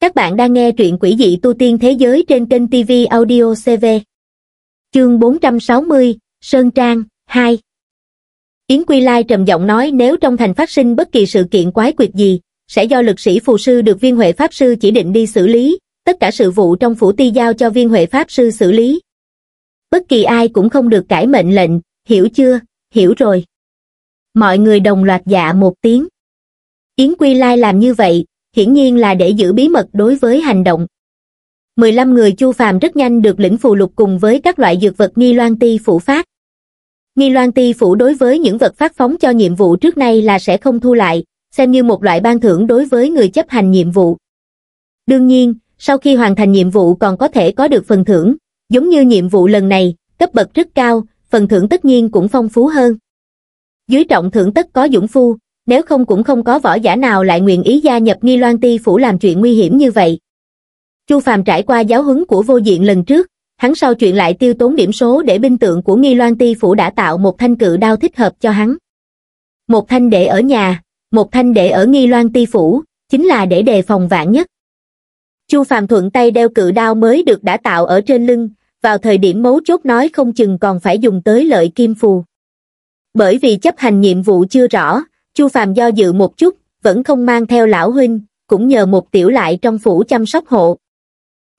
Các bạn đang nghe truyện quỷ dị tu tiên thế giới trên kênh TV Audio CV. Chương 460, Sơn Trang, 2 Yến Quy Lai trầm giọng nói nếu trong thành phát sinh bất kỳ sự kiện quái quyệt gì, sẽ do lực sĩ phù sư được viên huệ pháp sư chỉ định đi xử lý, tất cả sự vụ trong phủ ti giao cho viên huệ pháp sư xử lý. Bất kỳ ai cũng không được cải mệnh lệnh, hiểu chưa, hiểu rồi. Mọi người đồng loạt dạ một tiếng. Yến Quy Lai làm như vậy, hiển nhiên là để giữ bí mật đối với hành động. 15 người Chu Phàm rất nhanh được lĩnh phù lục cùng với các loại dược vật nghi loan ti phủ phát. Nghi loan ti phủ đối với những vật phát phóng cho nhiệm vụ trước nay là sẽ không thu lại, xem như một loại ban thưởng đối với người chấp hành nhiệm vụ. Đương nhiên, sau khi hoàn thành nhiệm vụ còn có thể có được phần thưởng, giống như nhiệm vụ lần này, cấp bậc rất cao, phần thưởng tất nhiên cũng phong phú hơn. Dưới trọng thưởng tất có dũng phu, nếu không cũng không có võ giả nào lại nguyện ý gia nhập nghi loan ti phủ làm chuyện nguy hiểm như vậy. Chu Phàm trải qua giáo huấn của vô diện lần trước, hắn sau chuyện lại tiêu tốn điểm số để binh tượng của nghi loan ti phủ đã tạo một thanh cự đao thích hợp cho hắn. Một thanh để ở nhà, một thanh để ở nghi loan ti phủ, chính là để đề phòng vạn nhất. Chu Phàm thuận tay đeo cự đao mới được đã tạo ở trên lưng, vào thời điểm mấu chốt nói không chừng còn phải dùng tới lợi kim phù. Bởi vì chấp hành nhiệm vụ chưa rõ, Chu Phàm do dự một chút, vẫn không mang theo lão huynh, cũng nhờ một tiểu lại trong phủ chăm sóc hộ.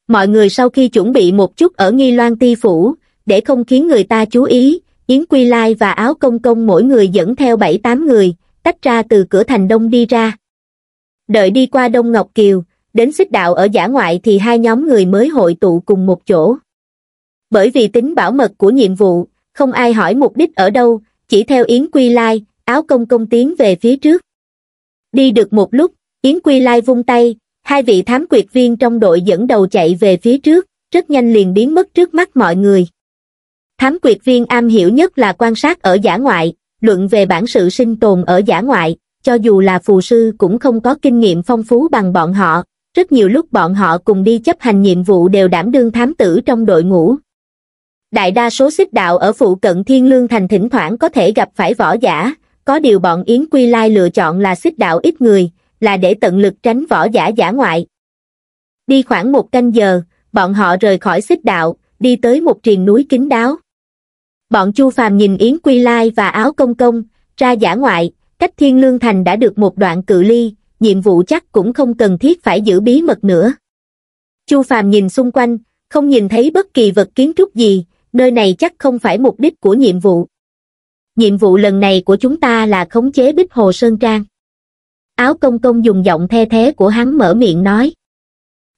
Mọi người sau khi chuẩn bị một chút ở nghi loan ti phủ, để không khiến người ta chú ý, Yến Quy Lai và Áo Công Công mỗi người dẫn theo bảy tám người, tách ra từ cửa thành đông đi ra. Đợi đi qua Đông Ngọc Kiều, đến xích đạo ở giả ngoại thì hai nhóm người mới hội tụ cùng một chỗ. Bởi vì tính bảo mật của nhiệm vụ, không ai hỏi mục đích ở đâu, chỉ theo Yến Quy Lai, áo công công tiến về phía trước. Đi được một lúc, Yến Quy Lai vung tay, hai vị thám quyệt viên trong đội dẫn đầu chạy về phía trước, rất nhanh liền biến mất trước mắt mọi người. Thám quyệt viên am hiểu nhất là quan sát ở giả ngoại, luận về bản sự sinh tồn ở giả ngoại, cho dù là phù sư cũng không có kinh nghiệm phong phú bằng bọn họ, rất nhiều lúc bọn họ cùng đi chấp hành nhiệm vụ đều đảm đương thám tử trong đội ngũ. Đại đa số xích đạo ở phụ cận Thiên Lương Thành thỉnh thoảng có thể gặp phải võ giả, có điều bọn Yến Quy Lai lựa chọn là xích đạo ít người, là để tận lực tránh võ giả giả ngoại. Đi khoảng một canh giờ, bọn họ rời khỏi xích đạo, đi tới một triền núi kín đáo. Bọn Chu Phàm nhìn Yến Quy Lai và áo công công, ra giả ngoại, cách Thiên Lương Thành đã được một đoạn cự ly, nhiệm vụ chắc cũng không cần thiết phải giữ bí mật nữa. Chu Phàm nhìn xung quanh, không nhìn thấy bất kỳ vật kiến trúc gì, nơi này chắc không phải mục đích của nhiệm vụ nhiệm vụ lần này của chúng ta là khống chế bích hồ sơn trang áo công công dùng giọng the thế của hắn mở miệng nói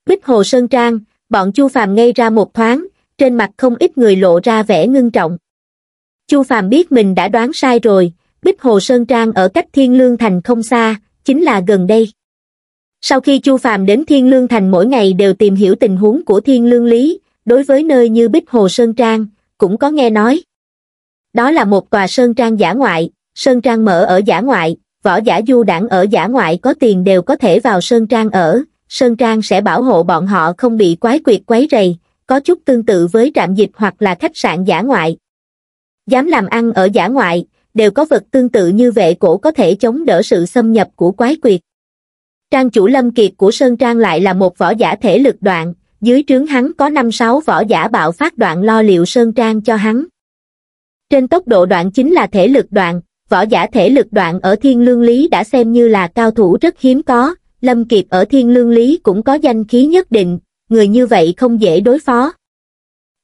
bích hồ sơn trang bọn chu phàm ngây ra một thoáng trên mặt không ít người lộ ra vẻ ngưng trọng chu phàm biết mình đã đoán sai rồi bích hồ sơn trang ở cách thiên lương thành không xa chính là gần đây sau khi chu phàm đến thiên lương thành mỗi ngày đều tìm hiểu tình huống của thiên lương lý đối với nơi như bích hồ sơn trang cũng có nghe nói đó là một tòa sơn trang giả ngoại, sơn trang mở ở giả ngoại, võ giả du đảng ở giả ngoại có tiền đều có thể vào sơn trang ở, sơn trang sẽ bảo hộ bọn họ không bị quái quyệt quấy rầy, có chút tương tự với trạm dịch hoặc là khách sạn giả ngoại. Dám làm ăn ở giả ngoại, đều có vật tương tự như vệ cổ có thể chống đỡ sự xâm nhập của quái quyệt. Trang chủ Lâm Kiệt của Sơn Trang lại là một võ giả thể lực đoạn, dưới trướng hắn có năm sáu võ giả bạo phát đoạn lo liệu Sơn Trang cho hắn, trên tốc độ đoạn chính là thể lực đoạn, võ giả thể lực đoạn ở thiên lương lý đã xem như là cao thủ rất hiếm có, Lâm Kiệt ở thiên lương lý cũng có danh khí nhất định, người như vậy không dễ đối phó.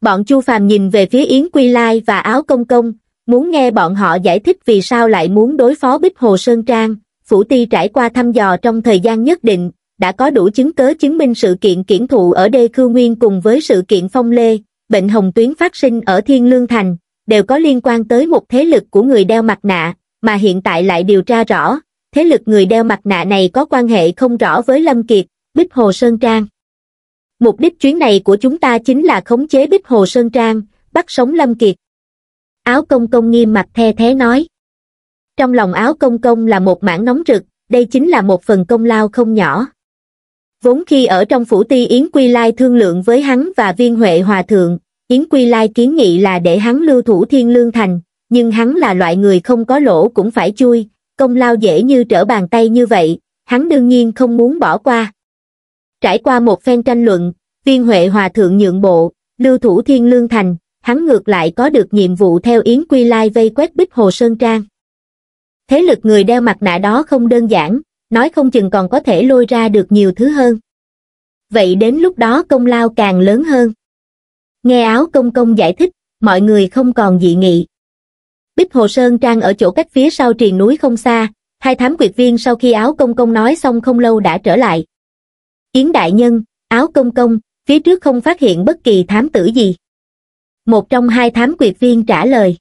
Bọn Chu Phàm nhìn về phía Yến Quy Lai và Áo Công Công, muốn nghe bọn họ giải thích vì sao lại muốn đối phó Bích Hồ Sơn Trang, Phủ Ti trải qua thăm dò trong thời gian nhất định, đã có đủ chứng cớ chứng minh sự kiện kiển thụ ở Đê Khư Nguyên cùng với sự kiện Phong Lê, bệnh hồng tuyến phát sinh ở Thiên Lương Thành, đều có liên quan tới một thế lực của người đeo mặt nạ, mà hiện tại lại điều tra rõ, thế lực người đeo mặt nạ này có quan hệ không rõ với Lâm Kiệt, Bích Hồ Sơn Trang. Mục đích chuyến này của chúng ta chính là khống chế Bích Hồ Sơn Trang, bắt sống Lâm Kiệt. Áo công công nghiêm mặt the thế nói. Trong lòng áo công công là một mảng nóng rực, đây chính là một phần công lao không nhỏ. Vốn khi ở trong phủ ti Yến Quy Lai thương lượng với hắn và viên Huệ Hòa Thượng, Yến Quy Lai kiến nghị là để hắn lưu thủ thiên lương thành, nhưng hắn là loại người không có lỗ cũng phải chui, công lao dễ như trở bàn tay như vậy, hắn đương nhiên không muốn bỏ qua. Trải qua một phen tranh luận, viên Huệ Hòa Thượng nhượng bộ, lưu thủ thiên lương thành, hắn ngược lại có được nhiệm vụ theo Yến Quy Lai vây quét Bích Hồ Sơn Trang. Thế lực người đeo mặt nạ đó không đơn giản, nói không chừng còn có thể lôi ra được nhiều thứ hơn. Vậy đến lúc đó công lao càng lớn hơn. Nghe áo công công giải thích, mọi người không còn dị nghị. Bích Hồ Sơn Trang ở chỗ cách phía sau triền núi không xa, hai thám quyệt viên sau khi áo công công nói xong không lâu đã trở lại. Kiến đại nhân, áo công công, phía trước không phát hiện bất kỳ thám tử gì. Một trong hai thám quyệt viên trả lời.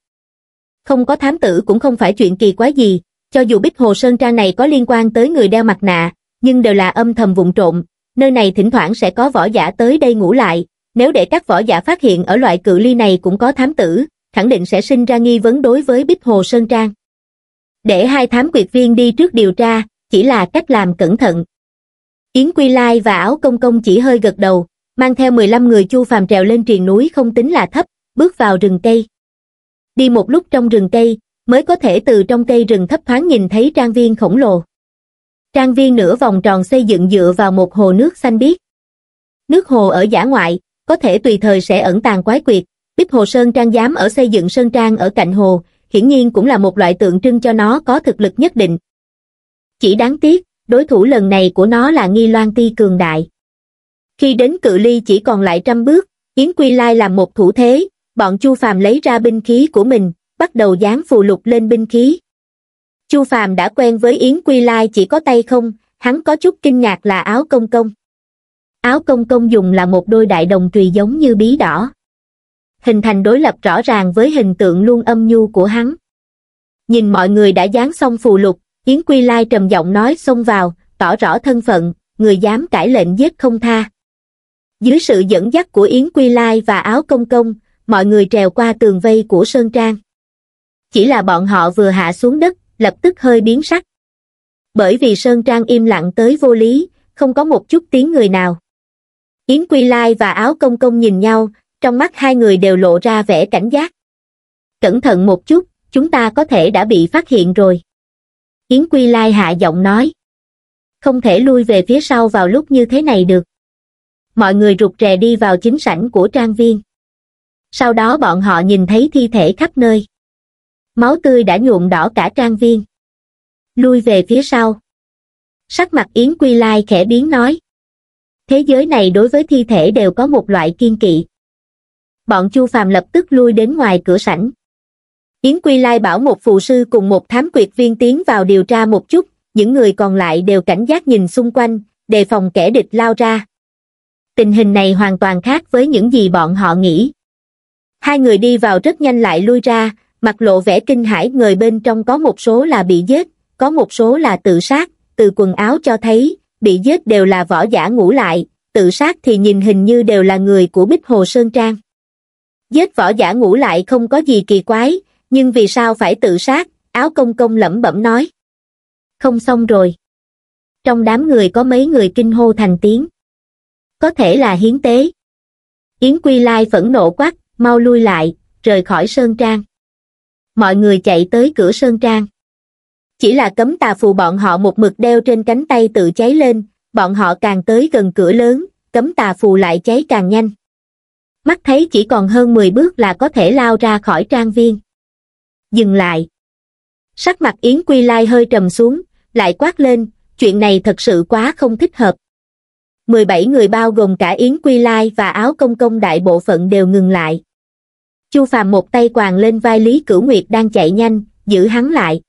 Không có thám tử cũng không phải chuyện kỳ quá gì, cho dù Bích Hồ Sơn Trang này có liên quan tới người đeo mặt nạ, nhưng đều là âm thầm vụng trộm, nơi này thỉnh thoảng sẽ có võ giả tới đây ngủ lại, nếu để các võ giả phát hiện ở loại cự ly này cũng có thám tử, khẳng định sẽ sinh ra nghi vấn đối với Bích Hồ Sơn Trang. Để hai thám quyệt viên đi trước điều tra, chỉ là cách làm cẩn thận. Yến Quy Lai và Áo Công Công chỉ hơi gật đầu, mang theo 15 người chu phàm trèo lên triền núi không tính là thấp, bước vào rừng cây. Đi một lúc trong rừng cây, mới có thể từ trong cây rừng thấp thoáng nhìn thấy trang viên khổng lồ. Trang viên nửa vòng tròn xây dựng dựa vào một hồ nước xanh biếc. Nước hồ ở giả ngoại, có thể tùy thời sẽ ẩn tàng quái quyệt. Bíp Hồ Sơn Trang dám ở xây dựng Sơn Trang ở cạnh hồ, hiển nhiên cũng là một loại tượng trưng cho nó có thực lực nhất định. Chỉ đáng tiếc, đối thủ lần này của nó là Nghi Loan Ti Cường Đại. Khi đến cự ly chỉ còn lại trăm bước, Yến Quy Lai làm một thủ thế, bọn Chu Phàm lấy ra binh khí của mình, bắt đầu dán phù lục lên binh khí. Chu Phàm đã quen với Yến Quy Lai chỉ có tay không, hắn có chút kinh ngạc là áo công công áo công công dùng là một đôi đại đồng chùy giống như bí đỏ. Hình thành đối lập rõ ràng với hình tượng luôn âm nhu của hắn. Nhìn mọi người đã dán xong phù lục, Yến Quy Lai trầm giọng nói xông vào, tỏ rõ thân phận, người dám cải lệnh giết không tha. Dưới sự dẫn dắt của Yến Quy Lai và áo công công, mọi người trèo qua tường vây của Sơn Trang. Chỉ là bọn họ vừa hạ xuống đất, lập tức hơi biến sắc. Bởi vì Sơn Trang im lặng tới vô lý, không có một chút tiếng người nào yến quy lai và áo công công nhìn nhau trong mắt hai người đều lộ ra vẻ cảnh giác cẩn thận một chút chúng ta có thể đã bị phát hiện rồi yến quy lai hạ giọng nói không thể lui về phía sau vào lúc như thế này được mọi người rụt rè đi vào chính sảnh của trang viên sau đó bọn họ nhìn thấy thi thể khắp nơi máu tươi đã nhuộm đỏ cả trang viên lui về phía sau sắc mặt yến quy lai khẽ biến nói thế giới này đối với thi thể đều có một loại kiên kỵ. Bọn Chu Phàm lập tức lui đến ngoài cửa sảnh. Yến Quy Lai bảo một phù sư cùng một thám quyệt viên tiến vào điều tra một chút, những người còn lại đều cảnh giác nhìn xung quanh, đề phòng kẻ địch lao ra. Tình hình này hoàn toàn khác với những gì bọn họ nghĩ. Hai người đi vào rất nhanh lại lui ra, mặt lộ vẻ kinh hãi người bên trong có một số là bị giết, có một số là tự sát, từ quần áo cho thấy, bị giết đều là võ giả ngủ lại, tự sát thì nhìn hình như đều là người của Bích Hồ Sơn Trang. Giết võ giả ngủ lại không có gì kỳ quái, nhưng vì sao phải tự sát, áo công công lẩm bẩm nói. Không xong rồi. Trong đám người có mấy người kinh hô thành tiếng. Có thể là hiến tế. Yến Quy Lai phẫn nộ quát, mau lui lại, rời khỏi Sơn Trang. Mọi người chạy tới cửa Sơn Trang. Chỉ là cấm tà phù bọn họ một mực đeo trên cánh tay tự cháy lên, bọn họ càng tới gần cửa lớn, cấm tà phù lại cháy càng nhanh. Mắt thấy chỉ còn hơn 10 bước là có thể lao ra khỏi trang viên. Dừng lại. Sắc mặt Yến Quy Lai hơi trầm xuống, lại quát lên, chuyện này thật sự quá không thích hợp. 17 người bao gồm cả Yến Quy Lai và áo công công đại bộ phận đều ngừng lại. Chu Phàm một tay quàng lên vai Lý Cửu Nguyệt đang chạy nhanh, giữ hắn lại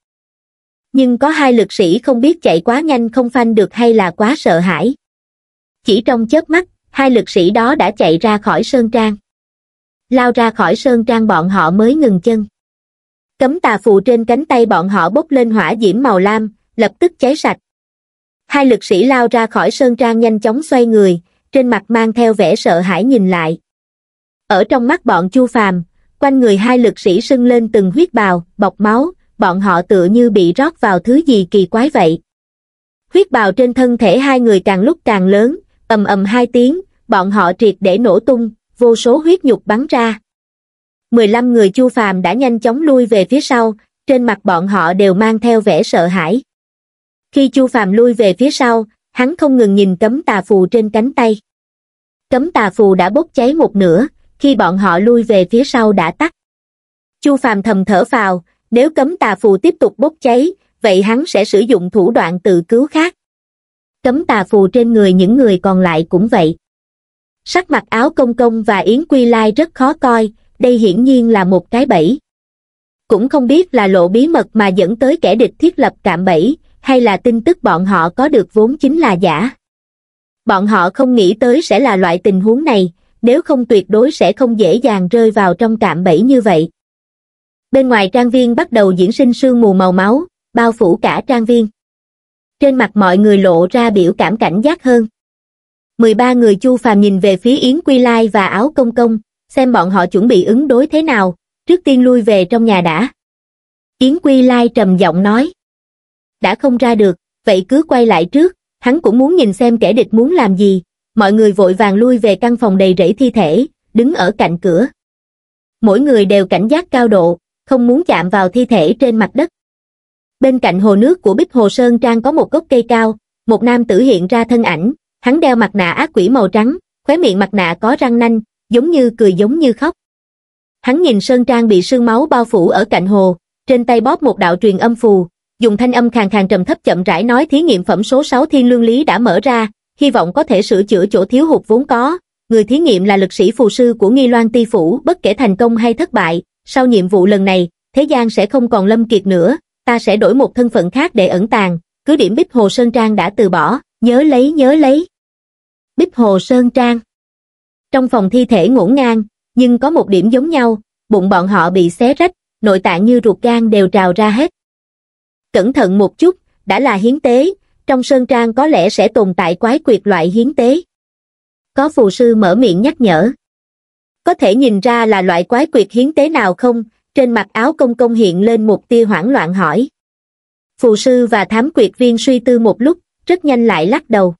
nhưng có hai lực sĩ không biết chạy quá nhanh không phanh được hay là quá sợ hãi chỉ trong chớp mắt hai lực sĩ đó đã chạy ra khỏi sơn trang lao ra khỏi sơn trang bọn họ mới ngừng chân cấm tà phù trên cánh tay bọn họ bốc lên hỏa diễm màu lam lập tức cháy sạch hai lực sĩ lao ra khỏi sơn trang nhanh chóng xoay người trên mặt mang theo vẻ sợ hãi nhìn lại ở trong mắt bọn chu phàm quanh người hai lực sĩ sưng lên từng huyết bào bọc máu bọn họ tựa như bị rót vào thứ gì kỳ quái vậy. Huyết bào trên thân thể hai người càng lúc càng lớn, ầm ầm hai tiếng, bọn họ triệt để nổ tung, vô số huyết nhục bắn ra. 15 người chu phàm đã nhanh chóng lui về phía sau, trên mặt bọn họ đều mang theo vẻ sợ hãi. Khi chu phàm lui về phía sau, hắn không ngừng nhìn cấm tà phù trên cánh tay. Cấm tà phù đã bốc cháy một nửa, khi bọn họ lui về phía sau đã tắt. Chu phàm thầm thở vào, nếu cấm tà phù tiếp tục bốc cháy vậy hắn sẽ sử dụng thủ đoạn tự cứu khác cấm tà phù trên người những người còn lại cũng vậy sắc mặt áo công công và yến quy lai rất khó coi đây hiển nhiên là một cái bẫy cũng không biết là lộ bí mật mà dẫn tới kẻ địch thiết lập cạm bẫy hay là tin tức bọn họ có được vốn chính là giả bọn họ không nghĩ tới sẽ là loại tình huống này nếu không tuyệt đối sẽ không dễ dàng rơi vào trong cạm bẫy như vậy bên ngoài trang viên bắt đầu diễn sinh sương mù màu máu bao phủ cả trang viên trên mặt mọi người lộ ra biểu cảm cảnh giác hơn mười ba người chu phàm nhìn về phía yến quy lai và áo công công xem bọn họ chuẩn bị ứng đối thế nào trước tiên lui về trong nhà đã yến quy lai trầm giọng nói đã không ra được vậy cứ quay lại trước hắn cũng muốn nhìn xem kẻ địch muốn làm gì mọi người vội vàng lui về căn phòng đầy rẫy thi thể đứng ở cạnh cửa mỗi người đều cảnh giác cao độ không muốn chạm vào thi thể trên mặt đất. Bên cạnh hồ nước của Bích Hồ Sơn Trang có một gốc cây cao, một nam tử hiện ra thân ảnh, hắn đeo mặt nạ ác quỷ màu trắng, khóe miệng mặt nạ có răng nanh, giống như cười giống như khóc. Hắn nhìn Sơn Trang bị sương máu bao phủ ở cạnh hồ, trên tay bóp một đạo truyền âm phù, dùng thanh âm khàn khàn trầm thấp chậm rãi nói thí nghiệm phẩm số 6 thiên lương lý đã mở ra, hy vọng có thể sửa chữa chỗ thiếu hụt vốn có. Người thí nghiệm là lực sĩ phù sư của Nghi Loan Ti Phủ, bất kể thành công hay thất bại, sau nhiệm vụ lần này, thế gian sẽ không còn Lâm Kiệt nữa, ta sẽ đổi một thân phận khác để ẩn tàng, cứ điểm Bích Hồ Sơn Trang đã từ bỏ, nhớ lấy nhớ lấy. Bích Hồ Sơn Trang Trong phòng thi thể ngủ ngang, nhưng có một điểm giống nhau, bụng bọn họ bị xé rách, nội tạng như ruột gan đều trào ra hết. Cẩn thận một chút, đã là hiến tế, trong Sơn Trang có lẽ sẽ tồn tại quái quyệt loại hiến tế. Có phù sư mở miệng nhắc nhở có thể nhìn ra là loại quái quyệt hiến tế nào không trên mặt áo công công hiện lên một tia hoảng loạn hỏi phù sư và thám quyệt viên suy tư một lúc rất nhanh lại lắc đầu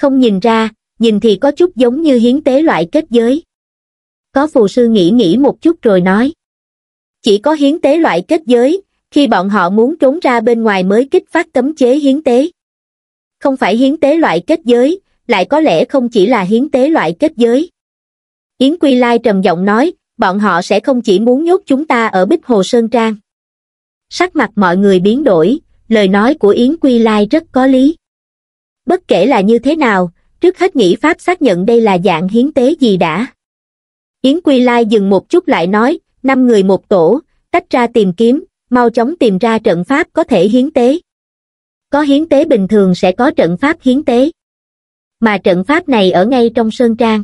không nhìn ra nhìn thì có chút giống như hiến tế loại kết giới có phù sư nghĩ nghĩ một chút rồi nói chỉ có hiến tế loại kết giới khi bọn họ muốn trốn ra bên ngoài mới kích phát cấm chế hiến tế không phải hiến tế loại kết giới lại có lẽ không chỉ là hiến tế loại kết giới Yến Quy Lai trầm giọng nói, bọn họ sẽ không chỉ muốn nhốt chúng ta ở Bích Hồ Sơn Trang. Sắc mặt mọi người biến đổi, lời nói của Yến Quy Lai rất có lý. Bất kể là như thế nào, trước hết nghĩ Pháp xác nhận đây là dạng hiến tế gì đã. Yến Quy Lai dừng một chút lại nói, năm người một tổ, tách ra tìm kiếm, mau chóng tìm ra trận Pháp có thể hiến tế. Có hiến tế bình thường sẽ có trận Pháp hiến tế. Mà trận Pháp này ở ngay trong Sơn Trang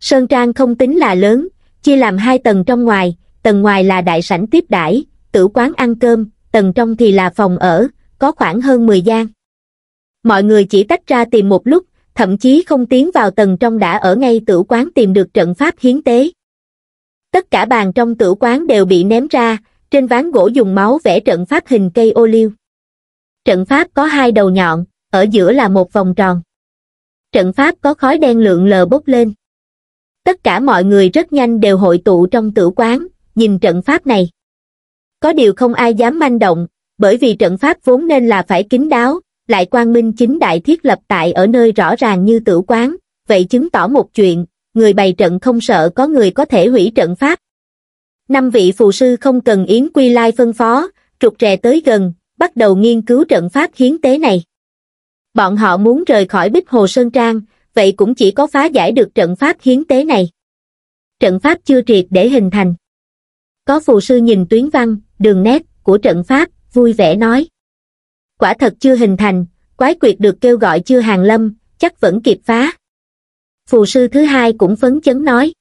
sơn trang không tính là lớn chia làm hai tầng trong ngoài tầng ngoài là đại sảnh tiếp đãi tử quán ăn cơm tầng trong thì là phòng ở có khoảng hơn mười gian mọi người chỉ tách ra tìm một lúc thậm chí không tiến vào tầng trong đã ở ngay tử quán tìm được trận pháp hiến tế tất cả bàn trong tử quán đều bị ném ra trên ván gỗ dùng máu vẽ trận pháp hình cây ô liu trận pháp có hai đầu nhọn ở giữa là một vòng tròn trận pháp có khói đen lượn lờ bốc lên tất cả mọi người rất nhanh đều hội tụ trong tử quán nhìn trận pháp này có điều không ai dám manh động bởi vì trận pháp vốn nên là phải kín đáo lại quang minh chính đại thiết lập tại ở nơi rõ ràng như tử quán vậy chứng tỏ một chuyện người bày trận không sợ có người có thể hủy trận pháp năm vị phù sư không cần yến quy lai phân phó trục rè tới gần bắt đầu nghiên cứu trận pháp hiến tế này bọn họ muốn rời khỏi bích hồ sơn trang vậy cũng chỉ có phá giải được trận pháp hiến tế này. Trận pháp chưa triệt để hình thành. Có phù sư nhìn tuyến văn, đường nét của trận pháp, vui vẻ nói. Quả thật chưa hình thành, quái quyệt được kêu gọi chưa hàng lâm, chắc vẫn kịp phá. Phù sư thứ hai cũng phấn chấn nói.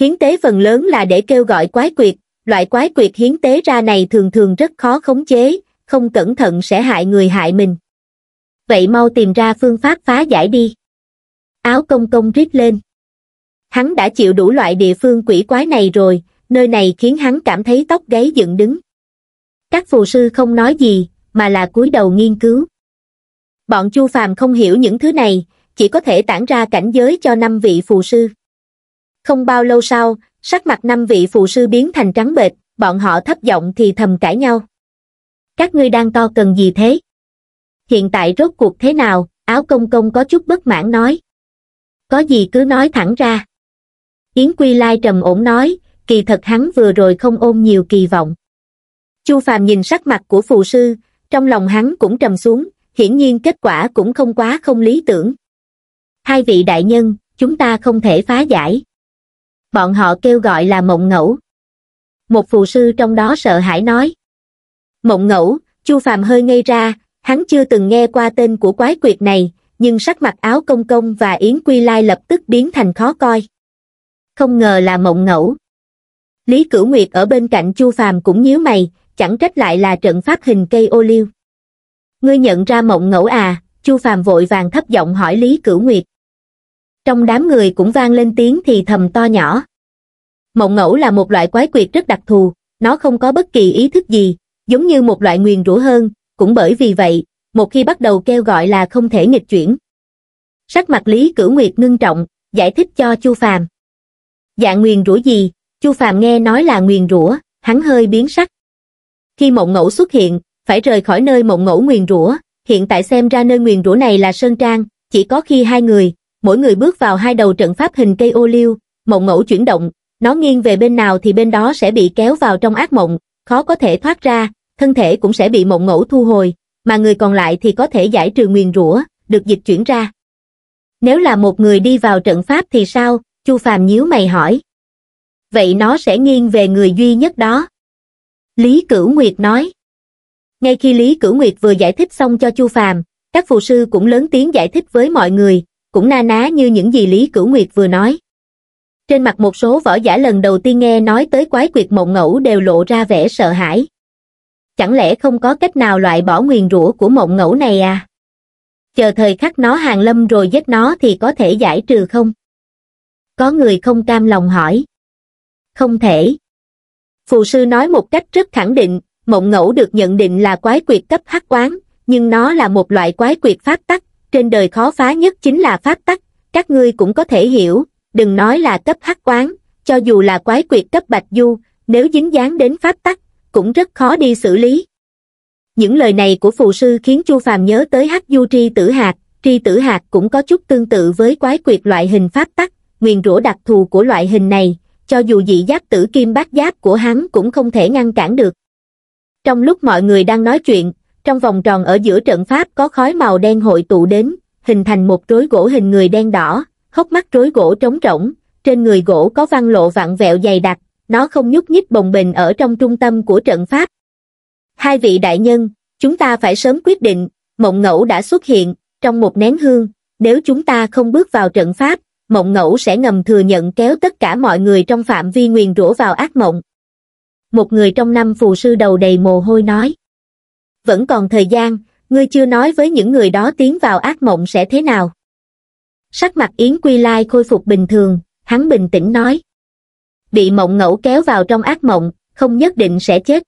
Hiến tế phần lớn là để kêu gọi quái quyệt, loại quái quyệt hiến tế ra này thường thường rất khó khống chế, không cẩn thận sẽ hại người hại mình. Vậy mau tìm ra phương pháp phá giải đi áo công công rít lên hắn đã chịu đủ loại địa phương quỷ quái này rồi nơi này khiến hắn cảm thấy tóc gáy dựng đứng các phù sư không nói gì mà là cúi đầu nghiên cứu bọn chu phàm không hiểu những thứ này chỉ có thể tản ra cảnh giới cho năm vị phù sư không bao lâu sau sắc mặt năm vị phù sư biến thành trắng bệch bọn họ thấp giọng thì thầm cãi nhau các ngươi đang to cần gì thế hiện tại rốt cuộc thế nào áo công công có chút bất mãn nói có gì cứ nói thẳng ra yến quy lai trầm ổn nói kỳ thật hắn vừa rồi không ôm nhiều kỳ vọng chu phàm nhìn sắc mặt của phù sư trong lòng hắn cũng trầm xuống hiển nhiên kết quả cũng không quá không lý tưởng hai vị đại nhân chúng ta không thể phá giải bọn họ kêu gọi là mộng ngẫu một phù sư trong đó sợ hãi nói mộng ngẫu chu phàm hơi ngây ra hắn chưa từng nghe qua tên của quái quyệt này nhưng sắc mặt áo công công và yến quy lai lập tức biến thành khó coi không ngờ là mộng ngẫu lý cửu nguyệt ở bên cạnh chu phàm cũng nhíu mày chẳng trách lại là trận pháp hình cây ô liu ngươi nhận ra mộng ngẫu à chu phàm vội vàng thấp giọng hỏi lý cửu nguyệt trong đám người cũng vang lên tiếng thì thầm to nhỏ mộng ngẫu là một loại quái quyệt rất đặc thù nó không có bất kỳ ý thức gì giống như một loại nguyền rủa hơn cũng bởi vì vậy một khi bắt đầu kêu gọi là không thể nghịch chuyển. Sắc mặt Lý Cửu Nguyệt ngưng trọng, giải thích cho Chu Phàm. Dạng nguyền rủa gì? Chu Phàm nghe nói là nguyền rủa, hắn hơi biến sắc. Khi mộng ngẫu xuất hiện, phải rời khỏi nơi mộng ngẫu nguyền rủa, hiện tại xem ra nơi nguyền rủa này là sơn trang, chỉ có khi hai người, mỗi người bước vào hai đầu trận pháp hình cây ô liu, mộng ngẫu chuyển động, nó nghiêng về bên nào thì bên đó sẽ bị kéo vào trong ác mộng, khó có thể thoát ra, thân thể cũng sẽ bị mộng ngẫu thu hồi, mà người còn lại thì có thể giải trừ nguyền rủa, được dịch chuyển ra. Nếu là một người đi vào trận pháp thì sao? Chu Phàm nhíu mày hỏi. Vậy nó sẽ nghiêng về người duy nhất đó. Lý Cửu Nguyệt nói. Ngay khi Lý Cửu Nguyệt vừa giải thích xong cho Chu Phàm, các phù sư cũng lớn tiếng giải thích với mọi người, cũng na ná như những gì Lý Cửu Nguyệt vừa nói. Trên mặt một số võ giả lần đầu tiên nghe nói tới quái quyệt mộng ngẫu đều lộ ra vẻ sợ hãi chẳng lẽ không có cách nào loại bỏ nguyền rủa của mộng ngẫu này à? Chờ thời khắc nó hàng lâm rồi giết nó thì có thể giải trừ không? Có người không cam lòng hỏi. Không thể. Phù sư nói một cách rất khẳng định, mộng ngẫu được nhận định là quái quyệt cấp hắc quán, nhưng nó là một loại quái quyệt pháp tắc, trên đời khó phá nhất chính là pháp tắc, các ngươi cũng có thể hiểu, đừng nói là cấp hắc quán, cho dù là quái quyệt cấp bạch du, nếu dính dáng đến pháp tắc, cũng rất khó đi xử lý. Những lời này của phù sư khiến Chu Phàm nhớ tới hắc du tri tử hạt, tri tử hạt cũng có chút tương tự với quái quyệt loại hình pháp tắc, nguyền rủa đặc thù của loại hình này, cho dù dị giác tử kim bát giáp của hắn cũng không thể ngăn cản được. Trong lúc mọi người đang nói chuyện, trong vòng tròn ở giữa trận pháp có khói màu đen hội tụ đến, hình thành một rối gỗ hình người đen đỏ, hốc mắt rối gỗ trống rỗng, trên người gỗ có văn lộ vặn vẹo dày đặc, nó không nhúc nhích bồng bình ở trong trung tâm của trận pháp. Hai vị đại nhân, chúng ta phải sớm quyết định, mộng ngẫu đã xuất hiện, trong một nén hương, nếu chúng ta không bước vào trận pháp, mộng ngẫu sẽ ngầm thừa nhận kéo tất cả mọi người trong phạm vi nguyền rủa vào ác mộng. Một người trong năm phù sư đầu đầy mồ hôi nói. Vẫn còn thời gian, ngươi chưa nói với những người đó tiến vào ác mộng sẽ thế nào. Sắc mặt Yến Quy Lai khôi phục bình thường, hắn bình tĩnh nói bị mộng ngẫu kéo vào trong ác mộng, không nhất định sẽ chết.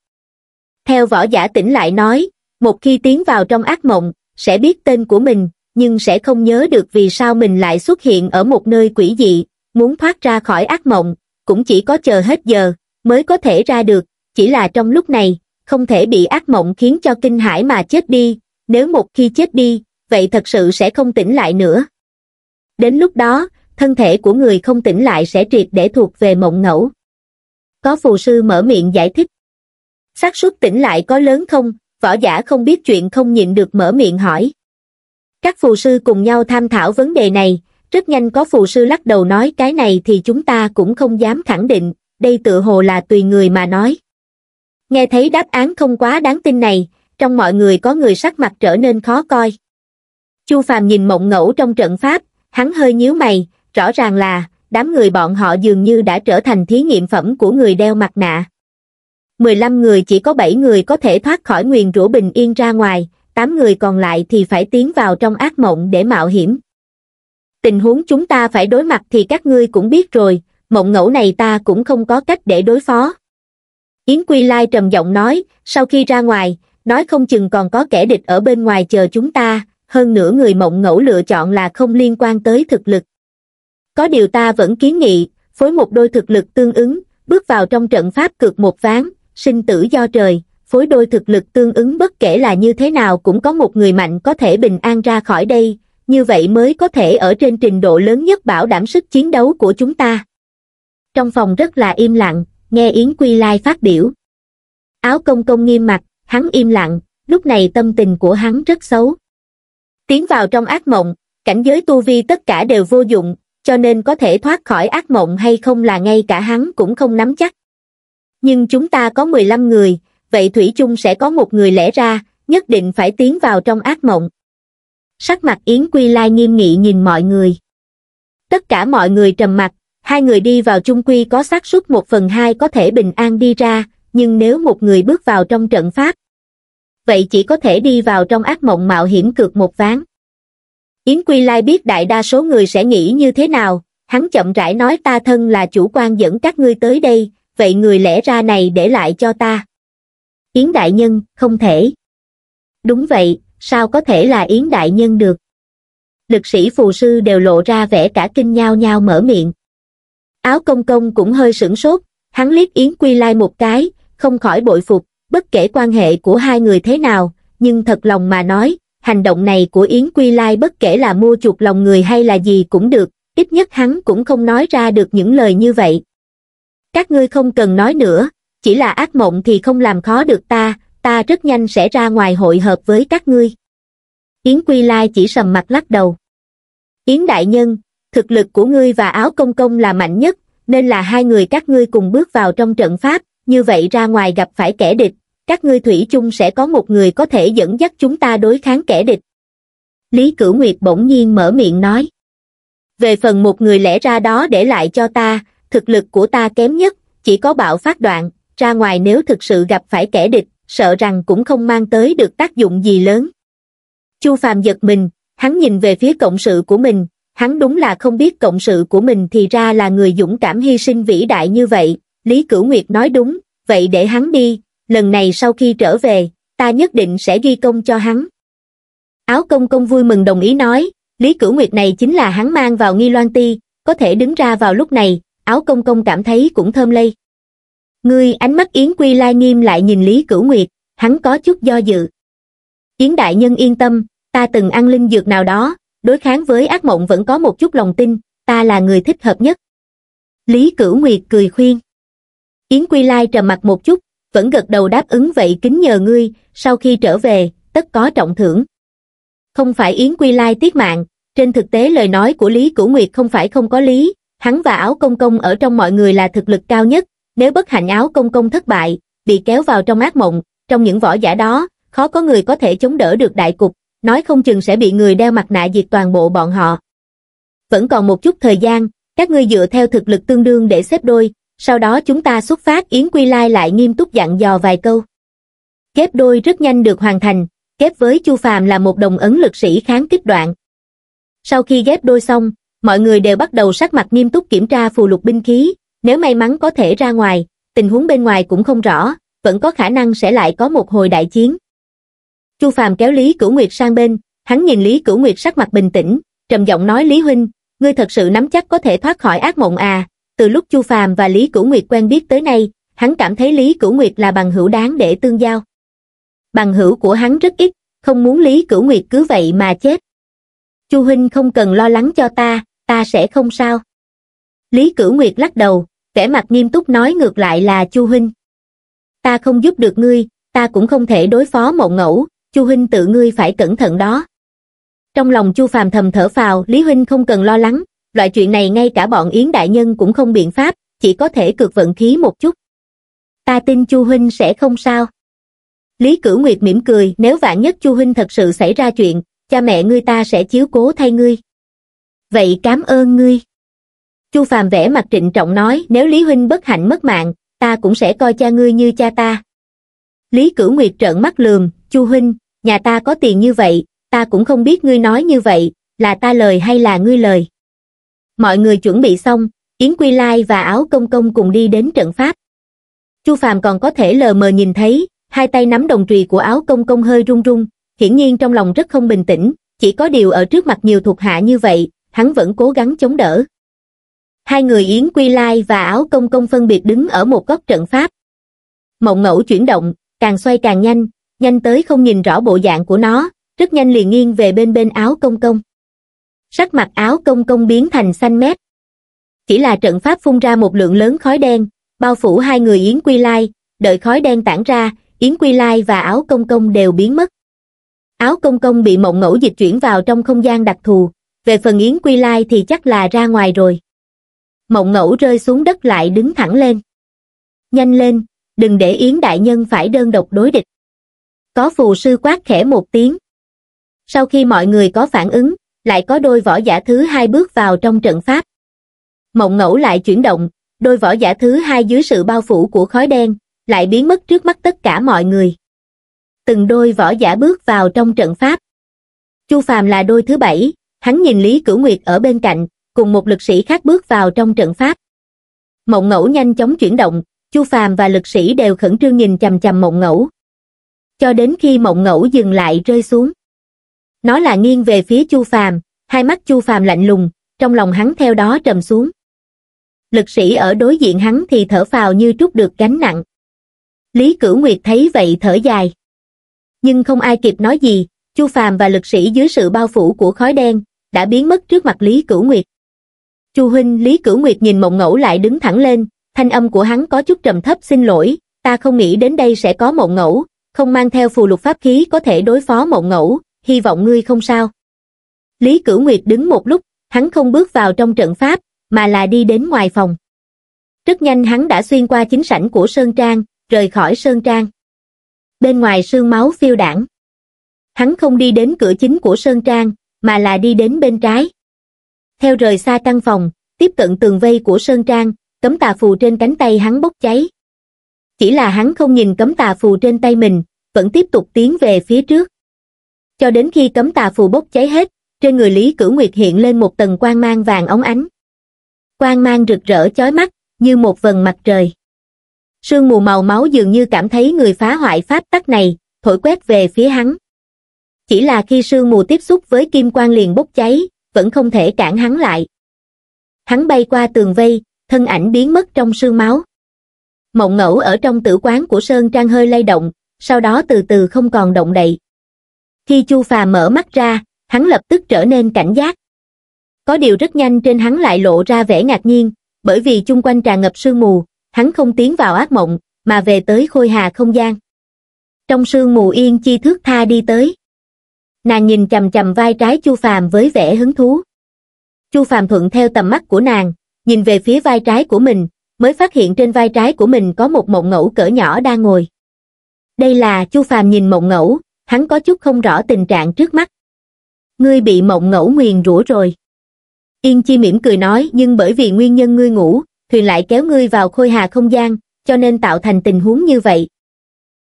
Theo võ giả tỉnh lại nói, một khi tiến vào trong ác mộng, sẽ biết tên của mình, nhưng sẽ không nhớ được vì sao mình lại xuất hiện ở một nơi quỷ dị, muốn thoát ra khỏi ác mộng, cũng chỉ có chờ hết giờ, mới có thể ra được, chỉ là trong lúc này, không thể bị ác mộng khiến cho kinh hãi mà chết đi, nếu một khi chết đi, vậy thật sự sẽ không tỉnh lại nữa. Đến lúc đó, thân thể của người không tỉnh lại sẽ triệt để thuộc về mộng ngẫu. Có phù sư mở miệng giải thích. xác suất tỉnh lại có lớn không, võ giả không biết chuyện không nhịn được mở miệng hỏi. Các phù sư cùng nhau tham thảo vấn đề này, rất nhanh có phù sư lắc đầu nói cái này thì chúng ta cũng không dám khẳng định, đây tự hồ là tùy người mà nói. Nghe thấy đáp án không quá đáng tin này, trong mọi người có người sắc mặt trở nên khó coi. Chu Phàm nhìn mộng ngẫu trong trận pháp, hắn hơi nhíu mày, rõ ràng là, đám người bọn họ dường như đã trở thành thí nghiệm phẩm của người đeo mặt nạ. 15 người chỉ có 7 người có thể thoát khỏi nguyền rủa bình yên ra ngoài, 8 người còn lại thì phải tiến vào trong ác mộng để mạo hiểm. Tình huống chúng ta phải đối mặt thì các ngươi cũng biết rồi, mộng ngẫu này ta cũng không có cách để đối phó. Yến Quy Lai trầm giọng nói, sau khi ra ngoài, nói không chừng còn có kẻ địch ở bên ngoài chờ chúng ta, hơn nữa người mộng ngẫu lựa chọn là không liên quan tới thực lực. Có điều ta vẫn kiến nghị, phối một đôi thực lực tương ứng, bước vào trong trận pháp cược một ván, sinh tử do trời, phối đôi thực lực tương ứng bất kể là như thế nào cũng có một người mạnh có thể bình an ra khỏi đây, như vậy mới có thể ở trên trình độ lớn nhất bảo đảm sức chiến đấu của chúng ta. Trong phòng rất là im lặng, nghe Yến Quy Lai phát biểu. Áo công công nghiêm mặt, hắn im lặng, lúc này tâm tình của hắn rất xấu. Tiến vào trong ác mộng, cảnh giới tu vi tất cả đều vô dụng, cho nên có thể thoát khỏi ác mộng hay không là ngay cả hắn cũng không nắm chắc. Nhưng chúng ta có 15 người, vậy Thủy chung sẽ có một người lẽ ra, nhất định phải tiến vào trong ác mộng. Sắc mặt Yến Quy Lai nghiêm nghị nhìn mọi người. Tất cả mọi người trầm mặt, hai người đi vào chung quy có xác suất một phần hai có thể bình an đi ra, nhưng nếu một người bước vào trong trận pháp, vậy chỉ có thể đi vào trong ác mộng mạo hiểm cược một ván yến quy lai biết đại đa số người sẽ nghĩ như thế nào hắn chậm rãi nói ta thân là chủ quan dẫn các ngươi tới đây vậy người lẽ ra này để lại cho ta yến đại nhân không thể đúng vậy sao có thể là yến đại nhân được lực sĩ phù sư đều lộ ra vẻ cả kinh nhao nhao mở miệng áo công công cũng hơi sửng sốt hắn liếc yến quy lai một cái không khỏi bội phục bất kể quan hệ của hai người thế nào nhưng thật lòng mà nói hành động này của Yến Quy Lai bất kể là mua chuộc lòng người hay là gì cũng được, ít nhất hắn cũng không nói ra được những lời như vậy. Các ngươi không cần nói nữa, chỉ là ác mộng thì không làm khó được ta, ta rất nhanh sẽ ra ngoài hội hợp với các ngươi. Yến Quy Lai chỉ sầm mặt lắc đầu. Yến Đại Nhân, thực lực của ngươi và áo công công là mạnh nhất, nên là hai người các ngươi cùng bước vào trong trận pháp, như vậy ra ngoài gặp phải kẻ địch, các ngươi thủy chung sẽ có một người có thể dẫn dắt chúng ta đối kháng kẻ địch. Lý Cửu Nguyệt bỗng nhiên mở miệng nói. Về phần một người lẽ ra đó để lại cho ta, thực lực của ta kém nhất, chỉ có bạo phát đoạn, ra ngoài nếu thực sự gặp phải kẻ địch, sợ rằng cũng không mang tới được tác dụng gì lớn. Chu Phàm giật mình, hắn nhìn về phía cộng sự của mình, hắn đúng là không biết cộng sự của mình thì ra là người dũng cảm hy sinh vĩ đại như vậy, Lý Cửu Nguyệt nói đúng, vậy để hắn đi, lần này sau khi trở về, ta nhất định sẽ ghi công cho hắn. Áo công công vui mừng đồng ý nói, Lý Cửu Nguyệt này chính là hắn mang vào nghi loan ti, có thể đứng ra vào lúc này, áo công công cảm thấy cũng thơm lây. Ngươi ánh mắt Yến Quy Lai nghiêm lại nhìn Lý Cửu Nguyệt, hắn có chút do dự. Yến Đại Nhân yên tâm, ta từng ăn linh dược nào đó, đối kháng với ác mộng vẫn có một chút lòng tin, ta là người thích hợp nhất. Lý Cửu Nguyệt cười khuyên. Yến Quy Lai trầm mặt một chút, vẫn gật đầu đáp ứng vậy kính nhờ ngươi sau khi trở về tất có trọng thưởng không phải yến quy lai tiết mạng trên thực tế lời nói của lý cửu nguyệt không phải không có lý hắn và áo công công ở trong mọi người là thực lực cao nhất nếu bất hạnh áo công công thất bại bị kéo vào trong ác mộng trong những võ giả đó khó có người có thể chống đỡ được đại cục nói không chừng sẽ bị người đeo mặt nạ diệt toàn bộ bọn họ vẫn còn một chút thời gian các ngươi dựa theo thực lực tương đương để xếp đôi sau đó chúng ta xuất phát Yến Quy Lai lại nghiêm túc dặn dò vài câu. Kép đôi rất nhanh được hoàn thành, kép với Chu Phàm là một đồng ấn lực sĩ kháng kích đoạn. Sau khi ghép đôi xong, mọi người đều bắt đầu sắc mặt nghiêm túc kiểm tra phù lục binh khí, nếu may mắn có thể ra ngoài, tình huống bên ngoài cũng không rõ, vẫn có khả năng sẽ lại có một hồi đại chiến. Chu Phàm kéo Lý Cửu Nguyệt sang bên, hắn nhìn Lý Cửu Nguyệt sắc mặt bình tĩnh, trầm giọng nói Lý Huynh, ngươi thật sự nắm chắc có thể thoát khỏi ác mộng à, từ lúc Chu Phàm và Lý Cửu Nguyệt quen biết tới nay, hắn cảm thấy Lý Cửu Nguyệt là bằng hữu đáng để tương giao. Bằng hữu của hắn rất ít, không muốn Lý Cửu Nguyệt cứ vậy mà chết. Chu Huynh không cần lo lắng cho ta, ta sẽ không sao. Lý Cửu Nguyệt lắc đầu, vẻ mặt nghiêm túc nói ngược lại là Chu Huynh. Ta không giúp được ngươi, ta cũng không thể đối phó mộng ngẫu, Chu Huynh tự ngươi phải cẩn thận đó. Trong lòng Chu Phàm thầm thở phào, Lý Huynh không cần lo lắng, loại chuyện này ngay cả bọn Yến Đại Nhân cũng không biện pháp, chỉ có thể cược vận khí một chút. Ta tin Chu Huynh sẽ không sao. Lý Cửu Nguyệt mỉm cười, nếu vạn nhất Chu Huynh thật sự xảy ra chuyện, cha mẹ ngươi ta sẽ chiếu cố thay ngươi. Vậy cảm ơn ngươi. Chu Phàm vẽ mặt trịnh trọng nói, nếu Lý Huynh bất hạnh mất mạng, ta cũng sẽ coi cha ngươi như cha ta. Lý Cửu Nguyệt trợn mắt lườm, Chu Huynh, nhà ta có tiền như vậy, ta cũng không biết ngươi nói như vậy, là ta lời hay là ngươi lời mọi người chuẩn bị xong yến quy lai và áo công công cùng đi đến trận pháp chu phàm còn có thể lờ mờ nhìn thấy hai tay nắm đồng trùy của áo công công hơi run run hiển nhiên trong lòng rất không bình tĩnh chỉ có điều ở trước mặt nhiều thuộc hạ như vậy hắn vẫn cố gắng chống đỡ hai người yến quy lai và áo công công phân biệt đứng ở một góc trận pháp mộng ngẫu chuyển động càng xoay càng nhanh nhanh tới không nhìn rõ bộ dạng của nó rất nhanh liền nghiêng về bên bên áo công công sắc mặt áo công công biến thành xanh mét chỉ là trận pháp phun ra một lượng lớn khói đen bao phủ hai người yến quy lai đợi khói đen tản ra yến quy lai và áo công công đều biến mất áo công công bị mộng ngẫu dịch chuyển vào trong không gian đặc thù về phần yến quy lai thì chắc là ra ngoài rồi mộng ngẫu rơi xuống đất lại đứng thẳng lên nhanh lên đừng để yến đại nhân phải đơn độc đối địch có phù sư quát khẽ một tiếng sau khi mọi người có phản ứng lại có đôi võ giả thứ hai bước vào trong trận pháp. Mộng ngẫu lại chuyển động, đôi võ giả thứ hai dưới sự bao phủ của khói đen, lại biến mất trước mắt tất cả mọi người. Từng đôi võ giả bước vào trong trận pháp. Chu Phàm là đôi thứ bảy, hắn nhìn Lý Cửu Nguyệt ở bên cạnh, cùng một lực sĩ khác bước vào trong trận pháp. Mộng ngẫu nhanh chóng chuyển động, Chu Phàm và lực sĩ đều khẩn trương nhìn chằm chằm mộng ngẫu. Cho đến khi mộng ngẫu dừng lại rơi xuống. Nó là nghiêng về phía Chu Phàm, hai mắt Chu Phàm lạnh lùng, trong lòng hắn theo đó trầm xuống. Lực sĩ ở đối diện hắn thì thở phào như trút được gánh nặng. Lý Cửu Nguyệt thấy vậy thở dài. Nhưng không ai kịp nói gì, Chu Phàm và lực sĩ dưới sự bao phủ của khói đen đã biến mất trước mặt Lý Cửu Nguyệt. Chu huynh Lý Cửu Nguyệt nhìn Mộng Ngẫu lại đứng thẳng lên, thanh âm của hắn có chút trầm thấp xin lỗi, ta không nghĩ đến đây sẽ có Mộng Ngẫu, không mang theo phù lục pháp khí có thể đối phó Mộng Ngẫu, hy vọng ngươi không sao. Lý Cửu Nguyệt đứng một lúc, hắn không bước vào trong trận pháp, mà là đi đến ngoài phòng. Rất nhanh hắn đã xuyên qua chính sảnh của Sơn Trang, rời khỏi Sơn Trang. Bên ngoài sương máu phiêu đảng. Hắn không đi đến cửa chính của Sơn Trang, mà là đi đến bên trái. Theo rời xa căn phòng, tiếp cận tường vây của Sơn Trang, cấm tà phù trên cánh tay hắn bốc cháy. Chỉ là hắn không nhìn cấm tà phù trên tay mình, vẫn tiếp tục tiến về phía trước cho đến khi cấm tà phù bốc cháy hết trên người lý cửu nguyệt hiện lên một tầng quang mang vàng óng ánh quang mang rực rỡ chói mắt như một vầng mặt trời sương mù màu máu dường như cảm thấy người phá hoại pháp tắc này thổi quét về phía hắn chỉ là khi sương mù tiếp xúc với kim quang liền bốc cháy vẫn không thể cản hắn lại hắn bay qua tường vây thân ảnh biến mất trong sương máu mộng ngẫu ở trong tử quán của sơn trang hơi lay động sau đó từ từ không còn động đậy khi chu Phàm mở mắt ra hắn lập tức trở nên cảnh giác có điều rất nhanh trên hắn lại lộ ra vẻ ngạc nhiên bởi vì chung quanh tràn ngập sương mù hắn không tiến vào ác mộng mà về tới khôi hà không gian trong sương mù yên chi thước tha đi tới nàng nhìn chầm chầm vai trái chu phàm với vẻ hứng thú chu phàm thuận theo tầm mắt của nàng nhìn về phía vai trái của mình mới phát hiện trên vai trái của mình có một mộng ngẫu cỡ nhỏ đang ngồi đây là chu phàm nhìn mộng ngẫu hắn có chút không rõ tình trạng trước mắt ngươi bị mộng ngẫu nguyền rủa rồi yên chi mỉm cười nói nhưng bởi vì nguyên nhân ngươi ngủ thuyền lại kéo ngươi vào khôi hà không gian cho nên tạo thành tình huống như vậy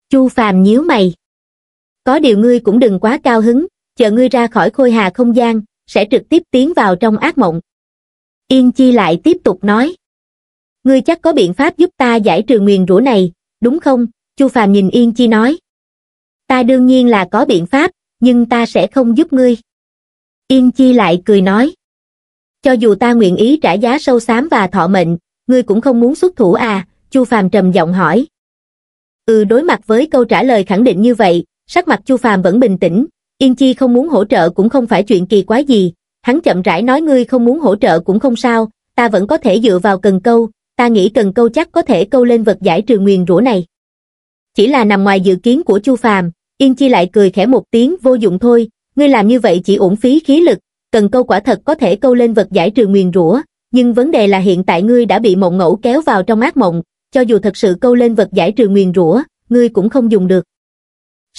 chu phàm nhíu mày có điều ngươi cũng đừng quá cao hứng chờ ngươi ra khỏi khôi hà không gian sẽ trực tiếp tiến vào trong ác mộng yên chi lại tiếp tục nói ngươi chắc có biện pháp giúp ta giải trừ nguyền rủa này đúng không chu phàm nhìn yên chi nói ta đương nhiên là có biện pháp, nhưng ta sẽ không giúp ngươi. Yên Chi lại cười nói. Cho dù ta nguyện ý trả giá sâu xám và thọ mệnh, ngươi cũng không muốn xuất thủ à, Chu Phàm trầm giọng hỏi. Ừ đối mặt với câu trả lời khẳng định như vậy, sắc mặt Chu Phàm vẫn bình tĩnh, Yên Chi không muốn hỗ trợ cũng không phải chuyện kỳ quái gì, hắn chậm rãi nói ngươi không muốn hỗ trợ cũng không sao, ta vẫn có thể dựa vào cần câu, ta nghĩ cần câu chắc có thể câu lên vật giải trừ nguyền rủa này. Chỉ là nằm ngoài dự kiến của Chu Phàm, Yên Chi lại cười khẽ một tiếng vô dụng thôi, ngươi làm như vậy chỉ uổng phí khí lực, cần câu quả thật có thể câu lên vật giải trừ nguyền rủa, nhưng vấn đề là hiện tại ngươi đã bị mộng ngẫu kéo vào trong ác mộng, cho dù thật sự câu lên vật giải trừ nguyền rủa, ngươi cũng không dùng được.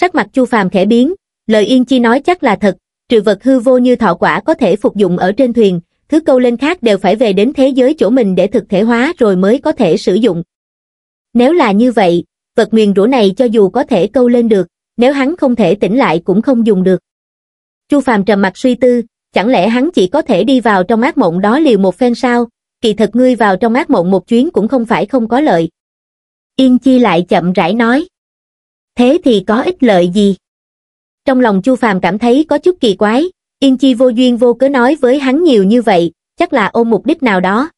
Sắc mặt Chu Phàm khẽ biến, lời Yên Chi nói chắc là thật, trừ vật hư vô như thọ quả có thể phục dụng ở trên thuyền, thứ câu lên khác đều phải về đến thế giới chỗ mình để thực thể hóa rồi mới có thể sử dụng. Nếu là như vậy, vật nguyền rủa này cho dù có thể câu lên được, nếu hắn không thể tỉnh lại cũng không dùng được. Chu Phàm trầm mặt suy tư, chẳng lẽ hắn chỉ có thể đi vào trong ác mộng đó liều một phen sao, kỳ thật ngươi vào trong ác mộng một chuyến cũng không phải không có lợi. Yên Chi lại chậm rãi nói. Thế thì có ích lợi gì? Trong lòng Chu Phàm cảm thấy có chút kỳ quái, Yên Chi vô duyên vô cớ nói với hắn nhiều như vậy, chắc là ôm mục đích nào đó.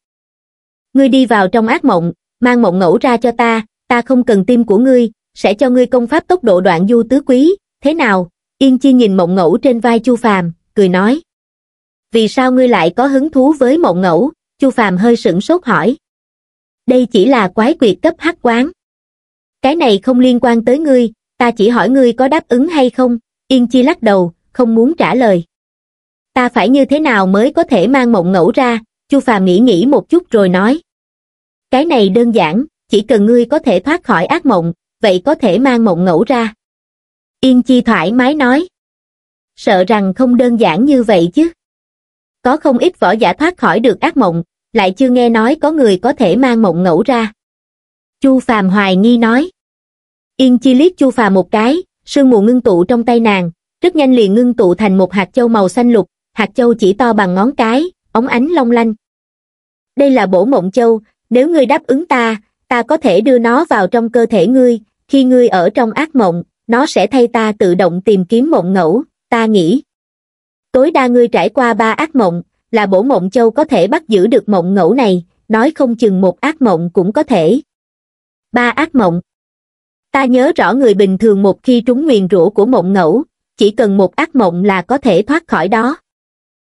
Ngươi đi vào trong ác mộng, mang mộng ngẫu ra cho ta, ta không cần tim của ngươi, sẽ cho ngươi công pháp tốc độ đoạn du tứ quý, thế nào? Yên Chi nhìn mộng ngẫu trên vai Chu Phàm, cười nói. Vì sao ngươi lại có hứng thú với mộng ngẫu? Chu Phàm hơi sửng sốt hỏi. Đây chỉ là quái quyệt cấp hắc quán. Cái này không liên quan tới ngươi, ta chỉ hỏi ngươi có đáp ứng hay không? Yên Chi lắc đầu, không muốn trả lời. Ta phải như thế nào mới có thể mang mộng ngẫu ra? Chu Phàm nghĩ nghĩ một chút rồi nói. Cái này đơn giản, chỉ cần ngươi có thể thoát khỏi ác mộng, vậy có thể mang mộng ngẫu ra. Yên Chi thoải mái nói. Sợ rằng không đơn giản như vậy chứ. Có không ít võ giả thoát khỏi được ác mộng, lại chưa nghe nói có người có thể mang mộng ngẫu ra. Chu Phàm hoài nghi nói. Yên Chi liếc Chu Phàm một cái, sương mù ngưng tụ trong tay nàng, rất nhanh liền ngưng tụ thành một hạt châu màu xanh lục, hạt châu chỉ to bằng ngón cái, ống ánh long lanh. Đây là bổ mộng châu, nếu ngươi đáp ứng ta, ta có thể đưa nó vào trong cơ thể ngươi, khi ngươi ở trong ác mộng nó sẽ thay ta tự động tìm kiếm mộng ngẫu ta nghĩ tối đa ngươi trải qua ba ác mộng là bổ mộng châu có thể bắt giữ được mộng ngẫu này nói không chừng một ác mộng cũng có thể ba ác mộng ta nhớ rõ người bình thường một khi trúng nguyền rủa của mộng ngẫu chỉ cần một ác mộng là có thể thoát khỏi đó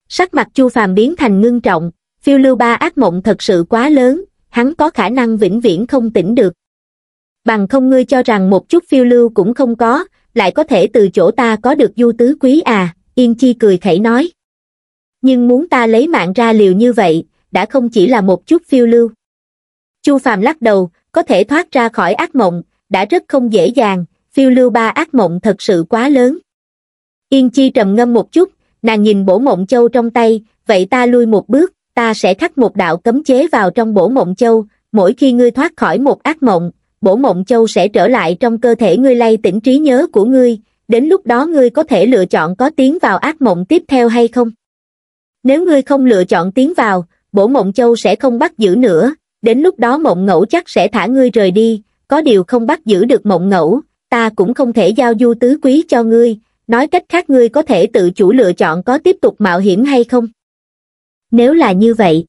sắc mặt chu phàm biến thành ngưng trọng phiêu lưu ba ác mộng thật sự quá lớn hắn có khả năng vĩnh viễn không tỉnh được bằng không ngươi cho rằng một chút phiêu lưu cũng không có, lại có thể từ chỗ ta có được du tứ quý à, Yên Chi cười khẩy nói. Nhưng muốn ta lấy mạng ra liều như vậy, đã không chỉ là một chút phiêu lưu. Chu Phàm lắc đầu, có thể thoát ra khỏi ác mộng, đã rất không dễ dàng, phiêu lưu ba ác mộng thật sự quá lớn. Yên Chi trầm ngâm một chút, nàng nhìn bổ mộng châu trong tay, vậy ta lui một bước, ta sẽ khắc một đạo cấm chế vào trong bổ mộng châu, mỗi khi ngươi thoát khỏi một ác mộng, bổ mộng châu sẽ trở lại trong cơ thể ngươi lay tỉnh trí nhớ của ngươi, đến lúc đó ngươi có thể lựa chọn có tiến vào ác mộng tiếp theo hay không. Nếu ngươi không lựa chọn tiến vào, bổ mộng châu sẽ không bắt giữ nữa, đến lúc đó mộng ngẫu chắc sẽ thả ngươi rời đi, có điều không bắt giữ được mộng ngẫu, ta cũng không thể giao du tứ quý cho ngươi, nói cách khác ngươi có thể tự chủ lựa chọn có tiếp tục mạo hiểm hay không. Nếu là như vậy,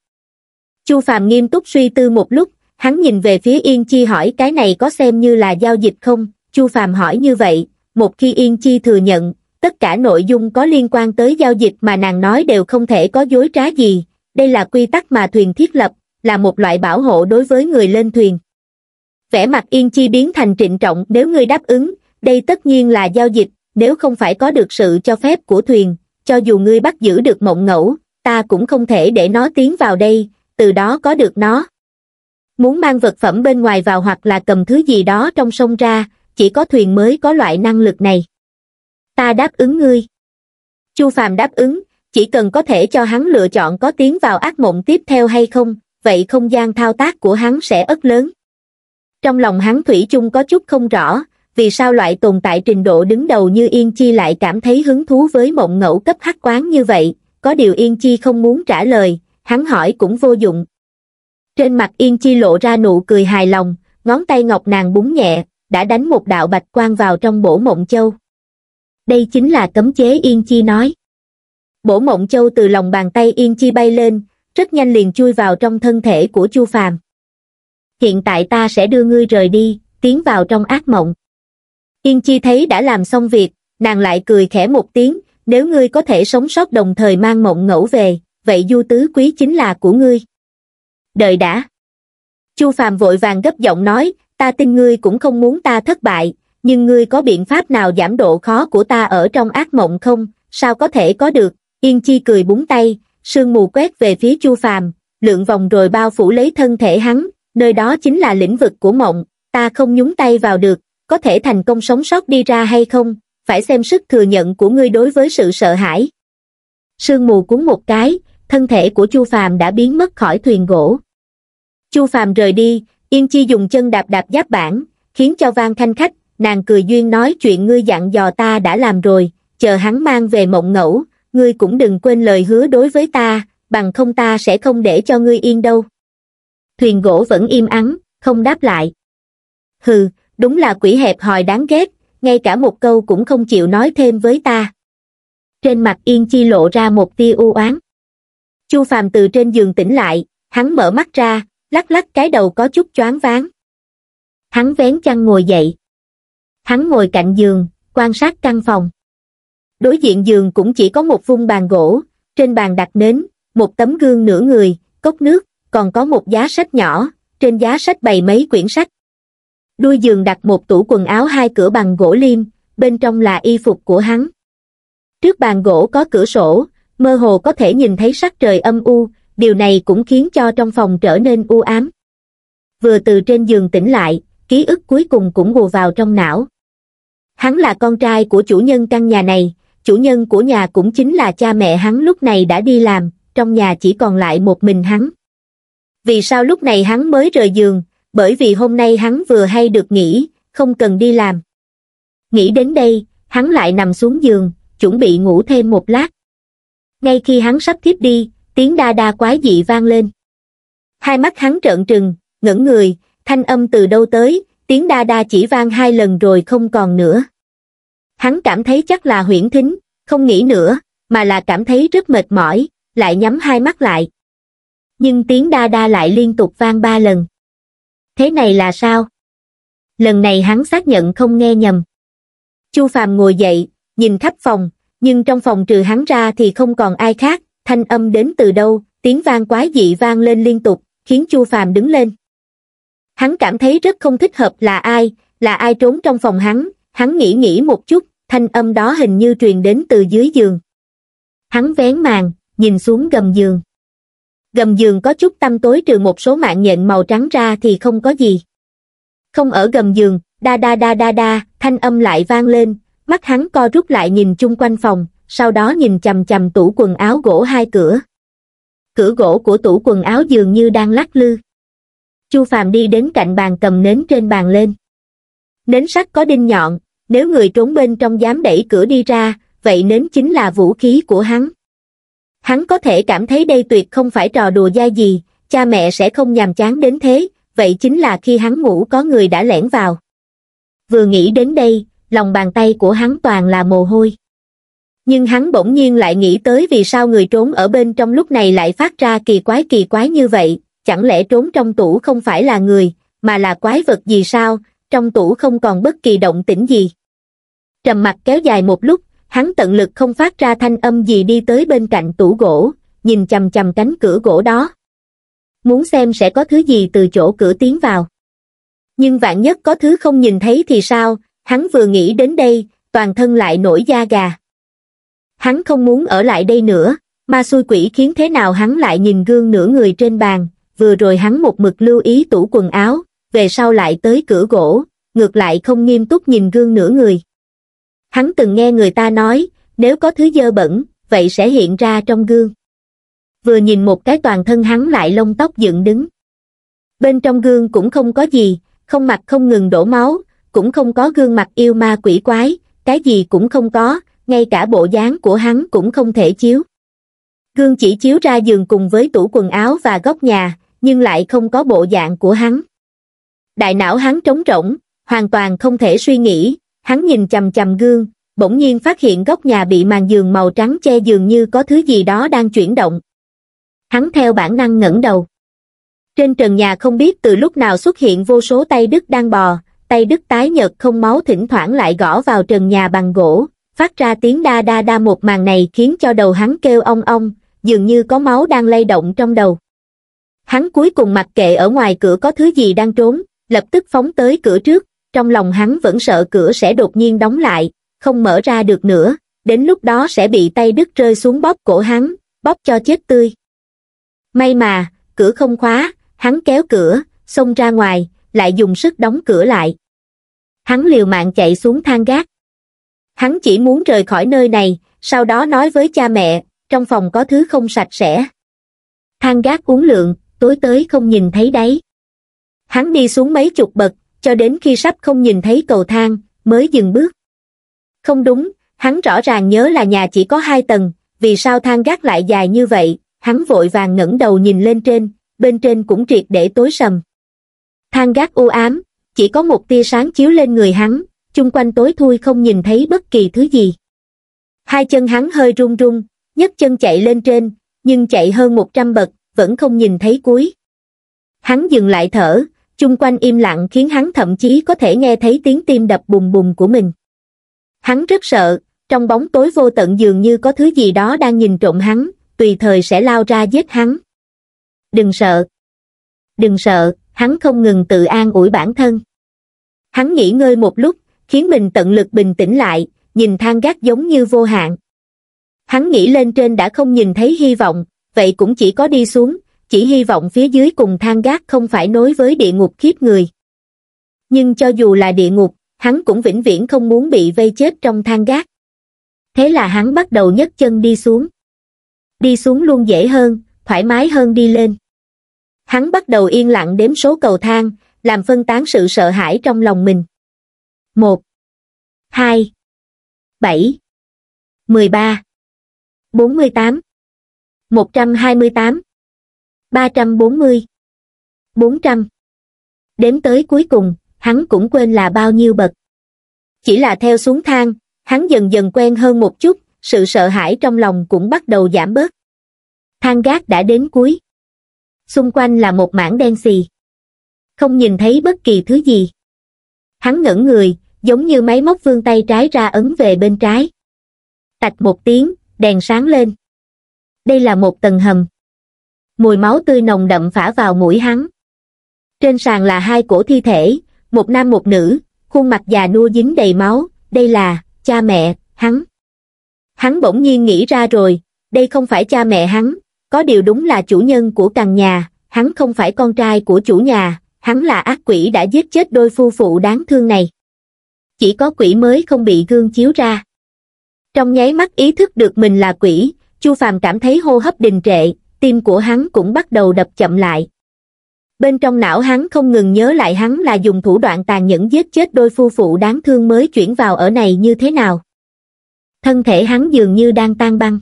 Chu Phàm nghiêm túc suy tư một lúc, Hắn nhìn về phía Yên Chi hỏi cái này có xem như là giao dịch không? Chu Phàm hỏi như vậy, một khi Yên Chi thừa nhận, tất cả nội dung có liên quan tới giao dịch mà nàng nói đều không thể có dối trá gì. Đây là quy tắc mà thuyền thiết lập, là một loại bảo hộ đối với người lên thuyền. Vẻ mặt Yên Chi biến thành trịnh trọng nếu ngươi đáp ứng, đây tất nhiên là giao dịch, nếu không phải có được sự cho phép của thuyền, cho dù ngươi bắt giữ được mộng ngẫu, ta cũng không thể để nó tiến vào đây, từ đó có được nó. Muốn mang vật phẩm bên ngoài vào hoặc là cầm thứ gì đó trong sông ra, chỉ có thuyền mới có loại năng lực này. Ta đáp ứng ngươi. Chu Phàm đáp ứng, chỉ cần có thể cho hắn lựa chọn có tiến vào ác mộng tiếp theo hay không, vậy không gian thao tác của hắn sẽ ớt lớn. Trong lòng hắn Thủy chung có chút không rõ, vì sao loại tồn tại trình độ đứng đầu như Yên Chi lại cảm thấy hứng thú với mộng ngẫu cấp hắc quán như vậy, có điều Yên Chi không muốn trả lời, hắn hỏi cũng vô dụng, trên mặt yên chi lộ ra nụ cười hài lòng ngón tay ngọc nàng búng nhẹ đã đánh một đạo bạch quang vào trong bổ mộng châu đây chính là cấm chế yên chi nói bổ mộng châu từ lòng bàn tay yên chi bay lên rất nhanh liền chui vào trong thân thể của chu phàm hiện tại ta sẽ đưa ngươi rời đi tiến vào trong ác mộng yên chi thấy đã làm xong việc nàng lại cười khẽ một tiếng nếu ngươi có thể sống sót đồng thời mang mộng ngẫu về vậy du tứ quý chính là của ngươi đợi đã chu phàm vội vàng gấp giọng nói ta tin ngươi cũng không muốn ta thất bại nhưng ngươi có biện pháp nào giảm độ khó của ta ở trong ác mộng không sao có thể có được yên chi cười búng tay sương mù quét về phía chu phàm lượng vòng rồi bao phủ lấy thân thể hắn nơi đó chính là lĩnh vực của mộng ta không nhúng tay vào được có thể thành công sống sót đi ra hay không phải xem sức thừa nhận của ngươi đối với sự sợ hãi sương mù cuốn một cái thân thể của Chu Phàm đã biến mất khỏi thuyền gỗ. Chu Phàm rời đi, Yên Chi dùng chân đạp đạp giáp bản, khiến cho vang thanh khách, nàng cười duyên nói chuyện ngươi dặn dò ta đã làm rồi, chờ hắn mang về mộng ngẫu, ngươi cũng đừng quên lời hứa đối với ta, bằng không ta sẽ không để cho ngươi yên đâu. Thuyền gỗ vẫn im ắng, không đáp lại. Hừ, đúng là quỷ hẹp hòi đáng ghét, ngay cả một câu cũng không chịu nói thêm với ta. Trên mặt Yên Chi lộ ra một tia u oán. Chu Phàm từ trên giường tỉnh lại, hắn mở mắt ra, lắc lắc cái đầu có chút choáng váng. Hắn vén chăn ngồi dậy. Hắn ngồi cạnh giường, quan sát căn phòng. Đối diện giường cũng chỉ có một vung bàn gỗ, trên bàn đặt nến, một tấm gương nửa người, cốc nước, còn có một giá sách nhỏ, trên giá sách bày mấy quyển sách. Đuôi giường đặt một tủ quần áo hai cửa bằng gỗ liêm, bên trong là y phục của hắn. Trước bàn gỗ có cửa sổ, mơ hồ có thể nhìn thấy sắc trời âm u, điều này cũng khiến cho trong phòng trở nên u ám. Vừa từ trên giường tỉnh lại, ký ức cuối cùng cũng gồ vào trong não. Hắn là con trai của chủ nhân căn nhà này, chủ nhân của nhà cũng chính là cha mẹ hắn lúc này đã đi làm, trong nhà chỉ còn lại một mình hắn. Vì sao lúc này hắn mới rời giường, bởi vì hôm nay hắn vừa hay được nghỉ, không cần đi làm. Nghĩ đến đây, hắn lại nằm xuống giường, chuẩn bị ngủ thêm một lát ngay khi hắn sắp thiếp đi tiếng đa đa quái dị vang lên hai mắt hắn trợn trừng ngẩng người thanh âm từ đâu tới tiếng đa đa chỉ vang hai lần rồi không còn nữa hắn cảm thấy chắc là huyễn thính không nghĩ nữa mà là cảm thấy rất mệt mỏi lại nhắm hai mắt lại nhưng tiếng đa đa lại liên tục vang ba lần thế này là sao lần này hắn xác nhận không nghe nhầm chu phàm ngồi dậy nhìn khắp phòng nhưng trong phòng trừ hắn ra thì không còn ai khác thanh âm đến từ đâu tiếng vang quái dị vang lên liên tục khiến chu phàm đứng lên hắn cảm thấy rất không thích hợp là ai là ai trốn trong phòng hắn hắn nghĩ nghĩ một chút thanh âm đó hình như truyền đến từ dưới giường hắn vén màn nhìn xuống gầm giường gầm giường có chút tăm tối trừ một số mạng nhện màu trắng ra thì không có gì không ở gầm giường đa đa đa đa đa thanh âm lại vang lên mắt hắn co rút lại nhìn chung quanh phòng, sau đó nhìn chầm chầm tủ quần áo gỗ hai cửa. Cửa gỗ của tủ quần áo dường như đang lắc lư. Chu Phạm đi đến cạnh bàn cầm nến trên bàn lên. Nến sắt có đinh nhọn, nếu người trốn bên trong dám đẩy cửa đi ra, vậy nến chính là vũ khí của hắn. Hắn có thể cảm thấy đây tuyệt không phải trò đùa dai gì, cha mẹ sẽ không nhàm chán đến thế, vậy chính là khi hắn ngủ có người đã lẻn vào. Vừa nghĩ đến đây, lòng bàn tay của hắn toàn là mồ hôi nhưng hắn bỗng nhiên lại nghĩ tới vì sao người trốn ở bên trong lúc này lại phát ra kỳ quái kỳ quái như vậy chẳng lẽ trốn trong tủ không phải là người mà là quái vật gì sao trong tủ không còn bất kỳ động tĩnh gì trầm mặt kéo dài một lúc hắn tận lực không phát ra thanh âm gì đi tới bên cạnh tủ gỗ nhìn chầm chầm cánh cửa gỗ đó muốn xem sẽ có thứ gì từ chỗ cửa tiến vào nhưng vạn nhất có thứ không nhìn thấy thì sao hắn vừa nghĩ đến đây, toàn thân lại nổi da gà. Hắn không muốn ở lại đây nữa, ma xui quỷ khiến thế nào hắn lại nhìn gương nửa người trên bàn, vừa rồi hắn một mực lưu ý tủ quần áo, về sau lại tới cửa gỗ, ngược lại không nghiêm túc nhìn gương nửa người. Hắn từng nghe người ta nói, nếu có thứ dơ bẩn, vậy sẽ hiện ra trong gương. Vừa nhìn một cái toàn thân hắn lại lông tóc dựng đứng. Bên trong gương cũng không có gì, không mặt không ngừng đổ máu, cũng không có gương mặt yêu ma quỷ quái, cái gì cũng không có, ngay cả bộ dáng của hắn cũng không thể chiếu. Gương chỉ chiếu ra giường cùng với tủ quần áo và góc nhà, nhưng lại không có bộ dạng của hắn. Đại não hắn trống rỗng, hoàn toàn không thể suy nghĩ, hắn nhìn chầm chầm gương, bỗng nhiên phát hiện góc nhà bị màn giường màu trắng che dường như có thứ gì đó đang chuyển động. Hắn theo bản năng ngẩng đầu. Trên trần nhà không biết từ lúc nào xuất hiện vô số tay đứt đang bò, tay Đức tái nhợt không máu thỉnh thoảng lại gõ vào trần nhà bằng gỗ, phát ra tiếng đa đa đa một màn này khiến cho đầu hắn kêu ong ong, dường như có máu đang lay động trong đầu. Hắn cuối cùng mặc kệ ở ngoài cửa có thứ gì đang trốn, lập tức phóng tới cửa trước, trong lòng hắn vẫn sợ cửa sẽ đột nhiên đóng lại, không mở ra được nữa, đến lúc đó sẽ bị tay đứt rơi xuống bóp cổ hắn, bóp cho chết tươi. May mà, cửa không khóa, hắn kéo cửa, xông ra ngoài, lại dùng sức đóng cửa lại. Hắn liều mạng chạy xuống thang gác. Hắn chỉ muốn rời khỏi nơi này, sau đó nói với cha mẹ, trong phòng có thứ không sạch sẽ. Thang gác uống lượng, tối tới không nhìn thấy đáy. Hắn đi xuống mấy chục bậc, cho đến khi sắp không nhìn thấy cầu thang, mới dừng bước. Không đúng, hắn rõ ràng nhớ là nhà chỉ có hai tầng, vì sao thang gác lại dài như vậy, hắn vội vàng ngẩng đầu nhìn lên trên, bên trên cũng triệt để tối sầm thang gác u ám chỉ có một tia sáng chiếu lên người hắn chung quanh tối thui không nhìn thấy bất kỳ thứ gì hai chân hắn hơi run run nhấc chân chạy lên trên nhưng chạy hơn một trăm bậc vẫn không nhìn thấy cuối hắn dừng lại thở chung quanh im lặng khiến hắn thậm chí có thể nghe thấy tiếng tim đập bùm bùm của mình hắn rất sợ trong bóng tối vô tận dường như có thứ gì đó đang nhìn trộm hắn tùy thời sẽ lao ra giết hắn đừng sợ đừng sợ hắn không ngừng tự an ủi bản thân. Hắn nghỉ ngơi một lúc, khiến mình tận lực bình tĩnh lại, nhìn thang gác giống như vô hạn. Hắn nghĩ lên trên đã không nhìn thấy hy vọng, vậy cũng chỉ có đi xuống, chỉ hy vọng phía dưới cùng thang gác không phải nối với địa ngục kiếp người. Nhưng cho dù là địa ngục, hắn cũng vĩnh viễn không muốn bị vây chết trong thang gác. Thế là hắn bắt đầu nhấc chân đi xuống. Đi xuống luôn dễ hơn, thoải mái hơn đi lên hắn bắt đầu yên lặng đếm số cầu thang, làm phân tán sự sợ hãi trong lòng mình. một hai bảy mười ba bốn mươi tám một trăm hai mươi tám ba trăm bốn mươi bốn trăm Đếm tới cuối cùng, hắn cũng quên là bao nhiêu bậc. Chỉ là theo xuống thang, hắn dần dần quen hơn một chút, sự sợ hãi trong lòng cũng bắt đầu giảm bớt. Thang gác đã đến cuối xung quanh là một mảng đen xì. Không nhìn thấy bất kỳ thứ gì. Hắn ngẩng người, giống như máy móc vươn tay trái ra ấn về bên trái. Tạch một tiếng, đèn sáng lên. Đây là một tầng hầm. Mùi máu tươi nồng đậm phả vào mũi hắn. Trên sàn là hai cổ thi thể, một nam một nữ, khuôn mặt già nua dính đầy máu, đây là, cha mẹ, hắn. Hắn bỗng nhiên nghĩ ra rồi, đây không phải cha mẹ hắn, có điều đúng là chủ nhân của căn nhà hắn không phải con trai của chủ nhà hắn là ác quỷ đã giết chết đôi phu phụ đáng thương này chỉ có quỷ mới không bị gương chiếu ra trong nháy mắt ý thức được mình là quỷ chu phàm cảm thấy hô hấp đình trệ tim của hắn cũng bắt đầu đập chậm lại bên trong não hắn không ngừng nhớ lại hắn là dùng thủ đoạn tàn nhẫn giết chết đôi phu phụ đáng thương mới chuyển vào ở này như thế nào thân thể hắn dường như đang tan băng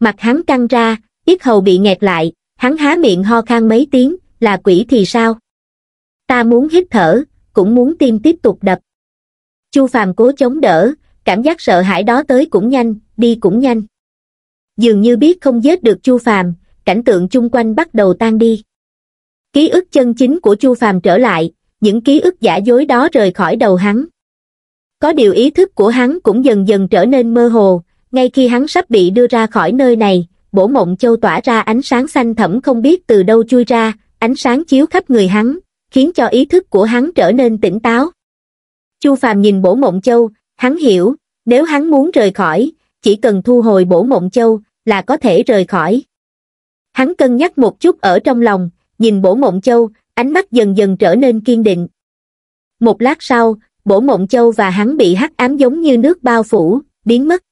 mặt hắn căng ra yết hầu bị nghẹt lại, hắn há miệng ho khan mấy tiếng, là quỷ thì sao? Ta muốn hít thở, cũng muốn tim tiếp tục đập. Chu Phàm cố chống đỡ, cảm giác sợ hãi đó tới cũng nhanh, đi cũng nhanh. Dường như biết không giết được Chu Phàm, cảnh tượng chung quanh bắt đầu tan đi. Ký ức chân chính của Chu Phàm trở lại, những ký ức giả dối đó rời khỏi đầu hắn. Có điều ý thức của hắn cũng dần dần trở nên mơ hồ, ngay khi hắn sắp bị đưa ra khỏi nơi này, bổ mộng châu tỏa ra ánh sáng xanh thẫm không biết từ đâu chui ra, ánh sáng chiếu khắp người hắn, khiến cho ý thức của hắn trở nên tỉnh táo. Chu Phàm nhìn bổ mộng châu, hắn hiểu, nếu hắn muốn rời khỏi, chỉ cần thu hồi bổ mộng châu là có thể rời khỏi. Hắn cân nhắc một chút ở trong lòng, nhìn bổ mộng châu, ánh mắt dần dần trở nên kiên định. Một lát sau, bổ mộng châu và hắn bị hắc ám giống như nước bao phủ, biến mất.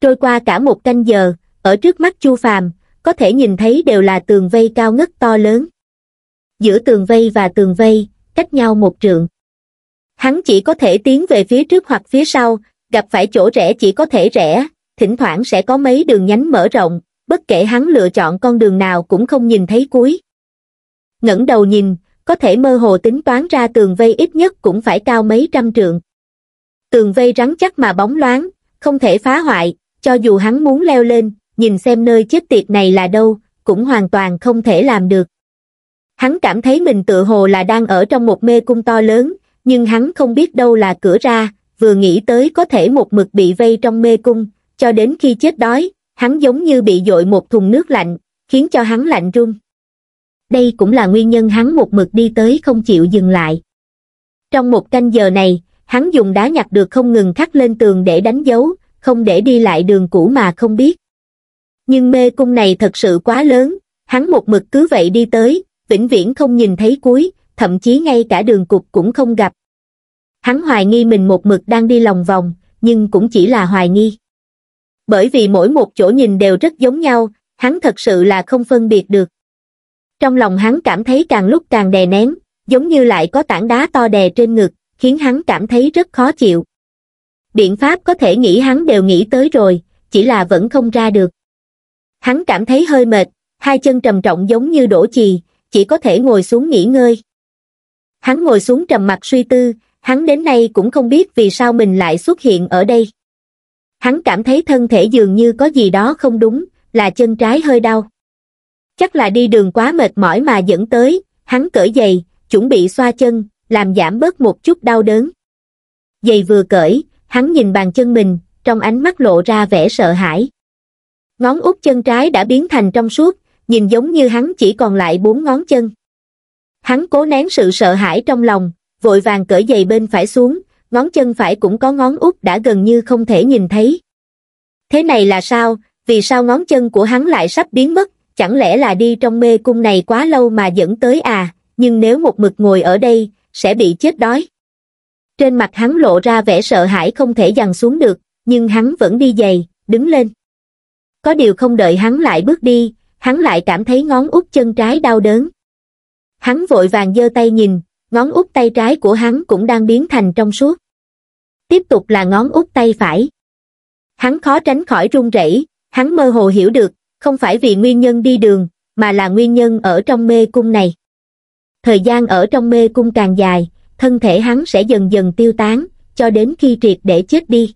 Trôi qua cả một canh giờ, ở trước mắt chu phàm có thể nhìn thấy đều là tường vây cao ngất to lớn giữa tường vây và tường vây cách nhau một trượng hắn chỉ có thể tiến về phía trước hoặc phía sau gặp phải chỗ rẽ chỉ có thể rẽ thỉnh thoảng sẽ có mấy đường nhánh mở rộng bất kể hắn lựa chọn con đường nào cũng không nhìn thấy cuối ngẩng đầu nhìn có thể mơ hồ tính toán ra tường vây ít nhất cũng phải cao mấy trăm trượng tường vây rắn chắc mà bóng loáng không thể phá hoại cho dù hắn muốn leo lên nhìn xem nơi chết tiệt này là đâu, cũng hoàn toàn không thể làm được. Hắn cảm thấy mình tự hồ là đang ở trong một mê cung to lớn, nhưng hắn không biết đâu là cửa ra, vừa nghĩ tới có thể một mực bị vây trong mê cung, cho đến khi chết đói, hắn giống như bị dội một thùng nước lạnh, khiến cho hắn lạnh run. Đây cũng là nguyên nhân hắn một mực đi tới không chịu dừng lại. Trong một canh giờ này, hắn dùng đá nhặt được không ngừng khắc lên tường để đánh dấu, không để đi lại đường cũ mà không biết nhưng mê cung này thật sự quá lớn, hắn một mực cứ vậy đi tới, vĩnh viễn không nhìn thấy cuối, thậm chí ngay cả đường cục cũng không gặp. Hắn hoài nghi mình một mực đang đi lòng vòng, nhưng cũng chỉ là hoài nghi. Bởi vì mỗi một chỗ nhìn đều rất giống nhau, hắn thật sự là không phân biệt được. Trong lòng hắn cảm thấy càng lúc càng đè nén, giống như lại có tảng đá to đè trên ngực, khiến hắn cảm thấy rất khó chịu. Biện pháp có thể nghĩ hắn đều nghĩ tới rồi, chỉ là vẫn không ra được. Hắn cảm thấy hơi mệt, hai chân trầm trọng giống như đổ chì, chỉ có thể ngồi xuống nghỉ ngơi. Hắn ngồi xuống trầm mặt suy tư, hắn đến nay cũng không biết vì sao mình lại xuất hiện ở đây. Hắn cảm thấy thân thể dường như có gì đó không đúng, là chân trái hơi đau. Chắc là đi đường quá mệt mỏi mà dẫn tới, hắn cởi giày, chuẩn bị xoa chân, làm giảm bớt một chút đau đớn. Giày vừa cởi, hắn nhìn bàn chân mình, trong ánh mắt lộ ra vẻ sợ hãi. Ngón út chân trái đã biến thành trong suốt, nhìn giống như hắn chỉ còn lại bốn ngón chân. Hắn cố nén sự sợ hãi trong lòng, vội vàng cởi giày bên phải xuống, ngón chân phải cũng có ngón út đã gần như không thể nhìn thấy. Thế này là sao, vì sao ngón chân của hắn lại sắp biến mất, chẳng lẽ là đi trong mê cung này quá lâu mà dẫn tới à, nhưng nếu một mực ngồi ở đây, sẽ bị chết đói. Trên mặt hắn lộ ra vẻ sợ hãi không thể dằn xuống được, nhưng hắn vẫn đi giày, đứng lên có điều không đợi hắn lại bước đi hắn lại cảm thấy ngón út chân trái đau đớn hắn vội vàng giơ tay nhìn ngón út tay trái của hắn cũng đang biến thành trong suốt tiếp tục là ngón út tay phải hắn khó tránh khỏi run rẩy hắn mơ hồ hiểu được không phải vì nguyên nhân đi đường mà là nguyên nhân ở trong mê cung này thời gian ở trong mê cung càng dài thân thể hắn sẽ dần dần tiêu tán cho đến khi triệt để chết đi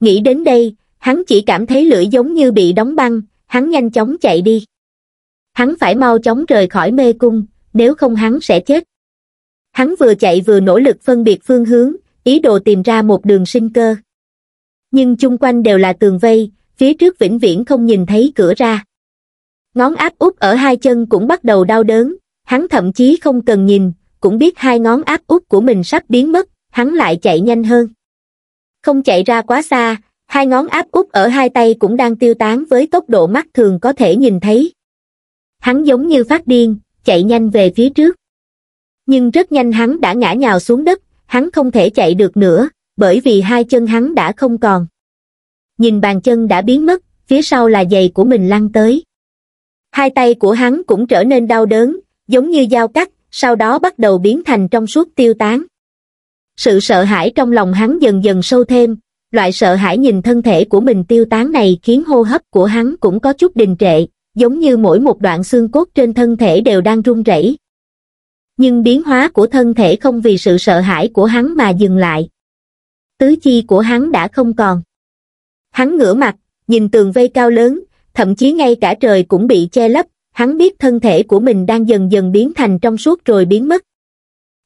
nghĩ đến đây hắn chỉ cảm thấy lưỡi giống như bị đóng băng hắn nhanh chóng chạy đi hắn phải mau chóng rời khỏi mê cung nếu không hắn sẽ chết hắn vừa chạy vừa nỗ lực phân biệt phương hướng ý đồ tìm ra một đường sinh cơ nhưng chung quanh đều là tường vây phía trước vĩnh viễn không nhìn thấy cửa ra ngón áp út ở hai chân cũng bắt đầu đau đớn hắn thậm chí không cần nhìn cũng biết hai ngón áp út của mình sắp biến mất hắn lại chạy nhanh hơn không chạy ra quá xa hai ngón áp út ở hai tay cũng đang tiêu tán với tốc độ mắt thường có thể nhìn thấy. Hắn giống như phát điên, chạy nhanh về phía trước. Nhưng rất nhanh hắn đã ngã nhào xuống đất, hắn không thể chạy được nữa, bởi vì hai chân hắn đã không còn. Nhìn bàn chân đã biến mất, phía sau là giày của mình lăn tới. Hai tay của hắn cũng trở nên đau đớn, giống như dao cắt, sau đó bắt đầu biến thành trong suốt tiêu tán. Sự sợ hãi trong lòng hắn dần dần sâu thêm, loại sợ hãi nhìn thân thể của mình tiêu tán này khiến hô hấp của hắn cũng có chút đình trệ, giống như mỗi một đoạn xương cốt trên thân thể đều đang run rẩy. Nhưng biến hóa của thân thể không vì sự sợ hãi của hắn mà dừng lại. Tứ chi của hắn đã không còn. Hắn ngửa mặt, nhìn tường vây cao lớn, thậm chí ngay cả trời cũng bị che lấp, hắn biết thân thể của mình đang dần dần biến thành trong suốt rồi biến mất.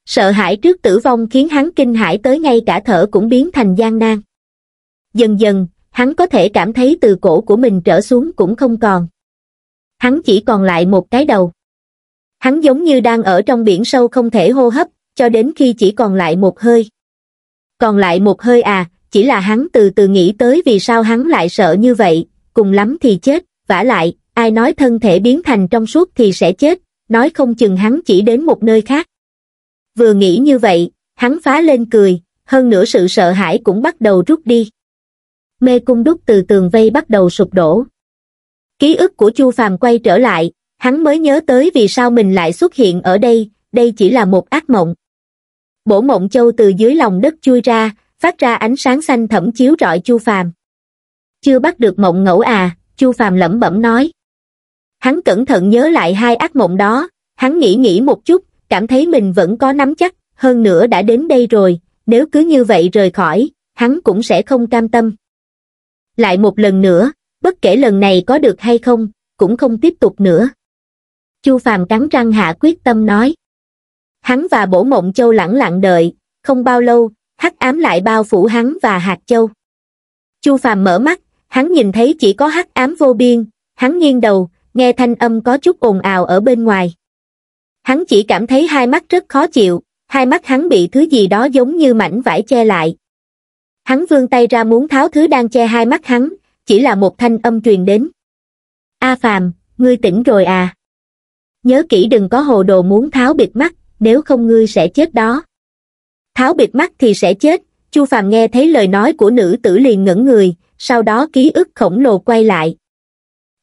Sợ hãi trước tử vong khiến hắn kinh hãi tới ngay cả thở cũng biến thành gian nan dần dần, hắn có thể cảm thấy từ cổ của mình trở xuống cũng không còn. Hắn chỉ còn lại một cái đầu. Hắn giống như đang ở trong biển sâu không thể hô hấp, cho đến khi chỉ còn lại một hơi. Còn lại một hơi à, chỉ là hắn từ từ nghĩ tới vì sao hắn lại sợ như vậy, cùng lắm thì chết, vả lại, ai nói thân thể biến thành trong suốt thì sẽ chết, nói không chừng hắn chỉ đến một nơi khác. Vừa nghĩ như vậy, hắn phá lên cười, hơn nữa sự sợ hãi cũng bắt đầu rút đi mê cung đúc từ tường vây bắt đầu sụp đổ. Ký ức của Chu Phàm quay trở lại, hắn mới nhớ tới vì sao mình lại xuất hiện ở đây, đây chỉ là một ác mộng. Bổ mộng châu từ dưới lòng đất chui ra, phát ra ánh sáng xanh thẫm chiếu rọi Chu Phàm. Chưa bắt được mộng ngẫu à, Chu Phàm lẩm bẩm nói. Hắn cẩn thận nhớ lại hai ác mộng đó, hắn nghĩ nghĩ một chút, cảm thấy mình vẫn có nắm chắc, hơn nữa đã đến đây rồi, nếu cứ như vậy rời khỏi, hắn cũng sẽ không cam tâm lại một lần nữa, bất kể lần này có được hay không, cũng không tiếp tục nữa. Chu Phàm cắn răng hạ quyết tâm nói. Hắn và Bổ Mộng Châu lẳng lặng đợi, không bao lâu, hắc ám lại bao phủ hắn và Hạt Châu. Chu Phàm mở mắt, hắn nhìn thấy chỉ có hắc ám vô biên, hắn nghiêng đầu, nghe thanh âm có chút ồn ào ở bên ngoài. Hắn chỉ cảm thấy hai mắt rất khó chịu, hai mắt hắn bị thứ gì đó giống như mảnh vải che lại, hắn vươn tay ra muốn tháo thứ đang che hai mắt hắn chỉ là một thanh âm truyền đến a phàm ngươi tỉnh rồi à nhớ kỹ đừng có hồ đồ muốn tháo bịt mắt nếu không ngươi sẽ chết đó tháo bịt mắt thì sẽ chết chu phàm nghe thấy lời nói của nữ tử liền ngẩn người sau đó ký ức khổng lồ quay lại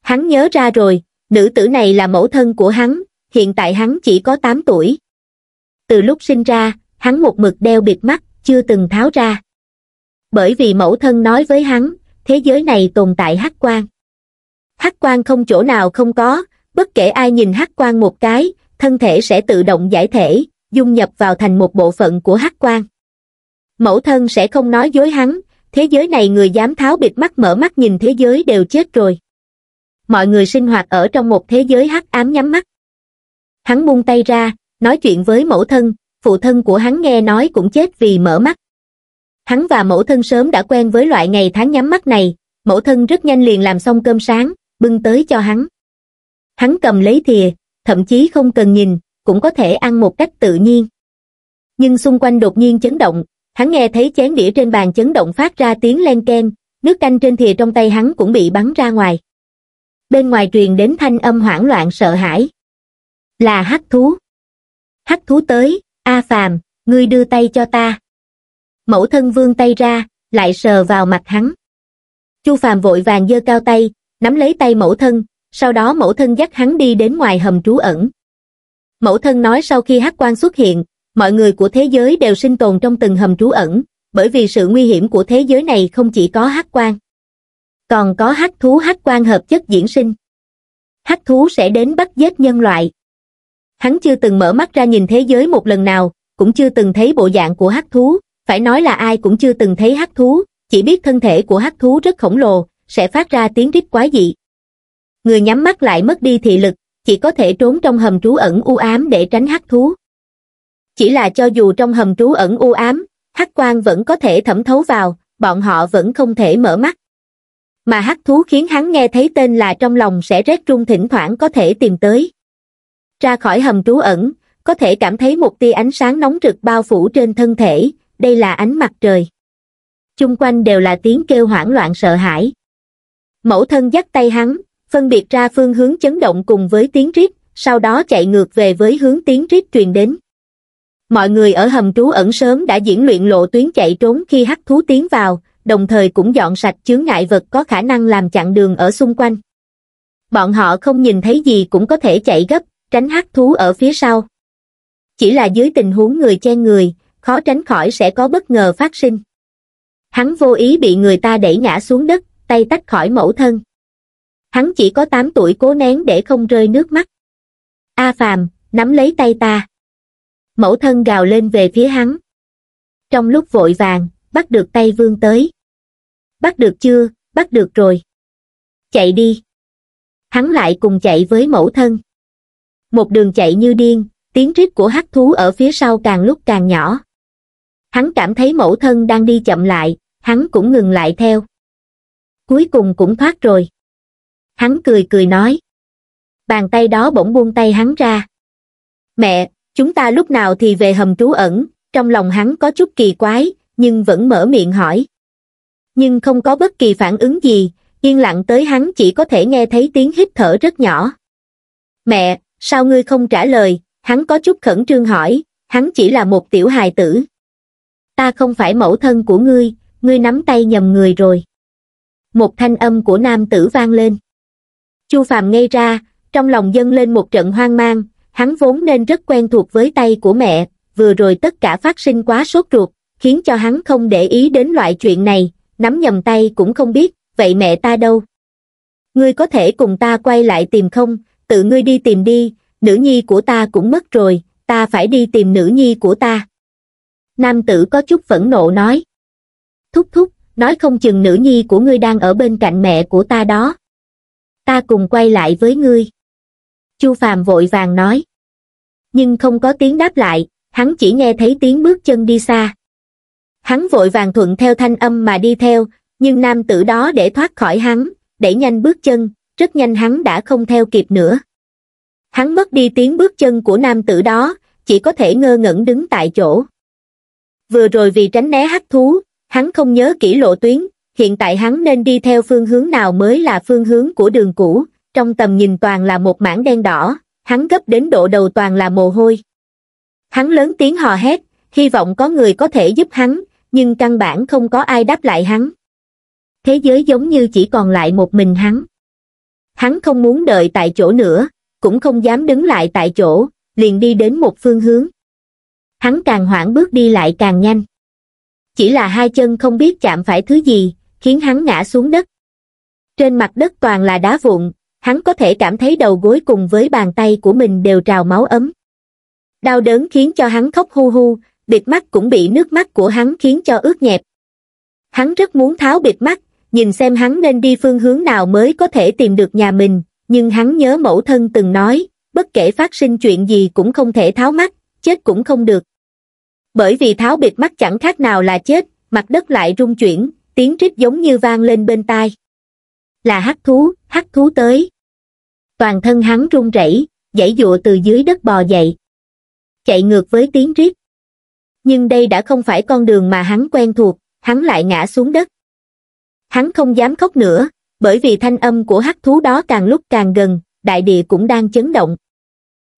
hắn nhớ ra rồi nữ tử này là mẫu thân của hắn hiện tại hắn chỉ có tám tuổi từ lúc sinh ra hắn một mực đeo bịt mắt chưa từng tháo ra bởi vì mẫu thân nói với hắn thế giới này tồn tại hắc quan hắc quan không chỗ nào không có bất kể ai nhìn hắc quan một cái thân thể sẽ tự động giải thể dung nhập vào thành một bộ phận của hắc quan mẫu thân sẽ không nói dối hắn thế giới này người dám tháo bịt mắt mở mắt nhìn thế giới đều chết rồi mọi người sinh hoạt ở trong một thế giới hắc ám nhắm mắt hắn buông tay ra nói chuyện với mẫu thân phụ thân của hắn nghe nói cũng chết vì mở mắt hắn và mẫu thân sớm đã quen với loại ngày tháng nhắm mắt này mẫu thân rất nhanh liền làm xong cơm sáng bưng tới cho hắn hắn cầm lấy thìa thậm chí không cần nhìn cũng có thể ăn một cách tự nhiên nhưng xung quanh đột nhiên chấn động hắn nghe thấy chén đĩa trên bàn chấn động phát ra tiếng len ken, nước canh trên thìa trong tay hắn cũng bị bắn ra ngoài bên ngoài truyền đến thanh âm hoảng loạn sợ hãi là hắc thú hắc thú tới a phàm ngươi đưa tay cho ta mẫu thân vương tay ra lại sờ vào mặt hắn chu phàm vội vàng giơ cao tay nắm lấy tay mẫu thân sau đó mẫu thân dắt hắn đi đến ngoài hầm trú ẩn mẫu thân nói sau khi hắc quan xuất hiện mọi người của thế giới đều sinh tồn trong từng hầm trú ẩn bởi vì sự nguy hiểm của thế giới này không chỉ có hắc quan còn có hắc thú hắc quan hợp chất diễn sinh hắc thú sẽ đến bắt giết nhân loại hắn chưa từng mở mắt ra nhìn thế giới một lần nào cũng chưa từng thấy bộ dạng của hắc thú phải nói là ai cũng chưa từng thấy hắc thú, chỉ biết thân thể của hắc thú rất khổng lồ, sẽ phát ra tiếng rít quái dị. Người nhắm mắt lại mất đi thị lực, chỉ có thể trốn trong hầm trú ẩn u ám để tránh hắc thú. Chỉ là cho dù trong hầm trú ẩn u ám, hắc quang vẫn có thể thẩm thấu vào, bọn họ vẫn không thể mở mắt. Mà hắc thú khiến hắn nghe thấy tên là trong lòng sẽ rét run thỉnh thoảng có thể tìm tới. Ra khỏi hầm trú ẩn, có thể cảm thấy một tia ánh sáng nóng rực bao phủ trên thân thể, đây là ánh mặt trời chung quanh đều là tiếng kêu hoảng loạn sợ hãi mẫu thân dắt tay hắn phân biệt ra phương hướng chấn động cùng với tiếng rít sau đó chạy ngược về với hướng tiếng rít truyền đến mọi người ở hầm trú ẩn sớm đã diễn luyện lộ tuyến chạy trốn khi hắc thú tiến vào đồng thời cũng dọn sạch chướng ngại vật có khả năng làm chặn đường ở xung quanh bọn họ không nhìn thấy gì cũng có thể chạy gấp tránh hắc thú ở phía sau chỉ là dưới tình huống người chen người khó tránh khỏi sẽ có bất ngờ phát sinh. Hắn vô ý bị người ta đẩy ngã xuống đất, tay tách khỏi mẫu thân. Hắn chỉ có 8 tuổi cố nén để không rơi nước mắt. A Phàm, nắm lấy tay ta. Mẫu thân gào lên về phía hắn. Trong lúc vội vàng, bắt được tay vương tới. Bắt được chưa, bắt được rồi. Chạy đi. Hắn lại cùng chạy với mẫu thân. Một đường chạy như điên, tiếng rít của hắc thú ở phía sau càng lúc càng nhỏ hắn cảm thấy mẫu thân đang đi chậm lại, hắn cũng ngừng lại theo. Cuối cùng cũng thoát rồi. Hắn cười cười nói. Bàn tay đó bỗng buông tay hắn ra. Mẹ, chúng ta lúc nào thì về hầm trú ẩn, trong lòng hắn có chút kỳ quái, nhưng vẫn mở miệng hỏi. Nhưng không có bất kỳ phản ứng gì, yên lặng tới hắn chỉ có thể nghe thấy tiếng hít thở rất nhỏ. Mẹ, sao ngươi không trả lời, hắn có chút khẩn trương hỏi, hắn chỉ là một tiểu hài tử ta không phải mẫu thân của ngươi, ngươi nắm tay nhầm người rồi. Một thanh âm của nam tử vang lên. Chu Phàm ngây ra, trong lòng dâng lên một trận hoang mang, hắn vốn nên rất quen thuộc với tay của mẹ, vừa rồi tất cả phát sinh quá sốt ruột, khiến cho hắn không để ý đến loại chuyện này, nắm nhầm tay cũng không biết, vậy mẹ ta đâu? Ngươi có thể cùng ta quay lại tìm không, tự ngươi đi tìm đi, nữ nhi của ta cũng mất rồi, ta phải đi tìm nữ nhi của ta nam tử có chút phẫn nộ nói thúc thúc nói không chừng nữ nhi của ngươi đang ở bên cạnh mẹ của ta đó ta cùng quay lại với ngươi chu phàm vội vàng nói nhưng không có tiếng đáp lại hắn chỉ nghe thấy tiếng bước chân đi xa hắn vội vàng thuận theo thanh âm mà đi theo nhưng nam tử đó để thoát khỏi hắn để nhanh bước chân rất nhanh hắn đã không theo kịp nữa hắn mất đi tiếng bước chân của nam tử đó chỉ có thể ngơ ngẩn đứng tại chỗ vừa rồi vì tránh né hắc thú hắn không nhớ kỹ lộ tuyến hiện tại hắn nên đi theo phương hướng nào mới là phương hướng của đường cũ trong tầm nhìn toàn là một mảng đen đỏ hắn gấp đến độ đầu toàn là mồ hôi hắn lớn tiếng hò hét hy vọng có người có thể giúp hắn nhưng căn bản không có ai đáp lại hắn thế giới giống như chỉ còn lại một mình hắn hắn không muốn đợi tại chỗ nữa cũng không dám đứng lại tại chỗ liền đi đến một phương hướng hắn càng hoảng bước đi lại càng nhanh. Chỉ là hai chân không biết chạm phải thứ gì, khiến hắn ngã xuống đất. Trên mặt đất toàn là đá vụn, hắn có thể cảm thấy đầu gối cùng với bàn tay của mình đều trào máu ấm. Đau đớn khiến cho hắn khóc hu hu, bịt mắt cũng bị nước mắt của hắn khiến cho ướt nhẹp. Hắn rất muốn tháo bịt mắt, nhìn xem hắn nên đi phương hướng nào mới có thể tìm được nhà mình, nhưng hắn nhớ mẫu thân từng nói, bất kể phát sinh chuyện gì cũng không thể tháo mắt, chết cũng không được bởi vì tháo bịt mắt chẳng khác nào là chết mặt đất lại rung chuyển tiếng rít giống như vang lên bên tai là hắc thú hắc thú tới toàn thân hắn run rẩy dãy dụa từ dưới đất bò dậy chạy ngược với tiếng rít nhưng đây đã không phải con đường mà hắn quen thuộc hắn lại ngã xuống đất hắn không dám khóc nữa bởi vì thanh âm của hắc thú đó càng lúc càng gần đại địa cũng đang chấn động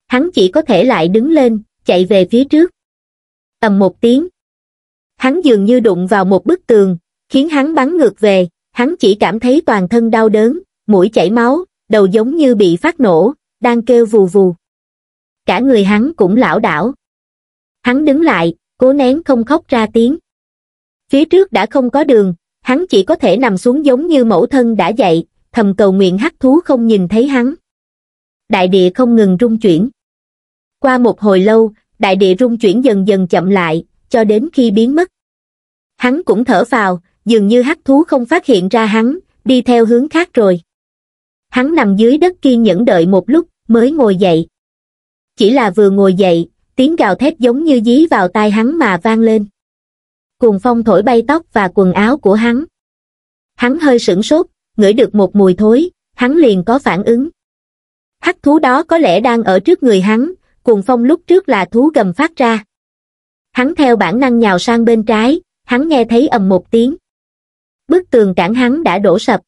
hắn chỉ có thể lại đứng lên chạy về phía trước. Tầm một tiếng, hắn dường như đụng vào một bức tường, khiến hắn bắn ngược về, hắn chỉ cảm thấy toàn thân đau đớn, mũi chảy máu, đầu giống như bị phát nổ, đang kêu vù vù. Cả người hắn cũng lão đảo. Hắn đứng lại, cố nén không khóc ra tiếng. Phía trước đã không có đường, hắn chỉ có thể nằm xuống giống như mẫu thân đã dậy, thầm cầu nguyện hắc thú không nhìn thấy hắn. Đại địa không ngừng rung chuyển. Qua một hồi lâu, đại địa rung chuyển dần dần chậm lại, cho đến khi biến mất. Hắn cũng thở vào, dường như hắc thú không phát hiện ra hắn, đi theo hướng khác rồi. Hắn nằm dưới đất kiên nhẫn đợi một lúc, mới ngồi dậy. Chỉ là vừa ngồi dậy, tiếng gào thét giống như dí vào tai hắn mà vang lên. Cùng phong thổi bay tóc và quần áo của hắn. Hắn hơi sửng sốt, ngửi được một mùi thối, hắn liền có phản ứng. Hắc thú đó có lẽ đang ở trước người hắn, cuồng phong lúc trước là thú gầm phát ra. Hắn theo bản năng nhào sang bên trái, hắn nghe thấy ầm một tiếng. Bức tường cản hắn đã đổ sập.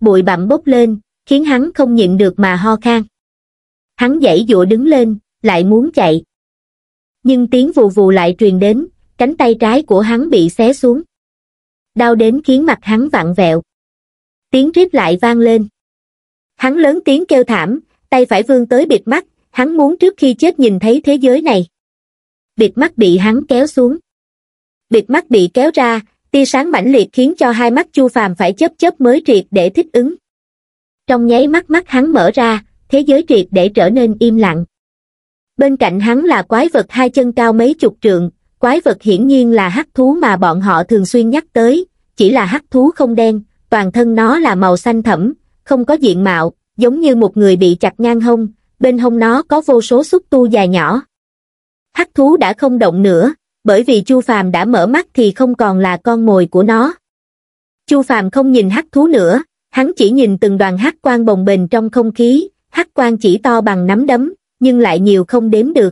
Bụi bặm bốc lên, khiến hắn không nhịn được mà ho khan. Hắn dãy dụa đứng lên, lại muốn chạy. Nhưng tiếng vù vù lại truyền đến, cánh tay trái của hắn bị xé xuống. Đau đến khiến mặt hắn vặn vẹo. Tiếng rít lại vang lên. Hắn lớn tiếng kêu thảm, tay phải vươn tới bịt mắt, hắn muốn trước khi chết nhìn thấy thế giới này bịt mắt bị hắn kéo xuống bịt mắt bị kéo ra tia sáng mãnh liệt khiến cho hai mắt chu phàm phải chớp chớp mới triệt để thích ứng trong nháy mắt mắt hắn mở ra thế giới triệt để trở nên im lặng bên cạnh hắn là quái vật hai chân cao mấy chục trượng quái vật hiển nhiên là hắc thú mà bọn họ thường xuyên nhắc tới chỉ là hắc thú không đen toàn thân nó là màu xanh thẫm không có diện mạo giống như một người bị chặt ngang hông bên hông nó có vô số xúc tu dài nhỏ. Hắc thú đã không động nữa, bởi vì Chu Phàm đã mở mắt thì không còn là con mồi của nó. Chu Phàm không nhìn hắc thú nữa, hắn chỉ nhìn từng đoàn hắc quang bồng bềnh trong không khí, hắc quang chỉ to bằng nắm đấm, nhưng lại nhiều không đếm được.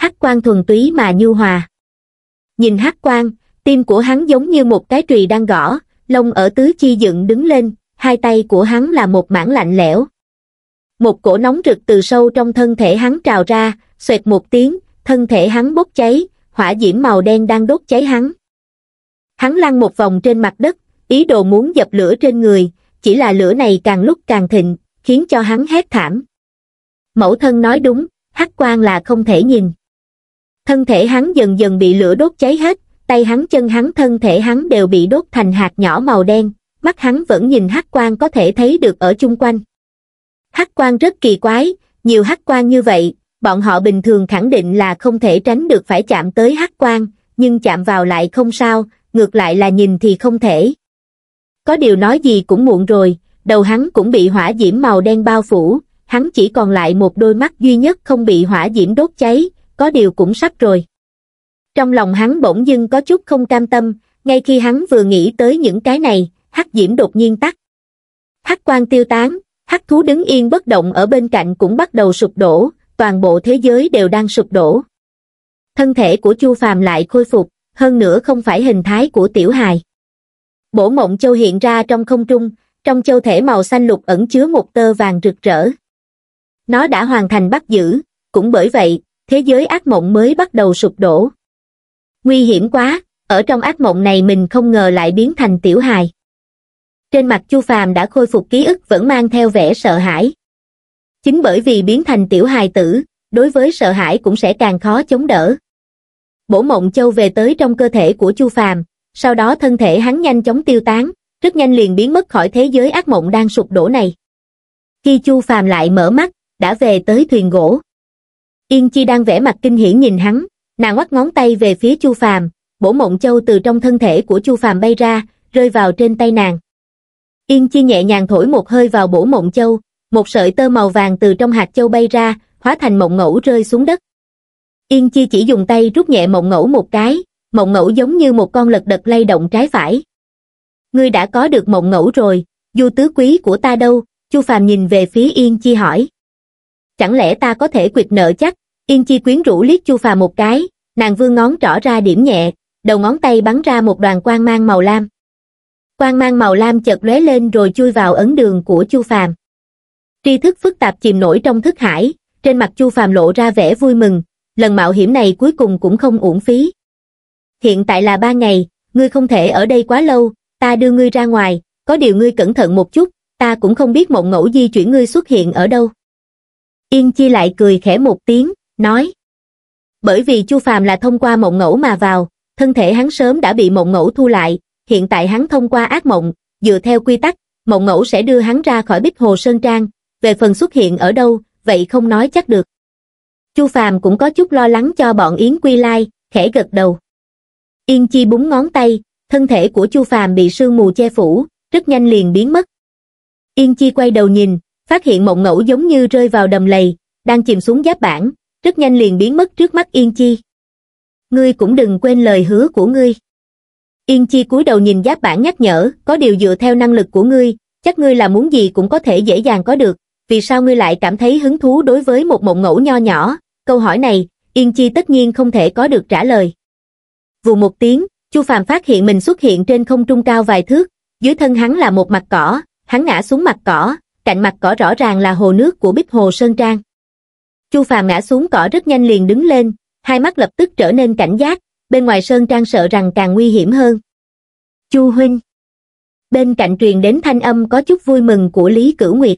Hắc quang thuần túy mà nhu hòa. Nhìn hắc quang, tim của hắn giống như một cái trùy đang gõ, lông ở tứ chi dựng đứng lên, hai tay của hắn là một mảng lạnh lẽo, một cổ nóng rực từ sâu trong thân thể hắn trào ra, xoẹt một tiếng, thân thể hắn bốc cháy, hỏa diễm màu đen đang đốt cháy hắn. Hắn lăn một vòng trên mặt đất, ý đồ muốn dập lửa trên người, chỉ là lửa này càng lúc càng thịnh, khiến cho hắn hét thảm. Mẫu thân nói đúng, hắc quang là không thể nhìn. Thân thể hắn dần dần bị lửa đốt cháy hết, tay hắn chân hắn thân thể hắn đều bị đốt thành hạt nhỏ màu đen, mắt hắn vẫn nhìn hắc quang có thể thấy được ở chung quanh hắc quan rất kỳ quái nhiều hắc quan như vậy bọn họ bình thường khẳng định là không thể tránh được phải chạm tới hắc quan nhưng chạm vào lại không sao ngược lại là nhìn thì không thể có điều nói gì cũng muộn rồi đầu hắn cũng bị hỏa diễm màu đen bao phủ hắn chỉ còn lại một đôi mắt duy nhất không bị hỏa diễm đốt cháy có điều cũng sắp rồi trong lòng hắn bỗng dưng có chút không cam tâm ngay khi hắn vừa nghĩ tới những cái này hắc diễm đột nhiên tắt hắc quan tiêu tán hắc thú đứng yên bất động ở bên cạnh cũng bắt đầu sụp đổ, toàn bộ thế giới đều đang sụp đổ. Thân thể của Chu Phàm lại khôi phục, hơn nữa không phải hình thái của tiểu hài. Bổ mộng châu hiện ra trong không trung, trong châu thể màu xanh lục ẩn chứa một tơ vàng rực rỡ. Nó đã hoàn thành bắt giữ, cũng bởi vậy, thế giới ác mộng mới bắt đầu sụp đổ. Nguy hiểm quá, ở trong ác mộng này mình không ngờ lại biến thành tiểu hài trên mặt chu phàm đã khôi phục ký ức vẫn mang theo vẻ sợ hãi chính bởi vì biến thành tiểu hài tử đối với sợ hãi cũng sẽ càng khó chống đỡ bổ mộng châu về tới trong cơ thể của chu phàm sau đó thân thể hắn nhanh chóng tiêu tán rất nhanh liền biến mất khỏi thế giới ác mộng đang sụp đổ này khi chu phàm lại mở mắt đã về tới thuyền gỗ yên chi đang vẽ mặt kinh hiển nhìn hắn nàng quắt ngón tay về phía chu phàm bổ mộng châu từ trong thân thể của chu phàm bay ra rơi vào trên tay nàng Yên Chi nhẹ nhàng thổi một hơi vào bổ mộng châu, một sợi tơ màu vàng từ trong hạt châu bay ra, hóa thành mộng ngẫu rơi xuống đất. Yên Chi chỉ dùng tay rút nhẹ mộng ngẫu một cái, mộng ngẫu giống như một con lật đật lay động trái phải. Ngươi đã có được mộng ngẫu rồi, du tứ quý của ta đâu? Chu Phàm nhìn về phía Yên Chi hỏi. Chẳng lẽ ta có thể quyệt nợ chắc? Yên Chi quyến rũ liếc Chu Phàm một cái, nàng vương ngón trỏ ra điểm nhẹ, đầu ngón tay bắn ra một đoàn quang mang màu lam quang mang màu lam chợt lóe lên rồi chui vào ấn đường của Chu Phàm. Tri thức phức tạp chìm nổi trong thức hải, trên mặt Chu Phàm lộ ra vẻ vui mừng, lần mạo hiểm này cuối cùng cũng không uổng phí. Hiện tại là ba ngày, ngươi không thể ở đây quá lâu, ta đưa ngươi ra ngoài, có điều ngươi cẩn thận một chút, ta cũng không biết mộng ngẫu di chuyển ngươi xuất hiện ở đâu. Yên Chi lại cười khẽ một tiếng, nói. Bởi vì Chu Phàm là thông qua mộng ngẫu mà vào, thân thể hắn sớm đã bị mộng ngẫu thu lại, hiện tại hắn thông qua ác mộng, dựa theo quy tắc, mộng ngẫu sẽ đưa hắn ra khỏi bích hồ Sơn Trang, về phần xuất hiện ở đâu, vậy không nói chắc được. Chu Phàm cũng có chút lo lắng cho bọn Yến Quy Lai, khẽ gật đầu. Yên Chi búng ngón tay, thân thể của Chu Phàm bị sương mù che phủ, rất nhanh liền biến mất. Yên Chi quay đầu nhìn, phát hiện mộng ngẫu giống như rơi vào đầm lầy, đang chìm xuống giáp bản, rất nhanh liền biến mất trước mắt Yên Chi. Ngươi cũng đừng quên lời hứa của ngươi yên chi cúi đầu nhìn giáp bản nhắc nhở có điều dựa theo năng lực của ngươi chắc ngươi là muốn gì cũng có thể dễ dàng có được vì sao ngươi lại cảm thấy hứng thú đối với một mộng ngẫu nho nhỏ câu hỏi này yên chi tất nhiên không thể có được trả lời vù một tiếng chu phàm phát hiện mình xuất hiện trên không trung cao vài thước dưới thân hắn là một mặt cỏ hắn ngã xuống mặt cỏ cạnh mặt cỏ rõ ràng là hồ nước của bích hồ sơn trang chu phàm ngã xuống cỏ rất nhanh liền đứng lên hai mắt lập tức trở nên cảnh giác bên ngoài sơn trang sợ rằng càng nguy hiểm hơn. Chu Huynh Bên cạnh truyền đến thanh âm có chút vui mừng của Lý Cửu Nguyệt.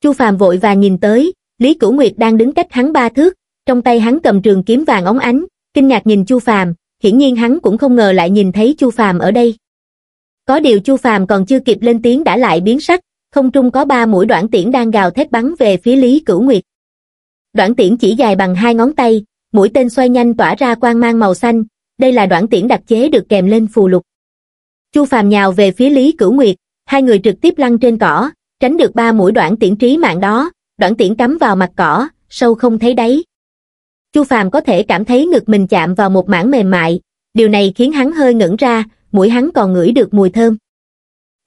Chu Phàm vội và nhìn tới, Lý Cửu Nguyệt đang đứng cách hắn ba thước, trong tay hắn cầm trường kiếm vàng óng ánh, kinh ngạc nhìn Chu Phàm, hiển nhiên hắn cũng không ngờ lại nhìn thấy Chu Phàm ở đây. Có điều Chu Phàm còn chưa kịp lên tiếng đã lại biến sắc, không trung có ba mũi đoạn tiễn đang gào thét bắn về phía Lý Cửu Nguyệt. Đoạn tiễn chỉ dài bằng hai ngón tay, mũi tên xoay nhanh tỏa ra quang mang màu xanh, đây là đoạn tiễn đặc chế được kèm lên phù lục. Chu Phàm nhào về phía Lý Cửu Nguyệt, hai người trực tiếp lăn trên cỏ, tránh được ba mũi đoạn tiễn trí mạng đó, đoạn tiễn cắm vào mặt cỏ, sâu không thấy đáy. Chu Phàm có thể cảm thấy ngực mình chạm vào một mảng mềm mại, điều này khiến hắn hơi ngẩn ra, mũi hắn còn ngửi được mùi thơm.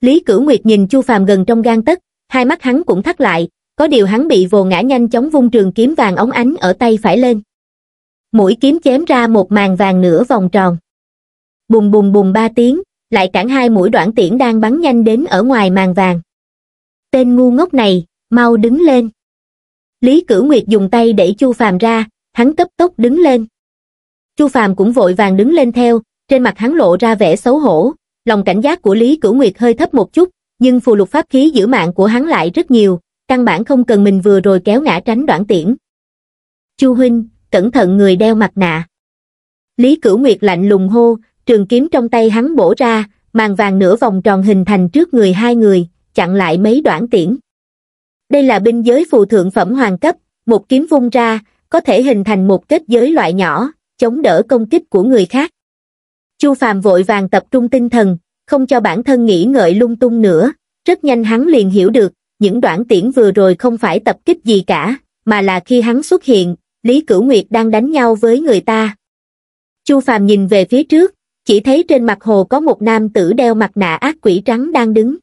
Lý Cửu Nguyệt nhìn Chu Phàm gần trong gan tấc, hai mắt hắn cũng thắt lại, có điều hắn bị vồ ngã nhanh chóng vung trường kiếm vàng óng ánh ở tay phải lên mũi kiếm chém ra một màn vàng nửa vòng tròn. Bùng bùng bùng ba tiếng, lại cản hai mũi đoạn tiễn đang bắn nhanh đến ở ngoài màn vàng. Tên ngu ngốc này, mau đứng lên. Lý Cửu Nguyệt dùng tay đẩy Chu Phàm ra, hắn cấp tốc đứng lên. Chu Phàm cũng vội vàng đứng lên theo, trên mặt hắn lộ ra vẻ xấu hổ, lòng cảnh giác của Lý Cửu Nguyệt hơi thấp một chút, nhưng phù lục pháp khí giữ mạng của hắn lại rất nhiều, căn bản không cần mình vừa rồi kéo ngã tránh đoạn tiễn. Chu huynh, cẩn thận người đeo mặt nạ. Lý Cửu Nguyệt lạnh lùng hô, trường kiếm trong tay hắn bổ ra, màn vàng nửa vòng tròn hình thành trước người hai người, chặn lại mấy đoạn tiễn. Đây là binh giới phù thượng phẩm hoàng cấp, một kiếm vung ra, có thể hình thành một kết giới loại nhỏ, chống đỡ công kích của người khác. Chu Phàm vội vàng tập trung tinh thần, không cho bản thân nghĩ ngợi lung tung nữa, rất nhanh hắn liền hiểu được, những đoạn tiễn vừa rồi không phải tập kích gì cả, mà là khi hắn xuất hiện, Lý Cửu Nguyệt đang đánh nhau với người ta. Chu Phàm nhìn về phía trước, chỉ thấy trên mặt hồ có một nam tử đeo mặt nạ ác quỷ trắng đang đứng.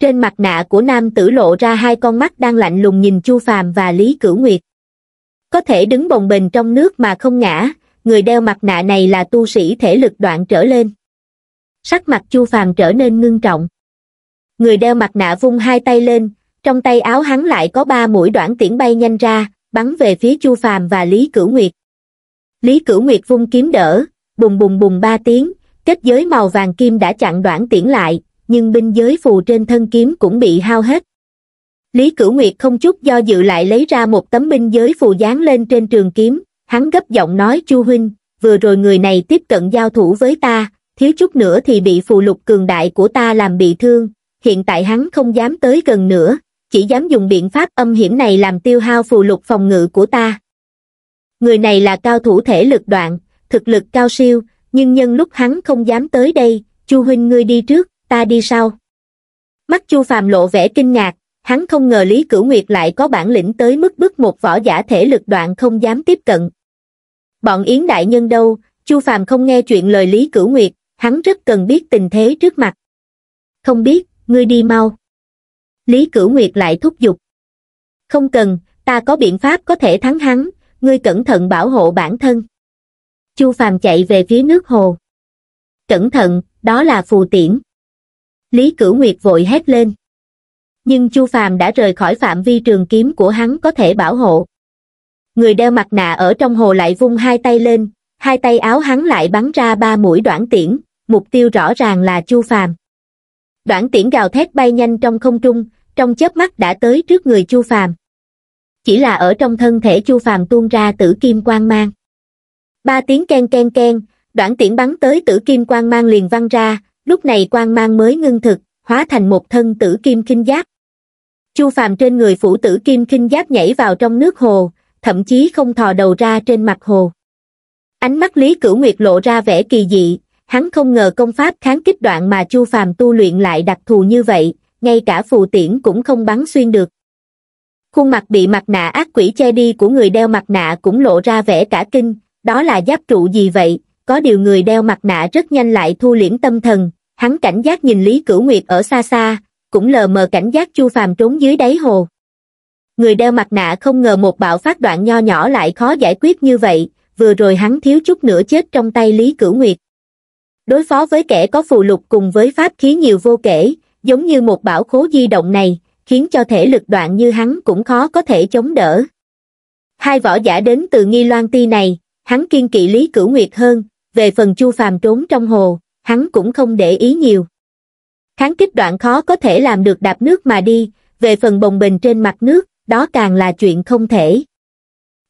Trên mặt nạ của nam tử lộ ra hai con mắt đang lạnh lùng nhìn Chu Phàm và Lý Cửu Nguyệt. Có thể đứng bồng bềnh trong nước mà không ngã, người đeo mặt nạ này là tu sĩ thể lực đoạn trở lên. Sắc mặt Chu Phàm trở nên ngưng trọng. Người đeo mặt nạ vung hai tay lên, trong tay áo hắn lại có ba mũi đoạn tiễn bay nhanh ra, bắn về phía Chu Phàm và Lý Cửu Nguyệt. Lý Cửu Nguyệt vung kiếm đỡ, bùng bùng bùng ba tiếng, kết giới màu vàng kim đã chặn đoạn tiễn lại, nhưng binh giới phù trên thân kiếm cũng bị hao hết. Lý Cửu Nguyệt không chút do dự lại lấy ra một tấm binh giới phù dán lên trên trường kiếm, hắn gấp giọng nói Chu Huynh, vừa rồi người này tiếp cận giao thủ với ta, thiếu chút nữa thì bị phù lục cường đại của ta làm bị thương, hiện tại hắn không dám tới gần nữa, chỉ dám dùng biện pháp âm hiểm này làm tiêu hao phù lục phòng ngự của ta. Người này là cao thủ thể lực đoạn, thực lực cao siêu, nhưng nhân lúc hắn không dám tới đây, Chu huynh ngươi đi trước, ta đi sau. Mắt Chu Phàm lộ vẻ kinh ngạc, hắn không ngờ Lý Cửu Nguyệt lại có bản lĩnh tới mức bức một võ giả thể lực đoạn không dám tiếp cận. Bọn Yến đại nhân đâu, Chu Phàm không nghe chuyện lời Lý Cửu Nguyệt, hắn rất cần biết tình thế trước mặt. Không biết, ngươi đi mau. Lý Cửu Nguyệt lại thúc giục. Không cần, ta có biện pháp có thể thắng hắn, ngươi cẩn thận bảo hộ bản thân. Chu Phàm chạy về phía nước hồ. Cẩn thận, đó là phù tiễn. Lý Cửu Nguyệt vội hét lên. Nhưng Chu Phàm đã rời khỏi phạm vi trường kiếm của hắn có thể bảo hộ. Người đeo mặt nạ ở trong hồ lại vung hai tay lên, hai tay áo hắn lại bắn ra ba mũi đoạn tiễn, mục tiêu rõ ràng là Chu Phàm. Đoạn tiễn gào thét bay nhanh trong không trung, trong chớp mắt đã tới trước người Chu Phàm. Chỉ là ở trong thân thể Chu Phàm tuôn ra tử kim quang mang. Ba tiếng ken ken ken, đoạn tiễn bắn tới tử kim quang mang liền văng ra, lúc này quang mang mới ngưng thực, hóa thành một thân tử kim kinh giáp. Chu Phàm trên người phủ tử kim kinh giáp nhảy vào trong nước hồ, thậm chí không thò đầu ra trên mặt hồ. Ánh mắt Lý Cửu Nguyệt lộ ra vẻ kỳ dị, hắn không ngờ công pháp kháng kích đoạn mà Chu Phàm tu luyện lại đặc thù như vậy, ngay cả phù tiễn cũng không bắn xuyên được khuôn mặt bị mặt nạ ác quỷ che đi của người đeo mặt nạ cũng lộ ra vẻ cả kinh đó là giáp trụ gì vậy có điều người đeo mặt nạ rất nhanh lại thu liễm tâm thần hắn cảnh giác nhìn lý cửu nguyệt ở xa xa cũng lờ mờ cảnh giác chu phàm trốn dưới đáy hồ người đeo mặt nạ không ngờ một bạo phát đoạn nho nhỏ lại khó giải quyết như vậy vừa rồi hắn thiếu chút nữa chết trong tay lý cửu nguyệt đối phó với kẻ có phù lục cùng với pháp khí nhiều vô kể giống như một bảo khố di động này khiến cho thể lực đoạn như hắn cũng khó có thể chống đỡ hai võ giả đến từ nghi loan ti này hắn kiên kỵ lý cửu nguyệt hơn về phần chu phàm trốn trong hồ hắn cũng không để ý nhiều kháng kích đoạn khó có thể làm được đạp nước mà đi về phần bồng bình trên mặt nước đó càng là chuyện không thể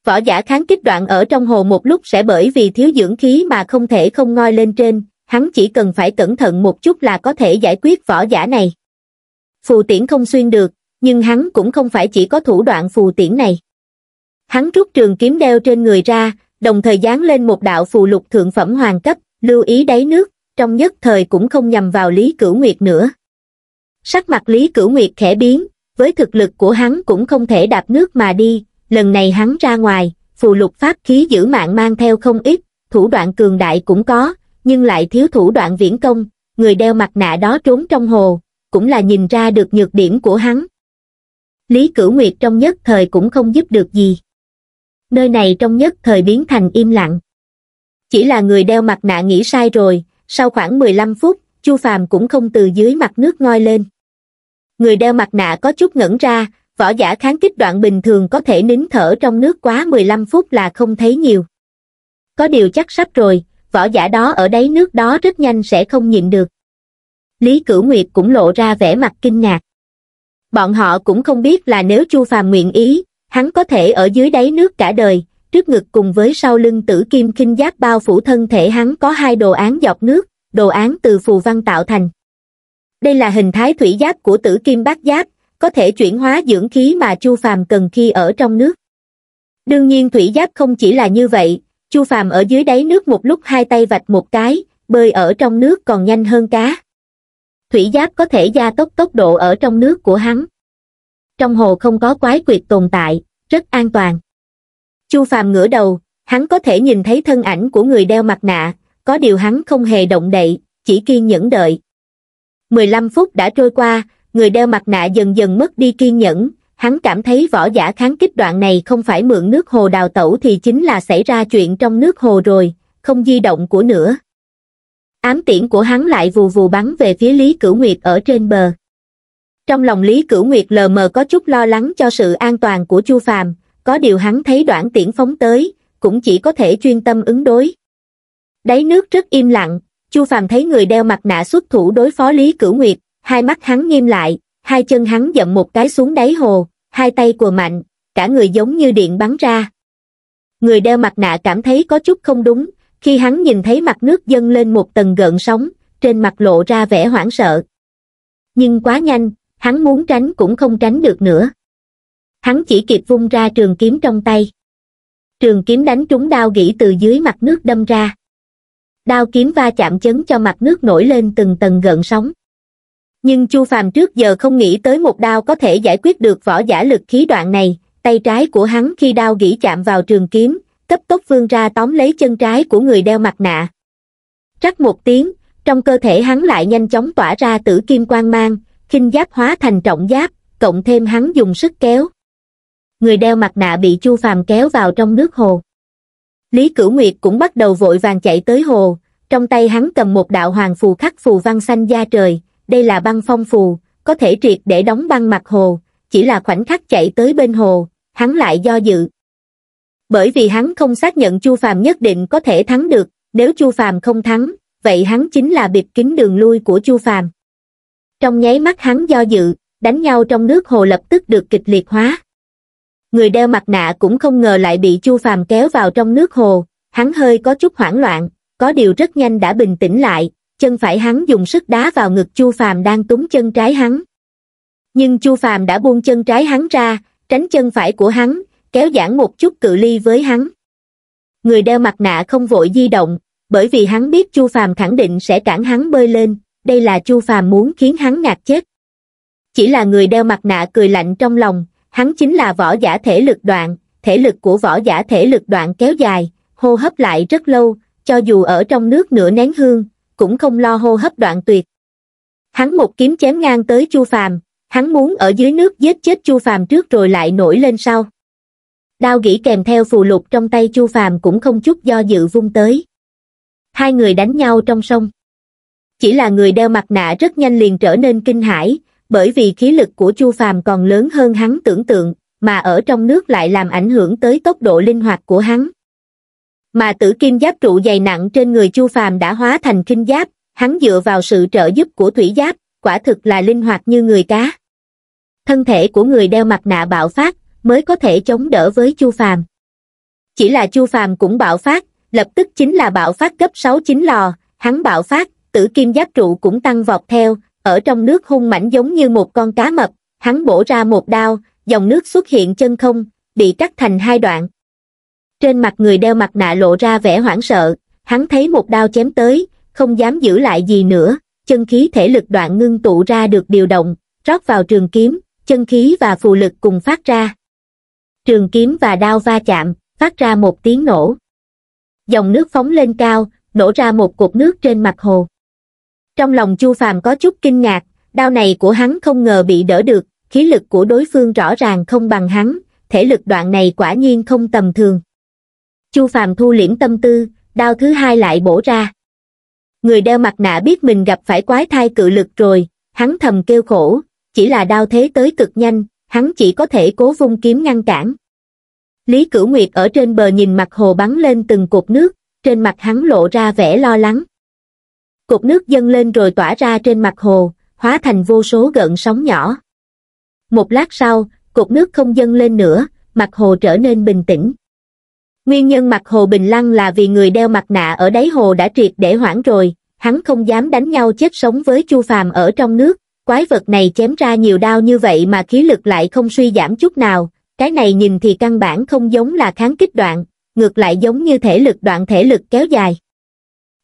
võ giả kháng kích đoạn ở trong hồ một lúc sẽ bởi vì thiếu dưỡng khí mà không thể không ngoi lên trên hắn chỉ cần phải cẩn thận một chút là có thể giải quyết võ giả này. Phù tiễn không xuyên được, nhưng hắn cũng không phải chỉ có thủ đoạn phù tiễn này. Hắn rút trường kiếm đeo trên người ra, đồng thời dán lên một đạo phù lục thượng phẩm hoàng cấp, lưu ý đáy nước, trong nhất thời cũng không nhằm vào Lý Cửu Nguyệt nữa. Sắc mặt Lý Cửu Nguyệt khẽ biến, với thực lực của hắn cũng không thể đạp nước mà đi, lần này hắn ra ngoài, phù lục pháp khí giữ mạng mang theo không ít, thủ đoạn cường đại cũng có, nhưng lại thiếu thủ đoạn viễn công, người đeo mặt nạ đó trốn trong hồ, cũng là nhìn ra được nhược điểm của hắn. Lý Cửu Nguyệt trong nhất thời cũng không giúp được gì. Nơi này trong nhất thời biến thành im lặng. Chỉ là người đeo mặt nạ nghĩ sai rồi, sau khoảng 15 phút, Chu Phàm cũng không từ dưới mặt nước ngoi lên. Người đeo mặt nạ có chút ngẩn ra, võ giả kháng kích đoạn bình thường có thể nín thở trong nước quá 15 phút là không thấy nhiều. Có điều chắc sắp rồi, võ giả đó ở đáy nước đó rất nhanh sẽ không nhịn được. Lý Cửu Nguyệt cũng lộ ra vẻ mặt kinh ngạc. Bọn họ cũng không biết là nếu Chu Phàm nguyện ý, hắn có thể ở dưới đáy nước cả đời, trước ngực cùng với sau lưng tử kim kinh giáp bao phủ thân thể hắn có hai đồ án dọc nước, đồ án từ phù văn tạo thành. Đây là hình thái thủy giáp của tử kim bát giáp, có thể chuyển hóa dưỡng khí mà Chu Phàm cần khi ở trong nước. Đương nhiên thủy giáp không chỉ là như vậy, Chu Phàm ở dưới đáy nước một lúc hai tay vạch một cái, bơi ở trong nước còn nhanh hơn cá. Thủy giáp có thể gia tốc tốc độ ở trong nước của hắn. Trong hồ không có quái quyệt tồn tại, rất an toàn. Chu Phàm ngửa đầu, hắn có thể nhìn thấy thân ảnh của người đeo mặt nạ, có điều hắn không hề động đậy, chỉ kiên nhẫn đợi. 15 phút đã trôi qua, người đeo mặt nạ dần dần mất đi kiên nhẫn, hắn cảm thấy võ giả kháng kích đoạn này không phải mượn nước hồ đào tẩu thì chính là xảy ra chuyện trong nước hồ rồi, không di động của nữa. Ám tiễn của hắn lại vù vù bắn về phía Lý Cửu Nguyệt ở trên bờ. Trong lòng Lý Cửu Nguyệt lờ mờ có chút lo lắng cho sự an toàn của Chu Phàm, có điều hắn thấy đoạn tiễn phóng tới, cũng chỉ có thể chuyên tâm ứng đối. Đáy nước rất im lặng, Chu Phàm thấy người đeo mặt nạ xuất thủ đối phó Lý Cửu Nguyệt, hai mắt hắn nghiêm lại, hai chân hắn dậm một cái xuống đáy hồ, hai tay của mạnh, cả người giống như điện bắn ra. Người đeo mặt nạ cảm thấy có chút không đúng, khi hắn nhìn thấy mặt nước dâng lên một tầng gợn sóng, trên mặt lộ ra vẻ hoảng sợ. Nhưng quá nhanh, hắn muốn tránh cũng không tránh được nữa. Hắn chỉ kịp vung ra trường kiếm trong tay. Trường kiếm đánh trúng đao gỉ từ dưới mặt nước đâm ra. Đao kiếm va chạm chấn cho mặt nước nổi lên từng tầng gợn sóng nhưng chu phàm trước giờ không nghĩ tới một đao có thể giải quyết được võ giả lực khí đoạn này tay trái của hắn khi đao gỉ chạm vào trường kiếm cấp tốc vươn ra tóm lấy chân trái của người đeo mặt nạ rắc một tiếng trong cơ thể hắn lại nhanh chóng tỏa ra tử kim quang mang khinh giáp hóa thành trọng giáp cộng thêm hắn dùng sức kéo người đeo mặt nạ bị chu phàm kéo vào trong nước hồ lý cửu nguyệt cũng bắt đầu vội vàng chạy tới hồ trong tay hắn cầm một đạo hoàng phù khắc phù văn xanh da trời đây là băng phong phù, có thể triệt để đóng băng mặt hồ, chỉ là khoảnh khắc chạy tới bên hồ, hắn lại do dự. Bởi vì hắn không xác nhận Chu Phàm nhất định có thể thắng được, nếu Chu Phàm không thắng, vậy hắn chính là bịt kín đường lui của Chu Phàm. Trong nháy mắt hắn do dự, đánh nhau trong nước hồ lập tức được kịch liệt hóa. Người đeo mặt nạ cũng không ngờ lại bị Chu Phàm kéo vào trong nước hồ, hắn hơi có chút hoảng loạn, có điều rất nhanh đã bình tĩnh lại, chân phải hắn dùng sức đá vào ngực chu phàm đang túng chân trái hắn nhưng chu phàm đã buông chân trái hắn ra tránh chân phải của hắn kéo giãn một chút cự ly với hắn người đeo mặt nạ không vội di động bởi vì hắn biết chu phàm khẳng định sẽ cản hắn bơi lên đây là chu phàm muốn khiến hắn ngạt chết chỉ là người đeo mặt nạ cười lạnh trong lòng hắn chính là võ giả thể lực đoạn thể lực của võ giả thể lực đoạn kéo dài hô hấp lại rất lâu cho dù ở trong nước nửa nén hương cũng không lo hô hấp đoạn tuyệt. Hắn một kiếm chém ngang tới Chu Phàm, hắn muốn ở dưới nước giết chết Chu Phàm trước rồi lại nổi lên sau. Đao gỉ kèm theo phù lục trong tay Chu Phàm cũng không chút do dự vung tới. Hai người đánh nhau trong sông. Chỉ là người đeo mặt nạ rất nhanh liền trở nên kinh hãi, bởi vì khí lực của Chu Phàm còn lớn hơn hắn tưởng tượng, mà ở trong nước lại làm ảnh hưởng tới tốc độ linh hoạt của hắn mà tử kim giáp trụ dày nặng trên người chu phàm đã hóa thành kinh giáp hắn dựa vào sự trợ giúp của thủy giáp quả thực là linh hoạt như người cá thân thể của người đeo mặt nạ bạo phát mới có thể chống đỡ với chu phàm chỉ là chu phàm cũng bạo phát lập tức chính là bạo phát cấp sáu chín lò hắn bạo phát tử kim giáp trụ cũng tăng vọt theo ở trong nước hung mảnh giống như một con cá mập hắn bổ ra một đao dòng nước xuất hiện chân không bị cắt thành hai đoạn trên mặt người đeo mặt nạ lộ ra vẻ hoảng sợ hắn thấy một đao chém tới không dám giữ lại gì nữa chân khí thể lực đoạn ngưng tụ ra được điều động rót vào trường kiếm chân khí và phù lực cùng phát ra trường kiếm và đao va chạm phát ra một tiếng nổ dòng nước phóng lên cao nổ ra một cục nước trên mặt hồ trong lòng chu phàm có chút kinh ngạc đao này của hắn không ngờ bị đỡ được khí lực của đối phương rõ ràng không bằng hắn thể lực đoạn này quả nhiên không tầm thường chu phàm thu liễm tâm tư đao thứ hai lại bổ ra người đeo mặt nạ biết mình gặp phải quái thai cự lực rồi hắn thầm kêu khổ chỉ là đao thế tới cực nhanh hắn chỉ có thể cố vung kiếm ngăn cản lý cửu nguyệt ở trên bờ nhìn mặt hồ bắn lên từng cột nước trên mặt hắn lộ ra vẻ lo lắng cột nước dâng lên rồi tỏa ra trên mặt hồ hóa thành vô số gợn sóng nhỏ một lát sau cột nước không dâng lên nữa mặt hồ trở nên bình tĩnh nguyên nhân mặt hồ bình lăng là vì người đeo mặt nạ ở đáy hồ đã triệt để hoãn rồi hắn không dám đánh nhau chết sống với chu phàm ở trong nước quái vật này chém ra nhiều đao như vậy mà khí lực lại không suy giảm chút nào cái này nhìn thì căn bản không giống là kháng kích đoạn ngược lại giống như thể lực đoạn thể lực kéo dài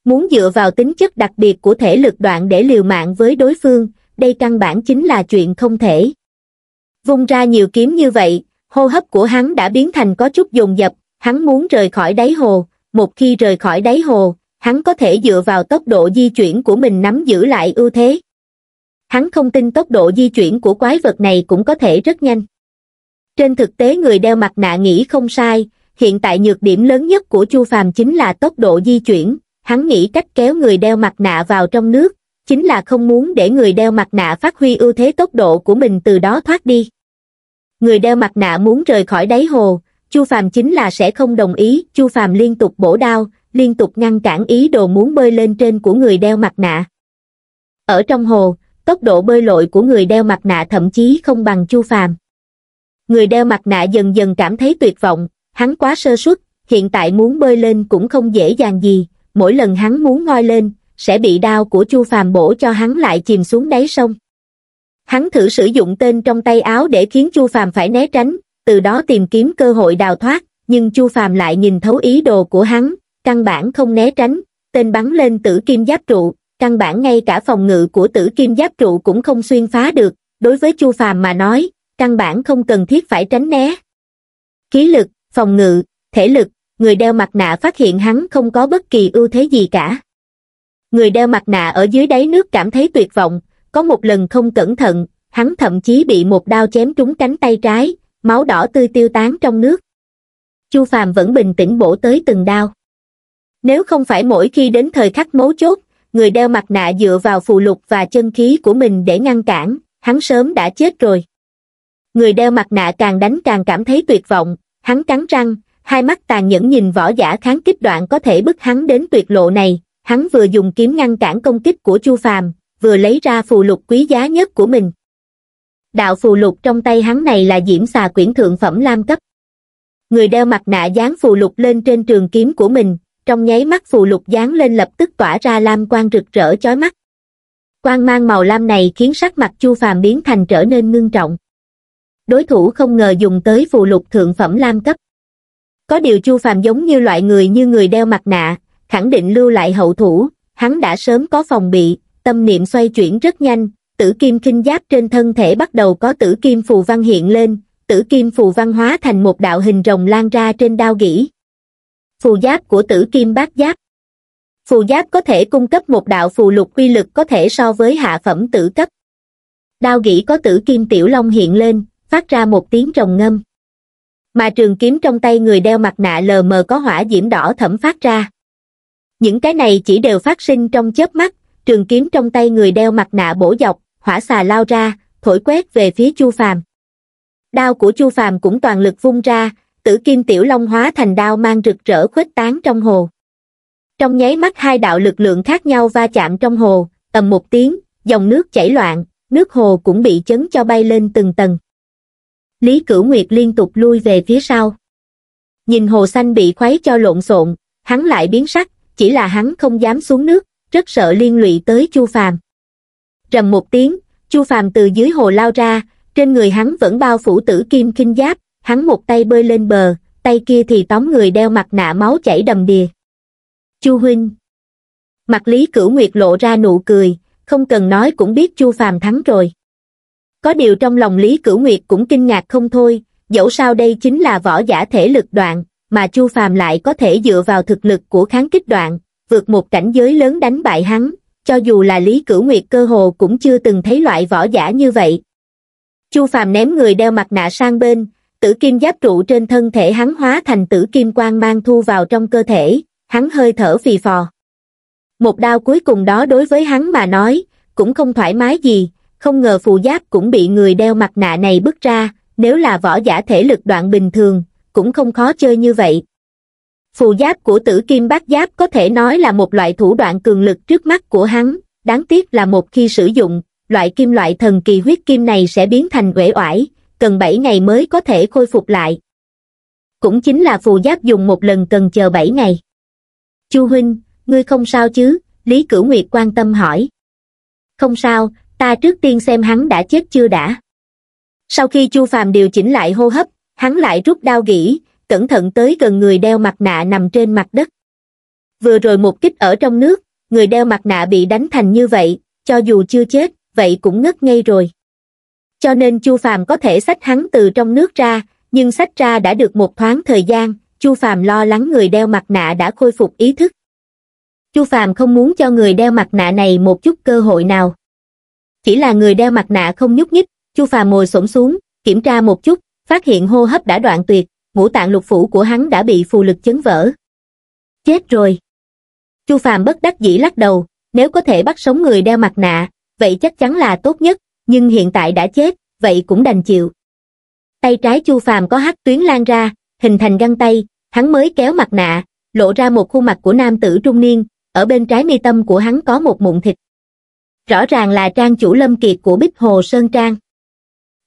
muốn dựa vào tính chất đặc biệt của thể lực đoạn để liều mạng với đối phương đây căn bản chính là chuyện không thể vung ra nhiều kiếm như vậy hô hấp của hắn đã biến thành có chút dồn dập Hắn muốn rời khỏi đáy hồ, một khi rời khỏi đáy hồ, hắn có thể dựa vào tốc độ di chuyển của mình nắm giữ lại ưu thế. Hắn không tin tốc độ di chuyển của quái vật này cũng có thể rất nhanh. Trên thực tế người đeo mặt nạ nghĩ không sai, hiện tại nhược điểm lớn nhất của Chu Phàm chính là tốc độ di chuyển, hắn nghĩ cách kéo người đeo mặt nạ vào trong nước, chính là không muốn để người đeo mặt nạ phát huy ưu thế tốc độ của mình từ đó thoát đi. Người đeo mặt nạ muốn rời khỏi đáy hồ, Chu Phàm chính là sẽ không đồng ý, Chu Phàm liên tục bổ đao, liên tục ngăn cản ý đồ muốn bơi lên trên của người đeo mặt nạ. Ở trong hồ, tốc độ bơi lội của người đeo mặt nạ thậm chí không bằng Chu Phàm. Người đeo mặt nạ dần dần cảm thấy tuyệt vọng, hắn quá sơ suất, hiện tại muốn bơi lên cũng không dễ dàng gì, mỗi lần hắn muốn ngoi lên, sẽ bị đao của Chu Phàm bổ cho hắn lại chìm xuống đáy sông. Hắn thử sử dụng tên trong tay áo để khiến Chu Phàm phải né tránh, từ đó tìm kiếm cơ hội đào thoát, nhưng Chu Phàm lại nhìn thấu ý đồ của hắn, căn bản không né tránh, tên bắn lên tử kim giáp trụ, căn bản ngay cả phòng ngự của tử kim giáp trụ cũng không xuyên phá được, đối với Chu Phàm mà nói, căn bản không cần thiết phải tránh né. Khí lực, phòng ngự, thể lực, người đeo mặt nạ phát hiện hắn không có bất kỳ ưu thế gì cả. Người đeo mặt nạ ở dưới đáy nước cảm thấy tuyệt vọng, có một lần không cẩn thận, hắn thậm chí bị một đao chém trúng cánh tay trái, máu đỏ tươi tiêu tán trong nước. Chu Phàm vẫn bình tĩnh bổ tới từng đao. Nếu không phải mỗi khi đến thời khắc mấu chốt, người đeo mặt nạ dựa vào phù lục và chân khí của mình để ngăn cản, hắn sớm đã chết rồi. Người đeo mặt nạ càng đánh càng cảm thấy tuyệt vọng, hắn cắn răng, hai mắt tàn nhẫn nhìn võ giả kháng kích đoạn có thể bức hắn đến tuyệt lộ này, hắn vừa dùng kiếm ngăn cản công kích của Chu Phàm, vừa lấy ra phù lục quý giá nhất của mình đạo phù lục trong tay hắn này là diễm xà quyển thượng phẩm lam cấp. Người đeo mặt nạ dán phù lục lên trên trường kiếm của mình, trong nháy mắt phù lục dán lên lập tức tỏa ra lam quang rực rỡ chói mắt. Quang mang màu lam này khiến sắc mặt Chu Phàm biến thành trở nên ngưng trọng. Đối thủ không ngờ dùng tới phù lục thượng phẩm lam cấp. Có điều Chu Phàm giống như loại người như người đeo mặt nạ, khẳng định lưu lại hậu thủ, hắn đã sớm có phòng bị, tâm niệm xoay chuyển rất nhanh, tử kim kinh giáp trên thân thể bắt đầu có tử kim phù văn hiện lên, tử kim phù văn hóa thành một đạo hình rồng lan ra trên đao gỉ. Phù giáp của tử kim bát giáp Phù giáp có thể cung cấp một đạo phù lục quy lực có thể so với hạ phẩm tử cấp. Đao gỉ có tử kim tiểu long hiện lên, phát ra một tiếng rồng ngâm. Mà trường kiếm trong tay người đeo mặt nạ lờ mờ có hỏa diễm đỏ thẩm phát ra. Những cái này chỉ đều phát sinh trong chớp mắt, trường kiếm trong tay người đeo mặt nạ bổ dọc, hỏa xà lao ra, thổi quét về phía Chu Phàm. Đao của Chu Phàm cũng toàn lực vung ra, tử kim tiểu long hóa thành đao mang rực rỡ khuếch tán trong hồ. Trong nháy mắt hai đạo lực lượng khác nhau va chạm trong hồ, tầm một tiếng, dòng nước chảy loạn, nước hồ cũng bị chấn cho bay lên từng tầng. Lý Cửu Nguyệt liên tục lui về phía sau. Nhìn hồ xanh bị khuấy cho lộn xộn, hắn lại biến sắc, chỉ là hắn không dám xuống nước, rất sợ liên lụy tới Chu Phàm rầm một tiếng chu phàm từ dưới hồ lao ra trên người hắn vẫn bao phủ tử kim kinh giáp hắn một tay bơi lên bờ tay kia thì tóm người đeo mặt nạ máu chảy đầm đìa chu huynh mặt lý cửu nguyệt lộ ra nụ cười không cần nói cũng biết chu phàm thắng rồi có điều trong lòng lý cửu nguyệt cũng kinh ngạc không thôi dẫu sao đây chính là võ giả thể lực đoạn mà chu phàm lại có thể dựa vào thực lực của kháng kích đoạn vượt một cảnh giới lớn đánh bại hắn cho dù là Lý Cửu Nguyệt cơ hồ cũng chưa từng thấy loại võ giả như vậy. Chu Phàm ném người đeo mặt nạ sang bên, tử kim giáp trụ trên thân thể hắn hóa thành tử kim quang mang thu vào trong cơ thể, hắn hơi thở phì phò. Một đao cuối cùng đó đối với hắn mà nói, cũng không thoải mái gì, không ngờ phù giáp cũng bị người đeo mặt nạ này bứt ra, nếu là võ giả thể lực đoạn bình thường, cũng không khó chơi như vậy phù giáp của tử kim bát giáp có thể nói là một loại thủ đoạn cường lực trước mắt của hắn, đáng tiếc là một khi sử dụng, loại kim loại thần kỳ huyết kim này sẽ biến thành uể oải, cần 7 ngày mới có thể khôi phục lại. Cũng chính là phù giáp dùng một lần cần chờ 7 ngày. Chu Huynh, ngươi không sao chứ? Lý Cửu Nguyệt quan tâm hỏi. Không sao, ta trước tiên xem hắn đã chết chưa đã. Sau khi Chu Phàm điều chỉnh lại hô hấp, hắn lại rút đao gỉ, cẩn thận tới gần người đeo mặt nạ nằm trên mặt đất vừa rồi một kích ở trong nước người đeo mặt nạ bị đánh thành như vậy cho dù chưa chết vậy cũng ngất ngay rồi cho nên chu phàm có thể xách hắn từ trong nước ra nhưng xách ra đã được một thoáng thời gian chu phàm lo lắng người đeo mặt nạ đã khôi phục ý thức chu phàm không muốn cho người đeo mặt nạ này một chút cơ hội nào chỉ là người đeo mặt nạ không nhúc nhích chu phàm mồi xổm xuống kiểm tra một chút phát hiện hô hấp đã đoạn tuyệt ngũ tạng lục phủ của hắn đã bị phù lực chấn vỡ. Chết rồi. Chu Phàm bất đắc dĩ lắc đầu, nếu có thể bắt sống người đeo mặt nạ, vậy chắc chắn là tốt nhất, nhưng hiện tại đã chết, vậy cũng đành chịu. Tay trái Chu Phàm có hắc tuyến lan ra, hình thành găng tay, hắn mới kéo mặt nạ, lộ ra một khuôn mặt của nam tử trung niên, ở bên trái mi tâm của hắn có một mụn thịt. Rõ ràng là trang chủ Lâm Kiệt của Bích Hồ Sơn Trang.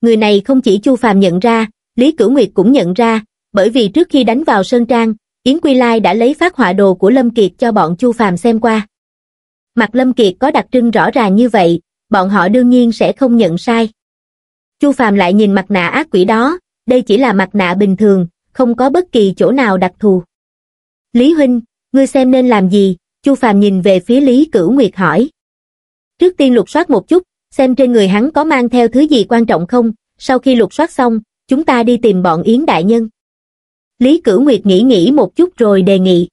Người này không chỉ Chu Phàm nhận ra, Lý Cửu Nguyệt cũng nhận ra, bởi vì trước khi đánh vào Sơn Trang, Yến Quy Lai đã lấy phát họa đồ của Lâm Kiệt cho bọn Chu Phàm xem qua. Mặt Lâm Kiệt có đặc trưng rõ ràng như vậy, bọn họ đương nhiên sẽ không nhận sai. Chu Phàm lại nhìn mặt nạ ác quỷ đó, đây chỉ là mặt nạ bình thường, không có bất kỳ chỗ nào đặc thù. Lý Huynh, ngươi xem nên làm gì? Chu Phàm nhìn về phía Lý Cửu Nguyệt hỏi. Trước tiên lục soát một chút, xem trên người hắn có mang theo thứ gì quan trọng không, sau khi lục soát xong, chúng ta đi tìm bọn Yến Đại Nhân. Lý Cửu Nguyệt nghĩ nghĩ một chút rồi đề nghị.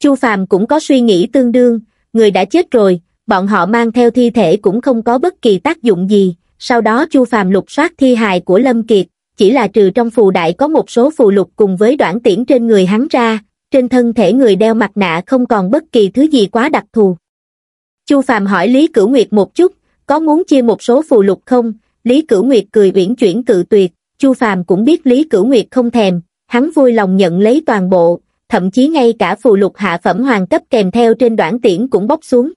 Chu Phàm cũng có suy nghĩ tương đương, người đã chết rồi, bọn họ mang theo thi thể cũng không có bất kỳ tác dụng gì, sau đó Chu Phàm lục soát thi hài của Lâm Kiệt, chỉ là trừ trong phù đại có một số phù lục cùng với đoạn tiễn trên người hắn ra, trên thân thể người đeo mặt nạ không còn bất kỳ thứ gì quá đặc thù. Chu Phàm hỏi Lý Cửu Nguyệt một chút, có muốn chia một số phù lục không? Lý Cửu Nguyệt cười uyển chuyển tự tuyệt, Chu Phàm cũng biết Lý Cửu Nguyệt không thèm, hắn vui lòng nhận lấy toàn bộ, thậm chí ngay cả phù lục hạ phẩm hoàng cấp kèm theo trên đoạn tiễn cũng bóc xuống.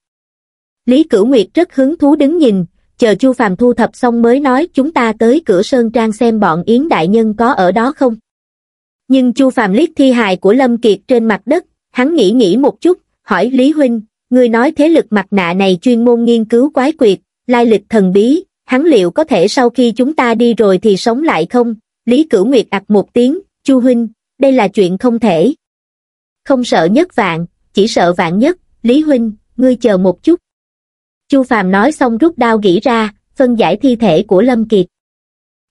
Lý Cửu Nguyệt rất hứng thú đứng nhìn, chờ Chu Phàm thu thập xong mới nói chúng ta tới cửa Sơn Trang xem bọn Yến Đại Nhân có ở đó không. Nhưng Chu Phàm liếc thi hài của Lâm Kiệt trên mặt đất, hắn nghĩ nghĩ một chút, hỏi Lý Huynh, người nói thế lực mặt nạ này chuyên môn nghiên cứu quái quyệt, lai lịch thần bí, hắn liệu có thể sau khi chúng ta đi rồi thì sống lại không? Lý Cửu Nguyệt ặc một tiếng, Chu Huynh, đây là chuyện không thể. Không sợ nhất vạn, chỉ sợ vạn nhất, Lý Huynh, ngươi chờ một chút. Chu Phàm nói xong rút đao gỉ ra, phân giải thi thể của Lâm Kiệt.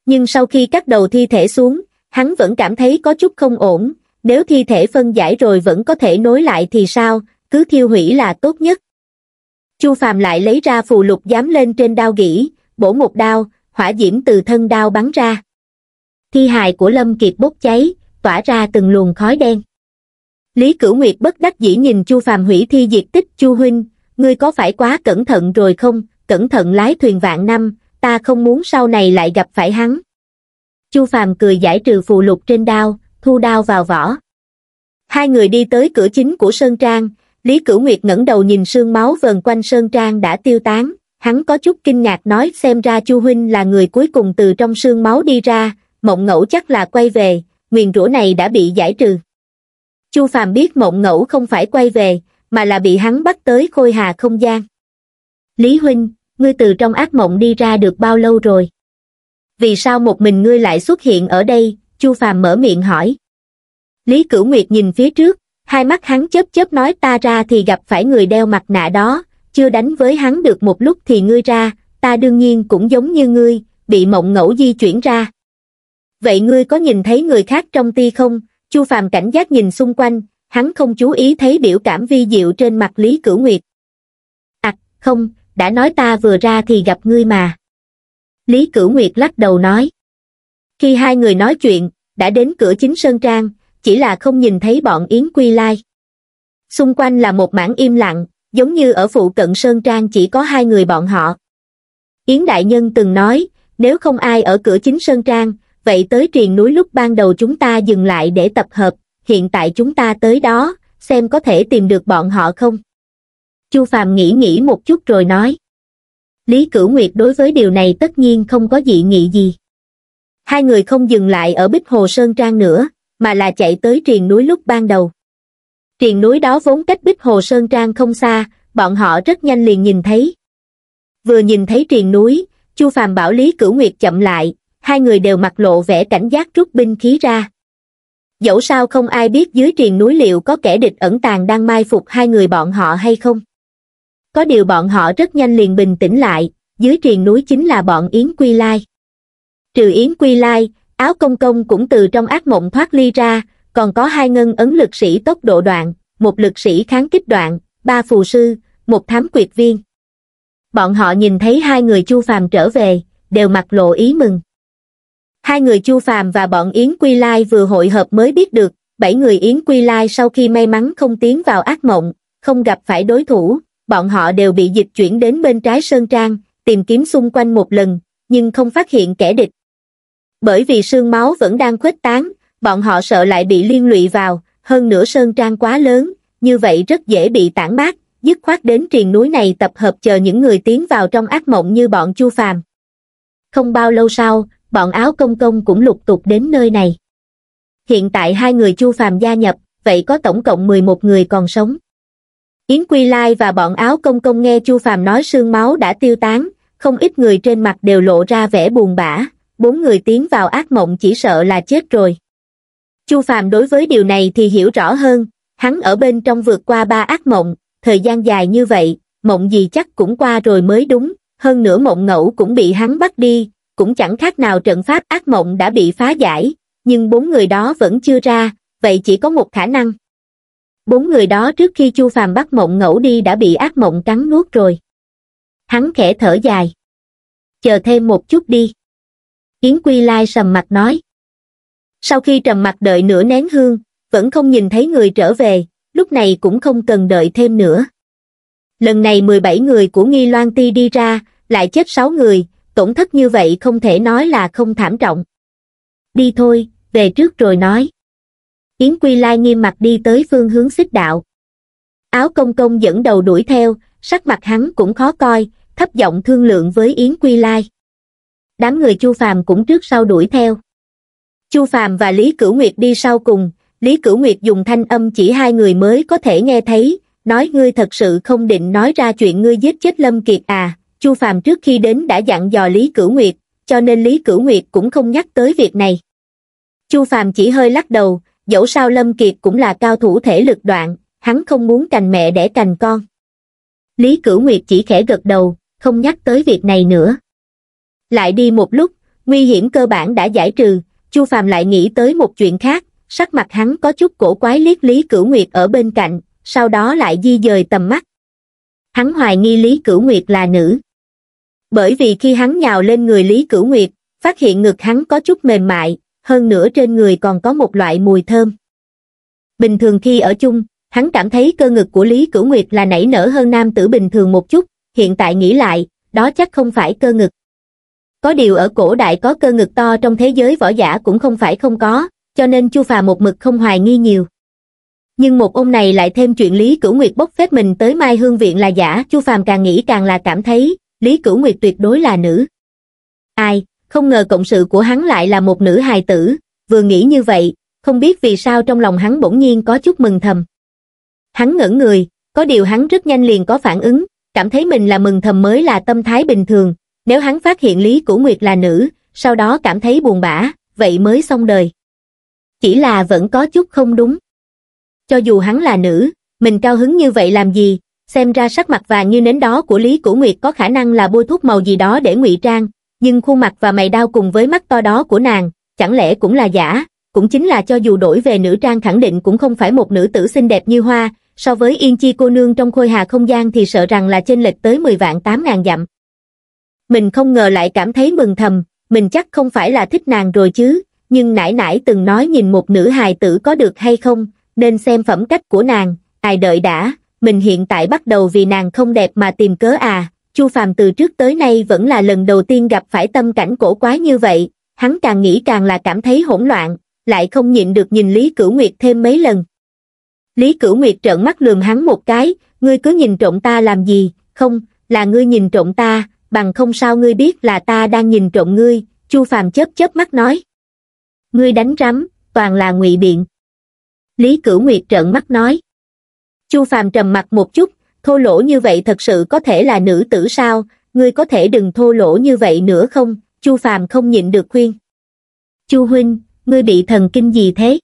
Nhưng sau khi cắt đầu thi thể xuống, hắn vẫn cảm thấy có chút không ổn, nếu thi thể phân giải rồi vẫn có thể nối lại thì sao, cứ thiêu hủy là tốt nhất. Chu Phàm lại lấy ra phù lục dám lên trên đao gỉ, bổ một đao, hỏa diễm từ thân đao bắn ra thi hài của Lâm Kiệt bốc cháy, tỏa ra từng luồng khói đen. Lý Cửu Nguyệt bất đắc dĩ nhìn Chu Phàm hủy thi diệt tích Chu Huynh, ngươi có phải quá cẩn thận rồi không, cẩn thận lái thuyền vạn năm, ta không muốn sau này lại gặp phải hắn. Chu Phàm cười giải trừ phù lục trên đao, thu đao vào vỏ. Hai người đi tới cửa chính của Sơn Trang, Lý Cửu Nguyệt ngẩng đầu nhìn sương máu vần quanh Sơn Trang đã tiêu tán, hắn có chút kinh ngạc nói xem ra Chu Huynh là người cuối cùng từ trong sương máu đi ra, mộng ngẫu chắc là quay về, nguyền rủa này đã bị giải trừ. Chu Phàm biết mộng ngẫu không phải quay về, mà là bị hắn bắt tới khôi hà không gian. Lý Huynh, ngươi từ trong ác mộng đi ra được bao lâu rồi? Vì sao một mình ngươi lại xuất hiện ở đây? Chu Phàm mở miệng hỏi. Lý Cửu Nguyệt nhìn phía trước, hai mắt hắn chớp chớp nói ta ra thì gặp phải người đeo mặt nạ đó, chưa đánh với hắn được một lúc thì ngươi ra, ta đương nhiên cũng giống như ngươi, bị mộng ngẫu di chuyển ra vậy ngươi có nhìn thấy người khác trong ti không? Chu Phàm cảnh giác nhìn xung quanh, hắn không chú ý thấy biểu cảm vi diệu trên mặt Lý Cửu Nguyệt. À, không, đã nói ta vừa ra thì gặp ngươi mà. Lý Cửu Nguyệt lắc đầu nói. Khi hai người nói chuyện, đã đến cửa chính Sơn Trang, chỉ là không nhìn thấy bọn Yến Quy Lai. Xung quanh là một mảng im lặng, giống như ở phụ cận Sơn Trang chỉ có hai người bọn họ. Yến Đại Nhân từng nói, nếu không ai ở cửa chính Sơn Trang, vậy tới triền núi lúc ban đầu chúng ta dừng lại để tập hợp, hiện tại chúng ta tới đó, xem có thể tìm được bọn họ không. Chu Phàm nghĩ nghĩ một chút rồi nói. Lý Cửu Nguyệt đối với điều này tất nhiên không có dị nghị gì. Hai người không dừng lại ở Bích Hồ Sơn Trang nữa, mà là chạy tới triền núi lúc ban đầu. Triền núi đó vốn cách Bích Hồ Sơn Trang không xa, bọn họ rất nhanh liền nhìn thấy. Vừa nhìn thấy triền núi, Chu Phàm bảo Lý Cửu Nguyệt chậm lại, hai người đều mặt lộ vẻ cảnh giác rút binh khí ra. Dẫu sao không ai biết dưới triền núi liệu có kẻ địch ẩn tàng đang mai phục hai người bọn họ hay không. Có điều bọn họ rất nhanh liền bình tĩnh lại, dưới triền núi chính là bọn Yến Quy Lai. Trừ Yến Quy Lai, áo công công cũng từ trong ác mộng thoát ly ra, còn có hai ngân ấn lực sĩ tốc độ đoạn, một lực sĩ kháng kích đoạn, ba phù sư, một thám quyệt viên. Bọn họ nhìn thấy hai người chu phàm trở về, đều mặt lộ ý mừng. Hai người Chu Phàm và bọn Yến Quy Lai vừa hội hợp mới biết được, bảy người Yến Quy Lai sau khi may mắn không tiến vào ác mộng, không gặp phải đối thủ, bọn họ đều bị dịch chuyển đến bên trái Sơn Trang, tìm kiếm xung quanh một lần, nhưng không phát hiện kẻ địch. Bởi vì sương máu vẫn đang khuếch tán, bọn họ sợ lại bị liên lụy vào, hơn nữa Sơn Trang quá lớn, như vậy rất dễ bị tản mát, dứt khoát đến triền núi này tập hợp chờ những người tiến vào trong ác mộng như bọn Chu Phàm. Không bao lâu sau, bọn áo công công cũng lục tục đến nơi này. Hiện tại hai người Chu Phàm gia nhập, vậy có tổng cộng 11 người còn sống. Yến Quy Lai và bọn áo công công nghe Chu Phàm nói sương máu đã tiêu tán, không ít người trên mặt đều lộ ra vẻ buồn bã, bốn người tiến vào ác mộng chỉ sợ là chết rồi. Chu Phàm đối với điều này thì hiểu rõ hơn, hắn ở bên trong vượt qua ba ác mộng, thời gian dài như vậy, mộng gì chắc cũng qua rồi mới đúng, hơn nữa mộng ngẫu cũng bị hắn bắt đi, cũng chẳng khác nào trận pháp ác mộng đã bị phá giải, nhưng bốn người đó vẫn chưa ra, vậy chỉ có một khả năng. Bốn người đó trước khi Chu Phàm bắt mộng ngẫu đi đã bị ác mộng cắn nuốt rồi. Hắn khẽ thở dài. Chờ thêm một chút đi. Yến Quy Lai sầm mặt nói. Sau khi trầm mặt đợi nửa nén hương, vẫn không nhìn thấy người trở về, lúc này cũng không cần đợi thêm nữa. Lần này 17 người của Nghi Loan Ti đi ra, lại chết 6 người, tổn thất như vậy không thể nói là không thảm trọng. Đi thôi, về trước rồi nói. Yến Quy Lai nghiêm mặt đi tới phương hướng xích đạo. Áo công công dẫn đầu đuổi theo, sắc mặt hắn cũng khó coi, thấp giọng thương lượng với Yến Quy Lai. Đám người Chu Phàm cũng trước sau đuổi theo. Chu Phàm và Lý Cửu Nguyệt đi sau cùng, Lý Cửu Nguyệt dùng thanh âm chỉ hai người mới có thể nghe thấy, nói ngươi thật sự không định nói ra chuyện ngươi giết chết Lâm Kiệt à chu phàm trước khi đến đã dặn dò lý cửu nguyệt cho nên lý cửu nguyệt cũng không nhắc tới việc này chu phàm chỉ hơi lắc đầu dẫu sao lâm kiệt cũng là cao thủ thể lực đoạn hắn không muốn cành mẹ để cành con lý cửu nguyệt chỉ khẽ gật đầu không nhắc tới việc này nữa lại đi một lúc nguy hiểm cơ bản đã giải trừ chu phàm lại nghĩ tới một chuyện khác sắc mặt hắn có chút cổ quái liếc lý cửu nguyệt ở bên cạnh sau đó lại di dời tầm mắt hắn hoài nghi lý cửu nguyệt là nữ bởi vì khi hắn nhào lên người Lý Cửu Nguyệt, phát hiện ngực hắn có chút mềm mại, hơn nữa trên người còn có một loại mùi thơm. Bình thường khi ở chung, hắn cảm thấy cơ ngực của Lý Cửu Nguyệt là nảy nở hơn nam tử bình thường một chút, hiện tại nghĩ lại, đó chắc không phải cơ ngực. Có điều ở cổ đại có cơ ngực to trong thế giới võ giả cũng không phải không có, cho nên Chu Phà một mực không hoài nghi nhiều. Nhưng một ông này lại thêm chuyện Lý Cửu Nguyệt bốc phép mình tới Mai Hương Viện là giả, Chu Phàm càng nghĩ càng là cảm thấy, Lý Cửu Nguyệt tuyệt đối là nữ. Ai, không ngờ cộng sự của hắn lại là một nữ hài tử, vừa nghĩ như vậy, không biết vì sao trong lòng hắn bỗng nhiên có chút mừng thầm. Hắn ngẩn người, có điều hắn rất nhanh liền có phản ứng, cảm thấy mình là mừng thầm mới là tâm thái bình thường, nếu hắn phát hiện Lý Cửu Nguyệt là nữ, sau đó cảm thấy buồn bã, vậy mới xong đời. Chỉ là vẫn có chút không đúng. Cho dù hắn là nữ, mình cao hứng như vậy làm gì, xem ra sắc mặt vàng như nến đó của Lý Cửu Nguyệt có khả năng là bôi thuốc màu gì đó để ngụy trang, nhưng khuôn mặt và mày đao cùng với mắt to đó của nàng, chẳng lẽ cũng là giả, cũng chính là cho dù đổi về nữ trang khẳng định cũng không phải một nữ tử xinh đẹp như hoa, so với Yên Chi cô nương trong khôi hà không gian thì sợ rằng là chênh lệch tới 10 vạn 8 ngàn dặm. Mình không ngờ lại cảm thấy mừng thầm, mình chắc không phải là thích nàng rồi chứ, nhưng nãy nãy từng nói nhìn một nữ hài tử có được hay không, nên xem phẩm cách của nàng, ai đợi đã, mình hiện tại bắt đầu vì nàng không đẹp mà tìm cớ à, Chu Phàm từ trước tới nay vẫn là lần đầu tiên gặp phải tâm cảnh cổ quái như vậy, hắn càng nghĩ càng là cảm thấy hỗn loạn, lại không nhịn được nhìn Lý Cửu Nguyệt thêm mấy lần. Lý Cửu Nguyệt trợn mắt lườm hắn một cái, ngươi cứ nhìn trộm ta làm gì, không, là ngươi nhìn trộm ta, bằng không sao ngươi biết là ta đang nhìn trộm ngươi, Chu Phàm chớp chớp mắt nói. Ngươi đánh rắm, toàn là ngụy biện. Lý Cửu Nguyệt trợn mắt nói chu phàm trầm mặt một chút thô lỗ như vậy thật sự có thể là nữ tử sao ngươi có thể đừng thô lỗ như vậy nữa không chu phàm không nhịn được khuyên chu huynh ngươi bị thần kinh gì thế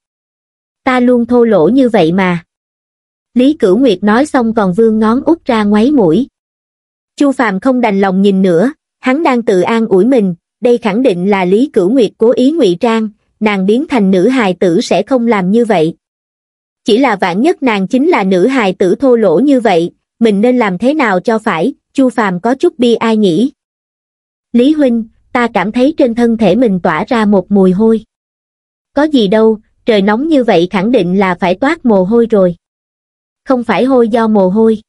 ta luôn thô lỗ như vậy mà lý cửu nguyệt nói xong còn vương ngón út ra ngoáy mũi chu phàm không đành lòng nhìn nữa hắn đang tự an ủi mình đây khẳng định là lý cửu nguyệt cố ý ngụy trang nàng biến thành nữ hài tử sẽ không làm như vậy chỉ là vạn nhất nàng chính là nữ hài tử thô lỗ như vậy mình nên làm thế nào cho phải chu phàm có chút bi ai nghĩ lý huynh ta cảm thấy trên thân thể mình tỏa ra một mùi hôi có gì đâu trời nóng như vậy khẳng định là phải toát mồ hôi rồi không phải hôi do mồ hôi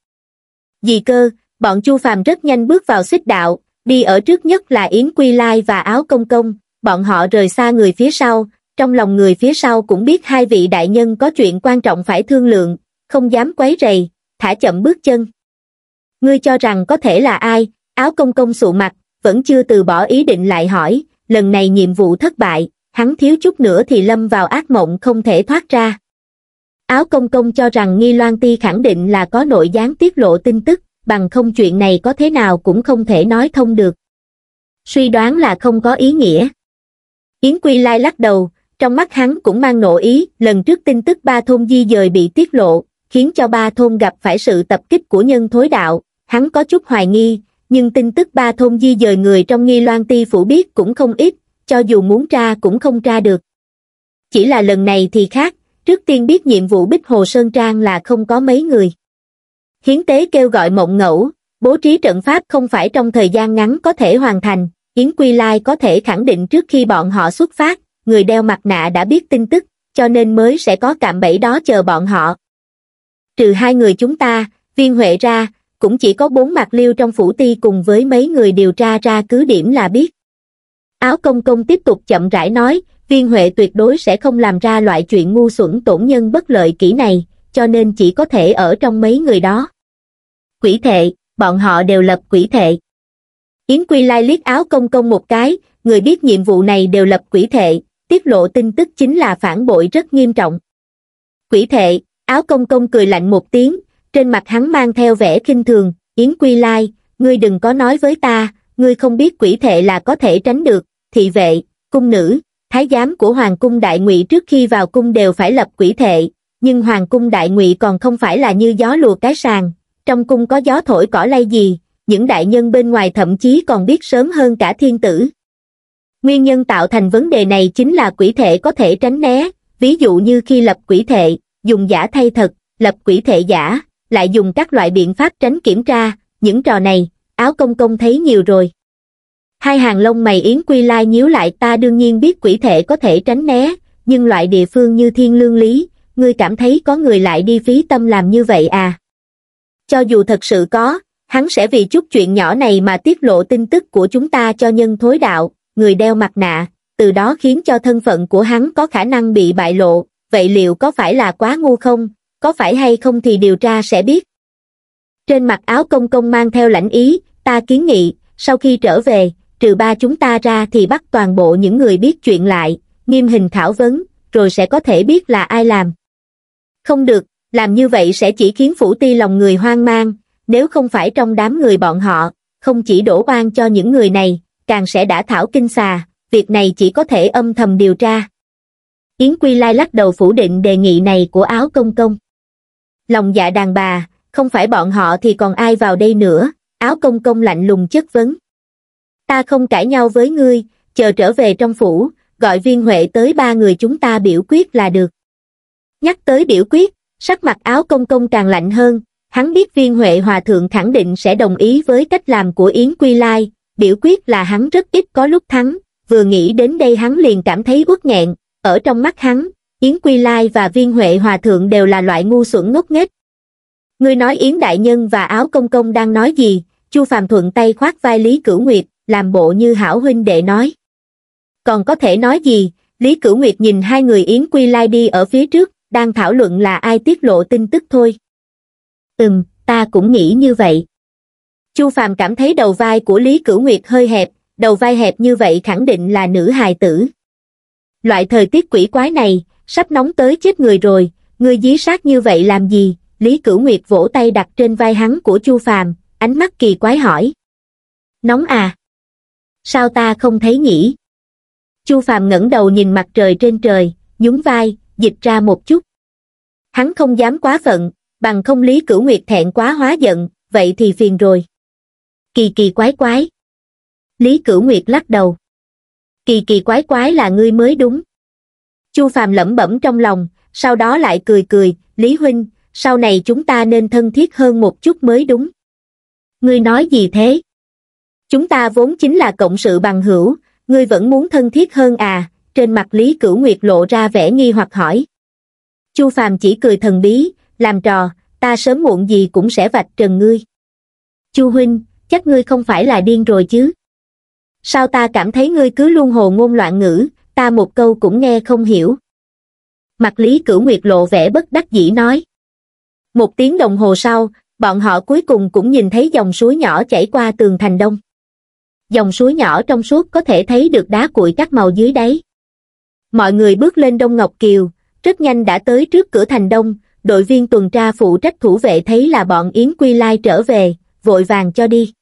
gì cơ bọn chu phàm rất nhanh bước vào xích đạo đi ở trước nhất là yến quy lai và áo công công bọn họ rời xa người phía sau trong lòng người phía sau cũng biết hai vị đại nhân có chuyện quan trọng phải thương lượng, không dám quấy rầy, thả chậm bước chân. Ngươi cho rằng có thể là ai, áo công công sụ mặt, vẫn chưa từ bỏ ý định lại hỏi, lần này nhiệm vụ thất bại, hắn thiếu chút nữa thì lâm vào ác mộng không thể thoát ra. Áo công công cho rằng Nghi Loan Ti khẳng định là có nội gián tiết lộ tin tức, bằng không chuyện này có thế nào cũng không thể nói thông được. Suy đoán là không có ý nghĩa. Yến Quy Lai lắc đầu, trong mắt hắn cũng mang nộ ý, lần trước tin tức ba thôn di dời bị tiết lộ, khiến cho ba thôn gặp phải sự tập kích của nhân thối đạo, hắn có chút hoài nghi, nhưng tin tức ba thôn di dời người trong nghi loan ti phủ biết cũng không ít, cho dù muốn tra cũng không tra được. Chỉ là lần này thì khác, trước tiên biết nhiệm vụ Bích Hồ Sơn Trang là không có mấy người. Hiến tế kêu gọi mộng ngẫu, bố trí trận pháp không phải trong thời gian ngắn có thể hoàn thành, Yến Quy Lai có thể khẳng định trước khi bọn họ xuất phát, người đeo mặt nạ đã biết tin tức, cho nên mới sẽ có cạm bẫy đó chờ bọn họ. Trừ hai người chúng ta, viên huệ ra, cũng chỉ có bốn mặt liêu trong phủ ti cùng với mấy người điều tra ra cứ điểm là biết. Áo công công tiếp tục chậm rãi nói, viên huệ tuyệt đối sẽ không làm ra loại chuyện ngu xuẩn tổn nhân bất lợi kỹ này, cho nên chỉ có thể ở trong mấy người đó. Quỷ thệ, bọn họ đều lập quỷ thệ. Yến Quy Lai liếc áo công công một cái, người biết nhiệm vụ này đều lập quỷ thệ, tiết lộ tin tức chính là phản bội rất nghiêm trọng. Quỷ thệ, áo công công cười lạnh một tiếng, trên mặt hắn mang theo vẻ kinh thường, Yến Quy Lai, ngươi đừng có nói với ta, ngươi không biết quỷ thệ là có thể tránh được, thị vệ, cung nữ, thái giám của Hoàng cung Đại ngụy trước khi vào cung đều phải lập quỷ thệ, nhưng Hoàng cung Đại ngụy còn không phải là như gió lùa cái sàn, trong cung có gió thổi cỏ lay gì, những đại nhân bên ngoài thậm chí còn biết sớm hơn cả thiên tử. Nguyên nhân tạo thành vấn đề này chính là quỷ thể có thể tránh né, ví dụ như khi lập quỷ thể, dùng giả thay thật, lập quỷ thể giả, lại dùng các loại biện pháp tránh kiểm tra, những trò này, áo công công thấy nhiều rồi. Hai hàng lông mày Yến Quy Lai nhíu lại ta đương nhiên biết quỷ thể có thể tránh né, nhưng loại địa phương như thiên lương lý, ngươi cảm thấy có người lại đi phí tâm làm như vậy à? Cho dù thật sự có, hắn sẽ vì chút chuyện nhỏ này mà tiết lộ tin tức của chúng ta cho nhân thối đạo, người đeo mặt nạ, từ đó khiến cho thân phận của hắn có khả năng bị bại lộ, vậy liệu có phải là quá ngu không, có phải hay không thì điều tra sẽ biết. Trên mặt áo công công mang theo lãnh ý, ta kiến nghị, sau khi trở về, trừ ba chúng ta ra thì bắt toàn bộ những người biết chuyện lại, nghiêm hình thảo vấn, rồi sẽ có thể biết là ai làm. Không được, làm như vậy sẽ chỉ khiến phủ ti lòng người hoang mang, nếu không phải trong đám người bọn họ, không chỉ đổ oan cho những người này, càng sẽ đã thảo kinh xà, việc này chỉ có thể âm thầm điều tra. Yến Quy Lai lắc đầu phủ định đề nghị này của áo công công. Lòng dạ đàn bà, không phải bọn họ thì còn ai vào đây nữa, áo công công lạnh lùng chất vấn. Ta không cãi nhau với ngươi, chờ trở về trong phủ, gọi viên huệ tới ba người chúng ta biểu quyết là được. Nhắc tới biểu quyết, sắc mặt áo công công càng lạnh hơn, hắn biết viên huệ hòa thượng khẳng định sẽ đồng ý với cách làm của Yến Quy Lai, biểu quyết là hắn rất ít có lúc thắng, vừa nghĩ đến đây hắn liền cảm thấy uất nghẹn, ở trong mắt hắn, Yến Quy Lai và Viên Huệ Hòa Thượng đều là loại ngu xuẩn ngốc nghếch. Ngươi nói Yến Đại Nhân và Áo Công Công đang nói gì, Chu Phàm thuận tay khoát vai Lý Cửu Nguyệt, làm bộ như hảo huynh đệ nói. Còn có thể nói gì, Lý Cửu Nguyệt nhìn hai người Yến Quy Lai đi ở phía trước, đang thảo luận là ai tiết lộ tin tức thôi. Ừm, ta cũng nghĩ như vậy chu phàm cảm thấy đầu vai của lý cửu nguyệt hơi hẹp đầu vai hẹp như vậy khẳng định là nữ hài tử loại thời tiết quỷ quái này sắp nóng tới chết người rồi người dí sát như vậy làm gì lý cửu nguyệt vỗ tay đặt trên vai hắn của chu phàm ánh mắt kỳ quái hỏi nóng à sao ta không thấy nhỉ chu phàm ngẩng đầu nhìn mặt trời trên trời nhún vai dịch ra một chút hắn không dám quá phận bằng không lý cửu nguyệt thẹn quá hóa giận vậy thì phiền rồi kỳ kỳ quái quái lý cửu nguyệt lắc đầu kỳ kỳ quái quái là ngươi mới đúng chu phàm lẩm bẩm trong lòng sau đó lại cười cười lý huynh sau này chúng ta nên thân thiết hơn một chút mới đúng ngươi nói gì thế chúng ta vốn chính là cộng sự bằng hữu ngươi vẫn muốn thân thiết hơn à trên mặt lý cửu nguyệt lộ ra vẻ nghi hoặc hỏi chu phàm chỉ cười thần bí làm trò ta sớm muộn gì cũng sẽ vạch trần ngươi chu huynh chắc ngươi không phải là điên rồi chứ sao ta cảm thấy ngươi cứ luôn hồ ngôn loạn ngữ ta một câu cũng nghe không hiểu mặt lý cửu nguyệt lộ vẻ bất đắc dĩ nói một tiếng đồng hồ sau bọn họ cuối cùng cũng nhìn thấy dòng suối nhỏ chảy qua tường thành đông dòng suối nhỏ trong suốt có thể thấy được đá cuội các màu dưới đáy mọi người bước lên đông ngọc kiều rất nhanh đã tới trước cửa thành đông đội viên tuần tra phụ trách thủ vệ thấy là bọn yến quy lai trở về vội vàng cho đi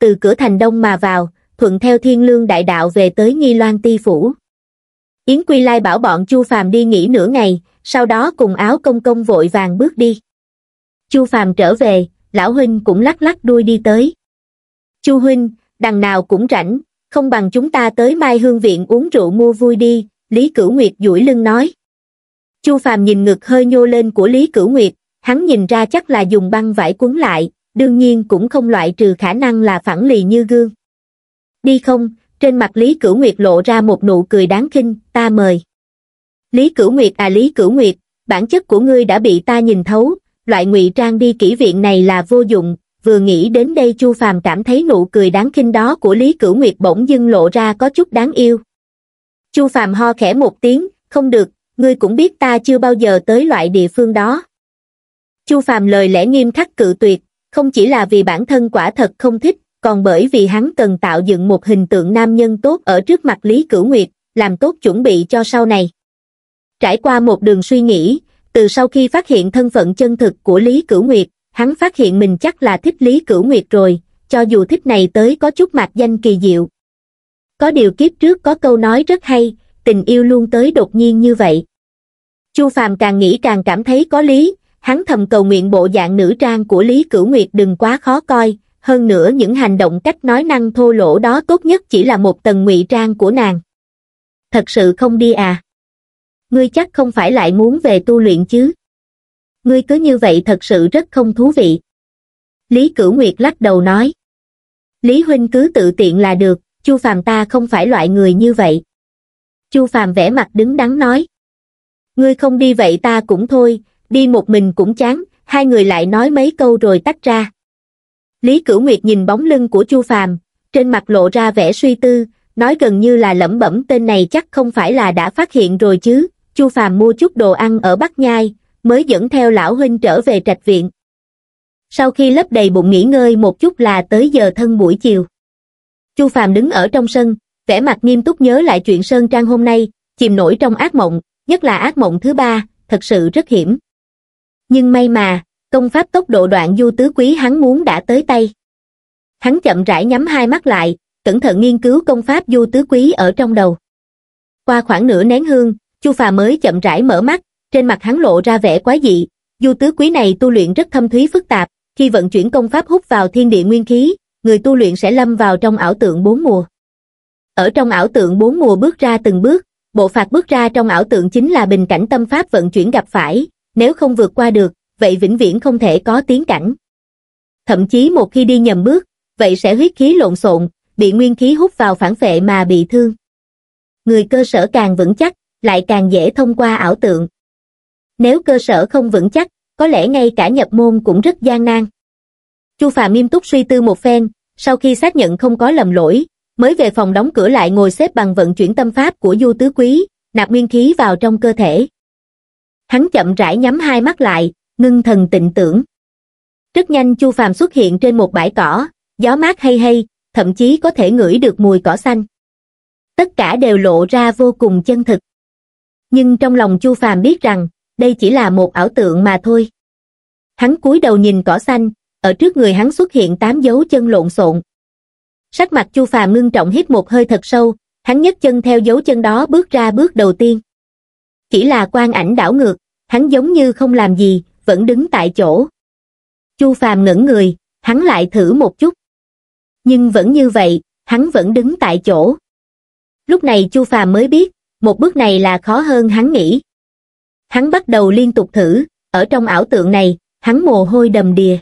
từ cửa thành đông mà vào thuận theo thiên lương đại đạo về tới nghi loan ti phủ yến quy lai bảo bọn chu phàm đi nghỉ nửa ngày sau đó cùng áo công công vội vàng bước đi chu phàm trở về lão huynh cũng lắc lắc đuôi đi tới chu huynh đằng nào cũng rảnh không bằng chúng ta tới mai hương viện uống rượu mua vui đi lý cửu nguyệt duỗi lưng nói chu phàm nhìn ngực hơi nhô lên của lý cửu nguyệt hắn nhìn ra chắc là dùng băng vải quấn lại đương nhiên cũng không loại trừ khả năng là phản lì như gương. Đi không, trên mặt Lý Cửu Nguyệt lộ ra một nụ cười đáng khinh, ta mời. Lý Cửu Nguyệt à Lý Cửu Nguyệt, bản chất của ngươi đã bị ta nhìn thấu, loại ngụy trang đi kỹ viện này là vô dụng, vừa nghĩ đến đây Chu Phàm cảm thấy nụ cười đáng khinh đó của Lý Cửu Nguyệt bỗng dưng lộ ra có chút đáng yêu. Chu Phàm ho khẽ một tiếng, không được, ngươi cũng biết ta chưa bao giờ tới loại địa phương đó. Chu Phàm lời lẽ nghiêm khắc cự tuyệt, không chỉ là vì bản thân quả thật không thích, còn bởi vì hắn cần tạo dựng một hình tượng nam nhân tốt ở trước mặt Lý Cửu Nguyệt, làm tốt chuẩn bị cho sau này. Trải qua một đường suy nghĩ, từ sau khi phát hiện thân phận chân thực của Lý Cửu Nguyệt, hắn phát hiện mình chắc là thích Lý Cửu Nguyệt rồi, cho dù thích này tới có chút mặt danh kỳ diệu. Có điều kiếp trước có câu nói rất hay, tình yêu luôn tới đột nhiên như vậy. Chu Phàm càng nghĩ càng cảm thấy có lý, hắn thầm cầu nguyện bộ dạng nữ trang của Lý Cửu Nguyệt đừng quá khó coi, hơn nữa những hành động cách nói năng thô lỗ đó tốt nhất chỉ là một tầng ngụy trang của nàng. Thật sự không đi à? Ngươi chắc không phải lại muốn về tu luyện chứ? Ngươi cứ như vậy thật sự rất không thú vị. Lý Cửu Nguyệt lắc đầu nói. Lý Huynh cứ tự tiện là được, Chu Phàm ta không phải loại người như vậy. Chu Phàm vẻ mặt đứng đắn nói. Ngươi không đi vậy ta cũng thôi, đi một mình cũng chán hai người lại nói mấy câu rồi tách ra lý cửu nguyệt nhìn bóng lưng của chu phàm trên mặt lộ ra vẻ suy tư nói gần như là lẩm bẩm tên này chắc không phải là đã phát hiện rồi chứ chu phàm mua chút đồ ăn ở bắc nhai mới dẫn theo lão huynh trở về trạch viện sau khi lấp đầy bụng nghỉ ngơi một chút là tới giờ thân buổi chiều chu phàm đứng ở trong sân vẻ mặt nghiêm túc nhớ lại chuyện sơn trang hôm nay chìm nổi trong ác mộng nhất là ác mộng thứ ba thật sự rất hiểm nhưng may mà công pháp tốc độ đoạn du tứ quý hắn muốn đã tới tay hắn chậm rãi nhắm hai mắt lại cẩn thận nghiên cứu công pháp du tứ quý ở trong đầu qua khoảng nửa nén hương chu phà mới chậm rãi mở mắt trên mặt hắn lộ ra vẻ quá dị du tứ quý này tu luyện rất thâm thúy phức tạp khi vận chuyển công pháp hút vào thiên địa nguyên khí người tu luyện sẽ lâm vào trong ảo tượng bốn mùa ở trong ảo tượng bốn mùa bước ra từng bước bộ phạt bước ra trong ảo tượng chính là bình cảnh tâm pháp vận chuyển gặp phải nếu không vượt qua được, vậy vĩnh viễn không thể có tiến cảnh. Thậm chí một khi đi nhầm bước, vậy sẽ huyết khí lộn xộn, bị nguyên khí hút vào phản vệ mà bị thương. Người cơ sở càng vững chắc, lại càng dễ thông qua ảo tượng. Nếu cơ sở không vững chắc, có lẽ ngay cả nhập môn cũng rất gian nan. Chu Phàm nghiêm túc suy tư một phen, sau khi xác nhận không có lầm lỗi, mới về phòng đóng cửa lại ngồi xếp bằng vận chuyển tâm pháp của Du Tứ Quý, nạp nguyên khí vào trong cơ thể hắn chậm rãi nhắm hai mắt lại ngưng thần tịnh tưởng rất nhanh chu phàm xuất hiện trên một bãi cỏ gió mát hay hay thậm chí có thể ngửi được mùi cỏ xanh tất cả đều lộ ra vô cùng chân thực nhưng trong lòng chu phàm biết rằng đây chỉ là một ảo tượng mà thôi hắn cúi đầu nhìn cỏ xanh ở trước người hắn xuất hiện tám dấu chân lộn xộn sắc mặt chu phàm ngưng trọng hít một hơi thật sâu hắn nhấc chân theo dấu chân đó bước ra bước đầu tiên chỉ là quan ảnh đảo ngược, hắn giống như không làm gì, vẫn đứng tại chỗ. Chu Phàm ngẩn người, hắn lại thử một chút. Nhưng vẫn như vậy, hắn vẫn đứng tại chỗ. Lúc này Chu Phàm mới biết, một bước này là khó hơn hắn nghĩ. Hắn bắt đầu liên tục thử, ở trong ảo tượng này, hắn mồ hôi đầm đìa.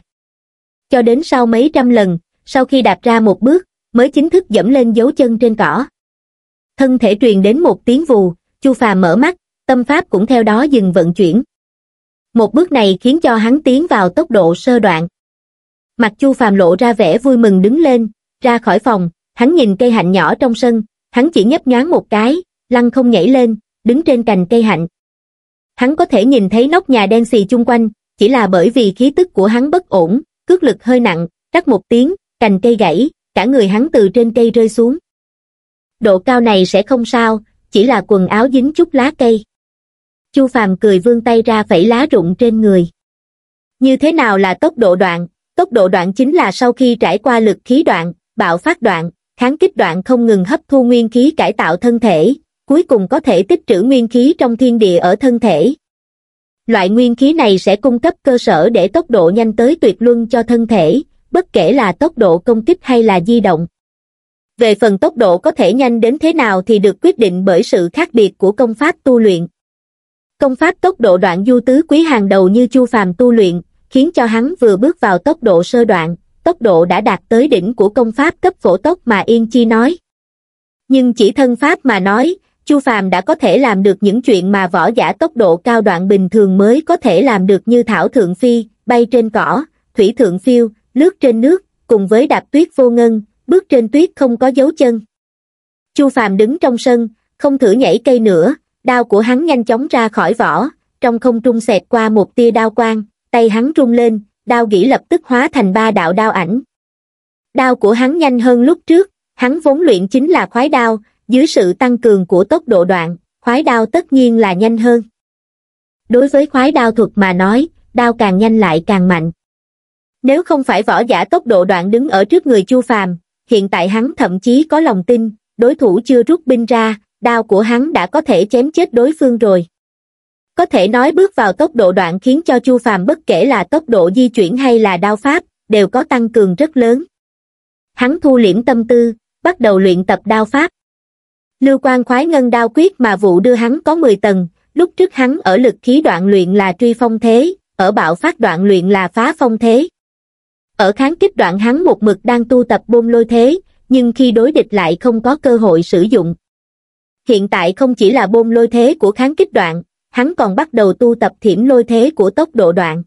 Cho đến sau mấy trăm lần, sau khi đạp ra một bước, mới chính thức dẫm lên dấu chân trên cỏ. Thân thể truyền đến một tiếng vù, Chu Phàm mở mắt, tâm pháp cũng theo đó dừng vận chuyển. Một bước này khiến cho hắn tiến vào tốc độ sơ đoạn. Mặt Chu Phàm lộ ra vẻ vui mừng đứng lên, ra khỏi phòng, hắn nhìn cây hạnh nhỏ trong sân, hắn chỉ nhấp nhoáng một cái, lăn không nhảy lên, đứng trên cành cây hạnh. Hắn có thể nhìn thấy nóc nhà đen xì chung quanh, chỉ là bởi vì khí tức của hắn bất ổn, cước lực hơi nặng, rắc một tiếng, cành cây gãy, cả người hắn từ trên cây rơi xuống. Độ cao này sẽ không sao, chỉ là quần áo dính chút lá cây chu phàm cười vươn tay ra phẩy lá rụng trên người như thế nào là tốc độ đoạn tốc độ đoạn chính là sau khi trải qua lực khí đoạn bạo phát đoạn kháng kích đoạn không ngừng hấp thu nguyên khí cải tạo thân thể cuối cùng có thể tích trữ nguyên khí trong thiên địa ở thân thể loại nguyên khí này sẽ cung cấp cơ sở để tốc độ nhanh tới tuyệt luân cho thân thể bất kể là tốc độ công kích hay là di động về phần tốc độ có thể nhanh đến thế nào thì được quyết định bởi sự khác biệt của công pháp tu luyện Công pháp tốc độ đoạn du tứ quý hàng đầu như Chu Phàm tu luyện, khiến cho hắn vừa bước vào tốc độ sơ đoạn, tốc độ đã đạt tới đỉnh của công pháp cấp phổ tốc mà Yên Chi nói. Nhưng chỉ thân pháp mà nói, Chu Phàm đã có thể làm được những chuyện mà võ giả tốc độ cao đoạn bình thường mới có thể làm được như thảo thượng phi, bay trên cỏ, thủy thượng phiêu, lướt trên nước, cùng với đạp tuyết vô ngân, bước trên tuyết không có dấu chân. Chu Phàm đứng trong sân, không thử nhảy cây nữa, đao của hắn nhanh chóng ra khỏi vỏ trong không trung xẹt qua một tia đao quang tay hắn rung lên đao gỉ lập tức hóa thành ba đạo đao ảnh đao của hắn nhanh hơn lúc trước hắn vốn luyện chính là khoái đao dưới sự tăng cường của tốc độ đoạn khoái đao tất nhiên là nhanh hơn đối với khoái đao thuật mà nói đao càng nhanh lại càng mạnh nếu không phải võ giả tốc độ đoạn đứng ở trước người chu phàm hiện tại hắn thậm chí có lòng tin đối thủ chưa rút binh ra đao của hắn đã có thể chém chết đối phương rồi có thể nói bước vào tốc độ đoạn khiến cho chu phàm bất kể là tốc độ di chuyển hay là đao pháp đều có tăng cường rất lớn hắn thu liễm tâm tư bắt đầu luyện tập đao pháp lưu Quang khoái ngân đao quyết mà vụ đưa hắn có 10 tầng lúc trước hắn ở lực khí đoạn luyện là truy phong thế ở bạo phát đoạn luyện là phá phong thế ở kháng kích đoạn hắn một mực đang tu tập bôn lôi thế nhưng khi đối địch lại không có cơ hội sử dụng hiện tại không chỉ là bôn lôi thế của kháng kích đoạn, hắn còn bắt đầu tu tập thiểm lôi thế của tốc độ đoạn.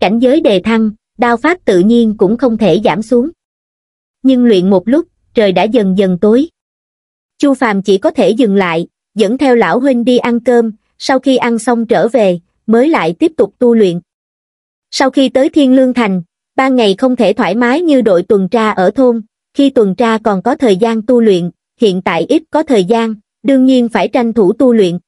Cảnh giới đề thăng, đao pháp tự nhiên cũng không thể giảm xuống. Nhưng luyện một lúc, trời đã dần dần tối. Chu Phàm chỉ có thể dừng lại, dẫn theo lão huynh đi ăn cơm, sau khi ăn xong trở về, mới lại tiếp tục tu luyện. Sau khi tới Thiên Lương Thành, ban ngày không thể thoải mái như đội tuần tra ở thôn, khi tuần tra còn có thời gian tu luyện, hiện tại ít có thời gian, đương nhiên phải tranh thủ tu luyện.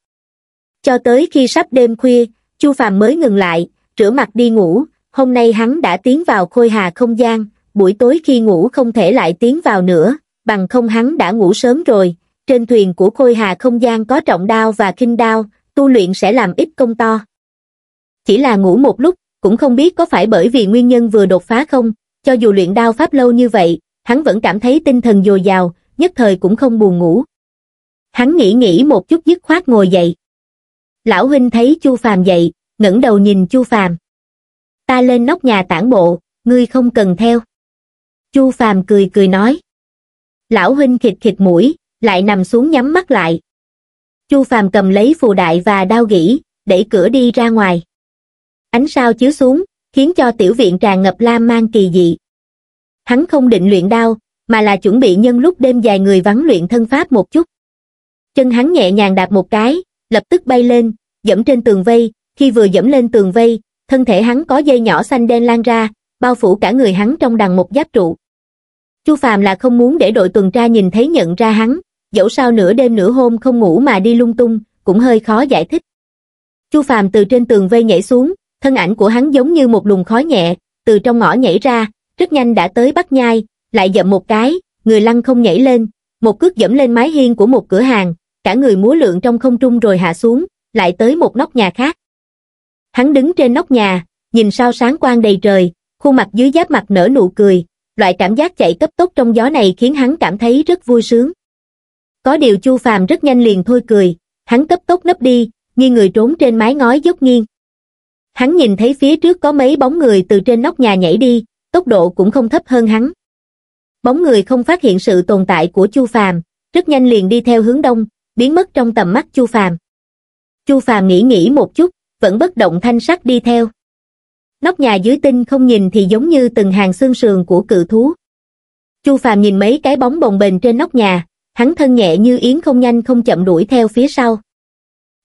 Cho tới khi sắp đêm khuya, Chu Phàm mới ngừng lại, rửa mặt đi ngủ, hôm nay hắn đã tiến vào khôi hà không gian, buổi tối khi ngủ không thể lại tiến vào nữa, bằng không hắn đã ngủ sớm rồi, trên thuyền của khôi hà không gian có trọng đao và kinh đao, tu luyện sẽ làm ít công to. Chỉ là ngủ một lúc, cũng không biết có phải bởi vì nguyên nhân vừa đột phá không, cho dù luyện đao pháp lâu như vậy, hắn vẫn cảm thấy tinh thần dồi dào, nhất thời cũng không buồn ngủ. Hắn nghĩ nghĩ một chút dứt khoát ngồi dậy. Lão huynh thấy Chu Phàm dậy, ngẩng đầu nhìn Chu Phàm. Ta lên nóc nhà tản bộ, ngươi không cần theo. Chu Phàm cười cười nói. Lão huynh khịt khịt mũi, lại nằm xuống nhắm mắt lại. Chu Phàm cầm lấy phù đại và đao gỉ, đẩy cửa đi ra ngoài. Ánh sao chiếu xuống, khiến cho tiểu viện tràn ngập lam mang kỳ dị. Hắn không định luyện đao, mà là chuẩn bị nhân lúc đêm dài người vắng luyện thân pháp một chút chân hắn nhẹ nhàng đạp một cái lập tức bay lên dẫm trên tường vây khi vừa dẫm lên tường vây thân thể hắn có dây nhỏ xanh đen lan ra bao phủ cả người hắn trong đằng một giáp trụ chu phàm là không muốn để đội tuần tra nhìn thấy nhận ra hắn dẫu sao nửa đêm nửa hôm không ngủ mà đi lung tung cũng hơi khó giải thích chu phàm từ trên tường vây nhảy xuống thân ảnh của hắn giống như một luồng khói nhẹ từ trong ngõ nhảy ra rất nhanh đã tới bắc nhai lại dậm một cái, người lăn không nhảy lên, một cước dẫm lên mái hiên của một cửa hàng, cả người múa lượn trong không trung rồi hạ xuống, lại tới một nóc nhà khác. Hắn đứng trên nóc nhà, nhìn sao sáng quang đầy trời, khuôn mặt dưới giáp mặt nở nụ cười, loại cảm giác chạy cấp tốc trong gió này khiến hắn cảm thấy rất vui sướng. Có điều Chu Phàm rất nhanh liền thôi cười, hắn cấp tốc nấp đi, như người trốn trên mái ngói dốc nghiêng. Hắn nhìn thấy phía trước có mấy bóng người từ trên nóc nhà nhảy đi, tốc độ cũng không thấp hơn hắn bóng người không phát hiện sự tồn tại của Chu Phàm, rất nhanh liền đi theo hướng đông, biến mất trong tầm mắt Chu Phàm. Chu Phàm nghĩ nghĩ một chút, vẫn bất động thanh sắc đi theo. Nóc nhà dưới tinh không nhìn thì giống như từng hàng xương sườn của cự thú. Chu Phàm nhìn mấy cái bóng bồng bềnh trên nóc nhà, hắn thân nhẹ như yến không nhanh không chậm đuổi theo phía sau.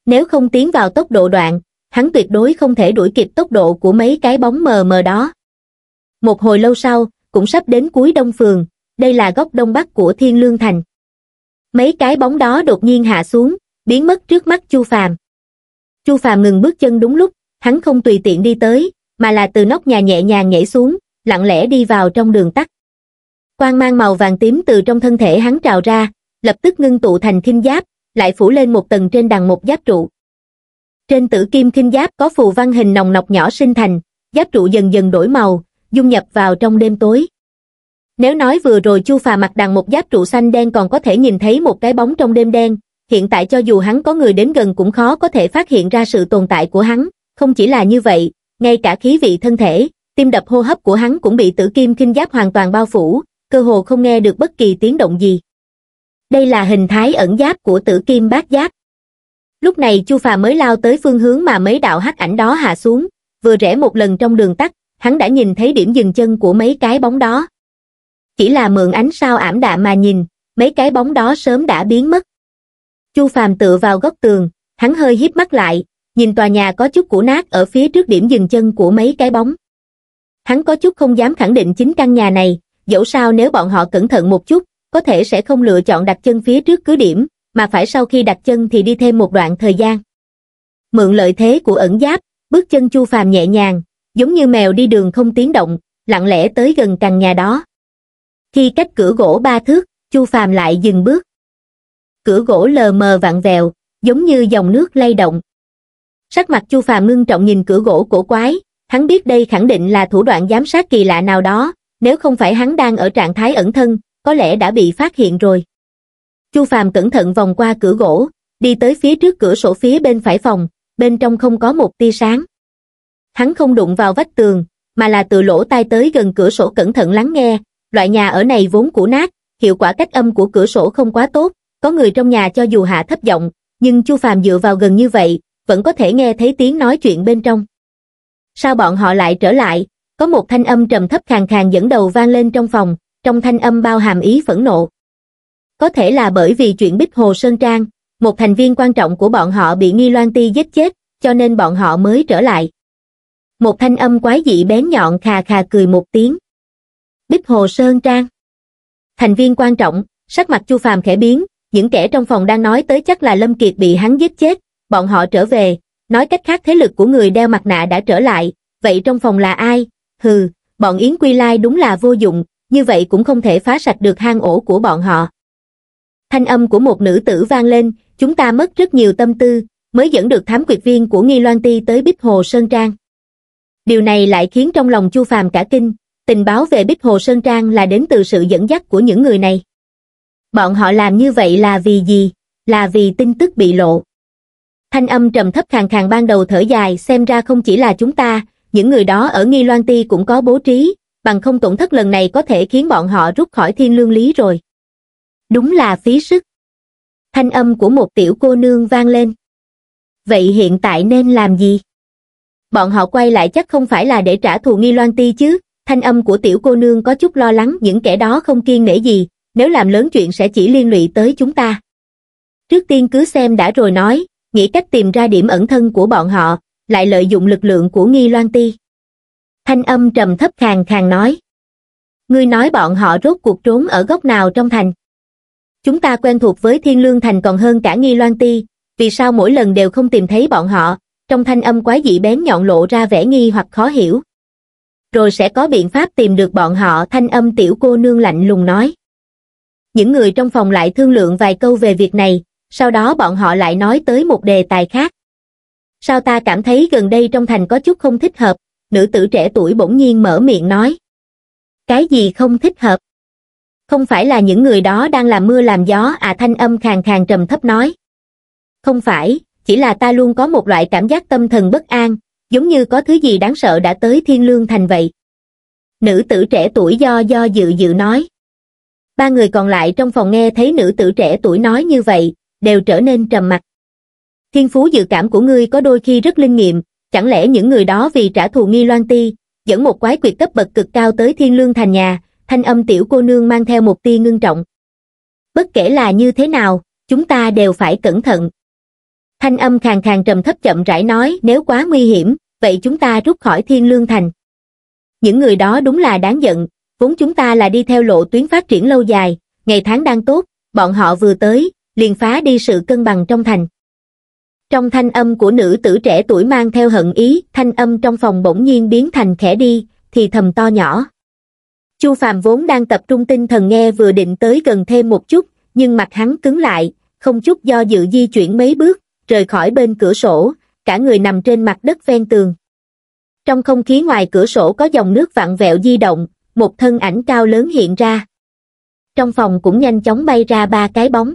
Nếu không tiến vào tốc độ đoạn, hắn tuyệt đối không thể đuổi kịp tốc độ của mấy cái bóng mờ mờ đó. Một hồi lâu sau, cũng sắp đến cuối đông phường, đây là góc đông bắc của Thiên Lương Thành. Mấy cái bóng đó đột nhiên hạ xuống, biến mất trước mắt Chu Phàm. Chu Phàm ngừng bước chân đúng lúc, hắn không tùy tiện đi tới, mà là từ nóc nhà nhẹ nhàng nhảy xuống, lặng lẽ đi vào trong đường tắt. Quang mang màu vàng tím từ trong thân thể hắn trào ra, lập tức ngưng tụ thành khinh giáp, lại phủ lên một tầng trên đằng một giáp trụ. Trên tử kim khinh giáp có phù văn hình nồng nọc nhỏ sinh thành, giáp trụ dần dần đổi màu, dung nhập vào trong đêm tối nếu nói vừa rồi chu phà mặc đằng một giáp trụ xanh đen còn có thể nhìn thấy một cái bóng trong đêm đen hiện tại cho dù hắn có người đến gần cũng khó có thể phát hiện ra sự tồn tại của hắn không chỉ là như vậy ngay cả khí vị thân thể tim đập hô hấp của hắn cũng bị tử kim kinh giáp hoàn toàn bao phủ cơ hồ không nghe được bất kỳ tiếng động gì đây là hình thái ẩn giáp của tử kim bát giáp lúc này chu phà mới lao tới phương hướng mà mấy đạo hắc ảnh đó hạ xuống vừa rẽ một lần trong đường tắt hắn đã nhìn thấy điểm dừng chân của mấy cái bóng đó chỉ là mượn ánh sao ảm đạm mà nhìn mấy cái bóng đó sớm đã biến mất chu phàm tựa vào góc tường hắn hơi híp mắt lại nhìn tòa nhà có chút cũ nát ở phía trước điểm dừng chân của mấy cái bóng hắn có chút không dám khẳng định chính căn nhà này dẫu sao nếu bọn họ cẩn thận một chút có thể sẽ không lựa chọn đặt chân phía trước cứ điểm mà phải sau khi đặt chân thì đi thêm một đoạn thời gian mượn lợi thế của ẩn giáp bước chân chu phàm nhẹ nhàng giống như mèo đi đường không tiếng động, lặng lẽ tới gần căn nhà đó. Khi cách cửa gỗ ba thước, Chu Phàm lại dừng bước. Cửa gỗ lờ mờ vặn vẹo, giống như dòng nước lay động. Sắc mặt Chu Phàm ngưng trọng nhìn cửa gỗ cổ quái, hắn biết đây khẳng định là thủ đoạn giám sát kỳ lạ nào đó, nếu không phải hắn đang ở trạng thái ẩn thân, có lẽ đã bị phát hiện rồi. Chu Phàm cẩn thận vòng qua cửa gỗ, đi tới phía trước cửa sổ phía bên phải phòng, bên trong không có một tia sáng. Hắn không đụng vào vách tường, mà là từ lỗ tai tới gần cửa sổ cẩn thận lắng nghe, loại nhà ở này vốn cũ nát, hiệu quả cách âm của cửa sổ không quá tốt, có người trong nhà cho dù hạ thấp giọng, nhưng Chu Phàm dựa vào gần như vậy, vẫn có thể nghe thấy tiếng nói chuyện bên trong. Sao bọn họ lại trở lại? Có một thanh âm trầm thấp khàn khàn dẫn đầu vang lên trong phòng, trong thanh âm bao hàm ý phẫn nộ. Có thể là bởi vì chuyện Bích Hồ Sơn Trang, một thành viên quan trọng của bọn họ bị Nghi Loan Ti giết chết, cho nên bọn họ mới trở lại một thanh âm quái dị bén nhọn khà khà cười một tiếng bích hồ sơn trang thành viên quan trọng sắc mặt chu phàm khẽ biến những kẻ trong phòng đang nói tới chắc là lâm kiệt bị hắn giết chết bọn họ trở về nói cách khác thế lực của người đeo mặt nạ đã trở lại vậy trong phòng là ai hừ bọn yến quy lai đúng là vô dụng như vậy cũng không thể phá sạch được hang ổ của bọn họ thanh âm của một nữ tử vang lên chúng ta mất rất nhiều tâm tư mới dẫn được thám quyệt viên của nghi loan ti tới bích hồ sơn trang Điều này lại khiến trong lòng Chu Phàm cả kinh, tình báo về Bích Hồ Sơn Trang là đến từ sự dẫn dắt của những người này. Bọn họ làm như vậy là vì gì? Là vì tin tức bị lộ. Thanh âm trầm thấp khàn khàn ban đầu thở dài xem ra không chỉ là chúng ta, những người đó ở Nghi Loan Ti cũng có bố trí, bằng không tổn thất lần này có thể khiến bọn họ rút khỏi thiên lương lý rồi. Đúng là phí sức. Thanh âm của một tiểu cô nương vang lên. Vậy hiện tại nên làm gì? bọn họ quay lại chắc không phải là để trả thù nghi loan ti chứ, thanh âm của tiểu cô nương có chút lo lắng những kẻ đó không kiên nể gì, nếu làm lớn chuyện sẽ chỉ liên lụy tới chúng ta. Trước tiên cứ xem đã rồi nói, nghĩ cách tìm ra điểm ẩn thân của bọn họ, lại lợi dụng lực lượng của nghi loan ti. Thanh âm trầm thấp khàn khàn nói. Ngươi nói bọn họ rốt cuộc trốn ở góc nào trong thành. Chúng ta quen thuộc với thiên lương thành còn hơn cả nghi loan ti, vì sao mỗi lần đều không tìm thấy bọn họ, trong thanh âm quái dị bén nhọn lộ ra vẻ nghi hoặc khó hiểu. Rồi sẽ có biện pháp tìm được bọn họ thanh âm tiểu cô nương lạnh lùng nói. Những người trong phòng lại thương lượng vài câu về việc này, sau đó bọn họ lại nói tới một đề tài khác. Sao ta cảm thấy gần đây trong thành có chút không thích hợp, nữ tử trẻ tuổi bỗng nhiên mở miệng nói. Cái gì không thích hợp? Không phải là những người đó đang làm mưa làm gió à thanh âm khàn khàn trầm thấp nói. Không phải, chỉ là ta luôn có một loại cảm giác tâm thần bất an, giống như có thứ gì đáng sợ đã tới thiên lương thành vậy. Nữ tử trẻ tuổi do do dự dự nói. Ba người còn lại trong phòng nghe thấy nữ tử trẻ tuổi nói như vậy, đều trở nên trầm mặc. Thiên phú dự cảm của ngươi có đôi khi rất linh nghiệm, chẳng lẽ những người đó vì trả thù nghi loan ti, dẫn một quái quyệt cấp bậc cực cao tới thiên lương thành nhà, thanh âm tiểu cô nương mang theo một tia ngưng trọng. Bất kể là như thế nào, chúng ta đều phải cẩn thận, thanh âm khàn khàn trầm thấp chậm rãi nói nếu quá nguy hiểm vậy chúng ta rút khỏi thiên lương thành những người đó đúng là đáng giận vốn chúng ta là đi theo lộ tuyến phát triển lâu dài ngày tháng đang tốt bọn họ vừa tới liền phá đi sự cân bằng trong thành trong thanh âm của nữ tử trẻ tuổi mang theo hận ý thanh âm trong phòng bỗng nhiên biến thành khẽ đi thì thầm to nhỏ chu Phạm vốn đang tập trung tinh thần nghe vừa định tới gần thêm một chút nhưng mặt hắn cứng lại không chút do dự di chuyển mấy bước rời khỏi bên cửa sổ, cả người nằm trên mặt đất ven tường. Trong không khí ngoài cửa sổ có dòng nước vặn vẹo di động, một thân ảnh cao lớn hiện ra. Trong phòng cũng nhanh chóng bay ra ba cái bóng.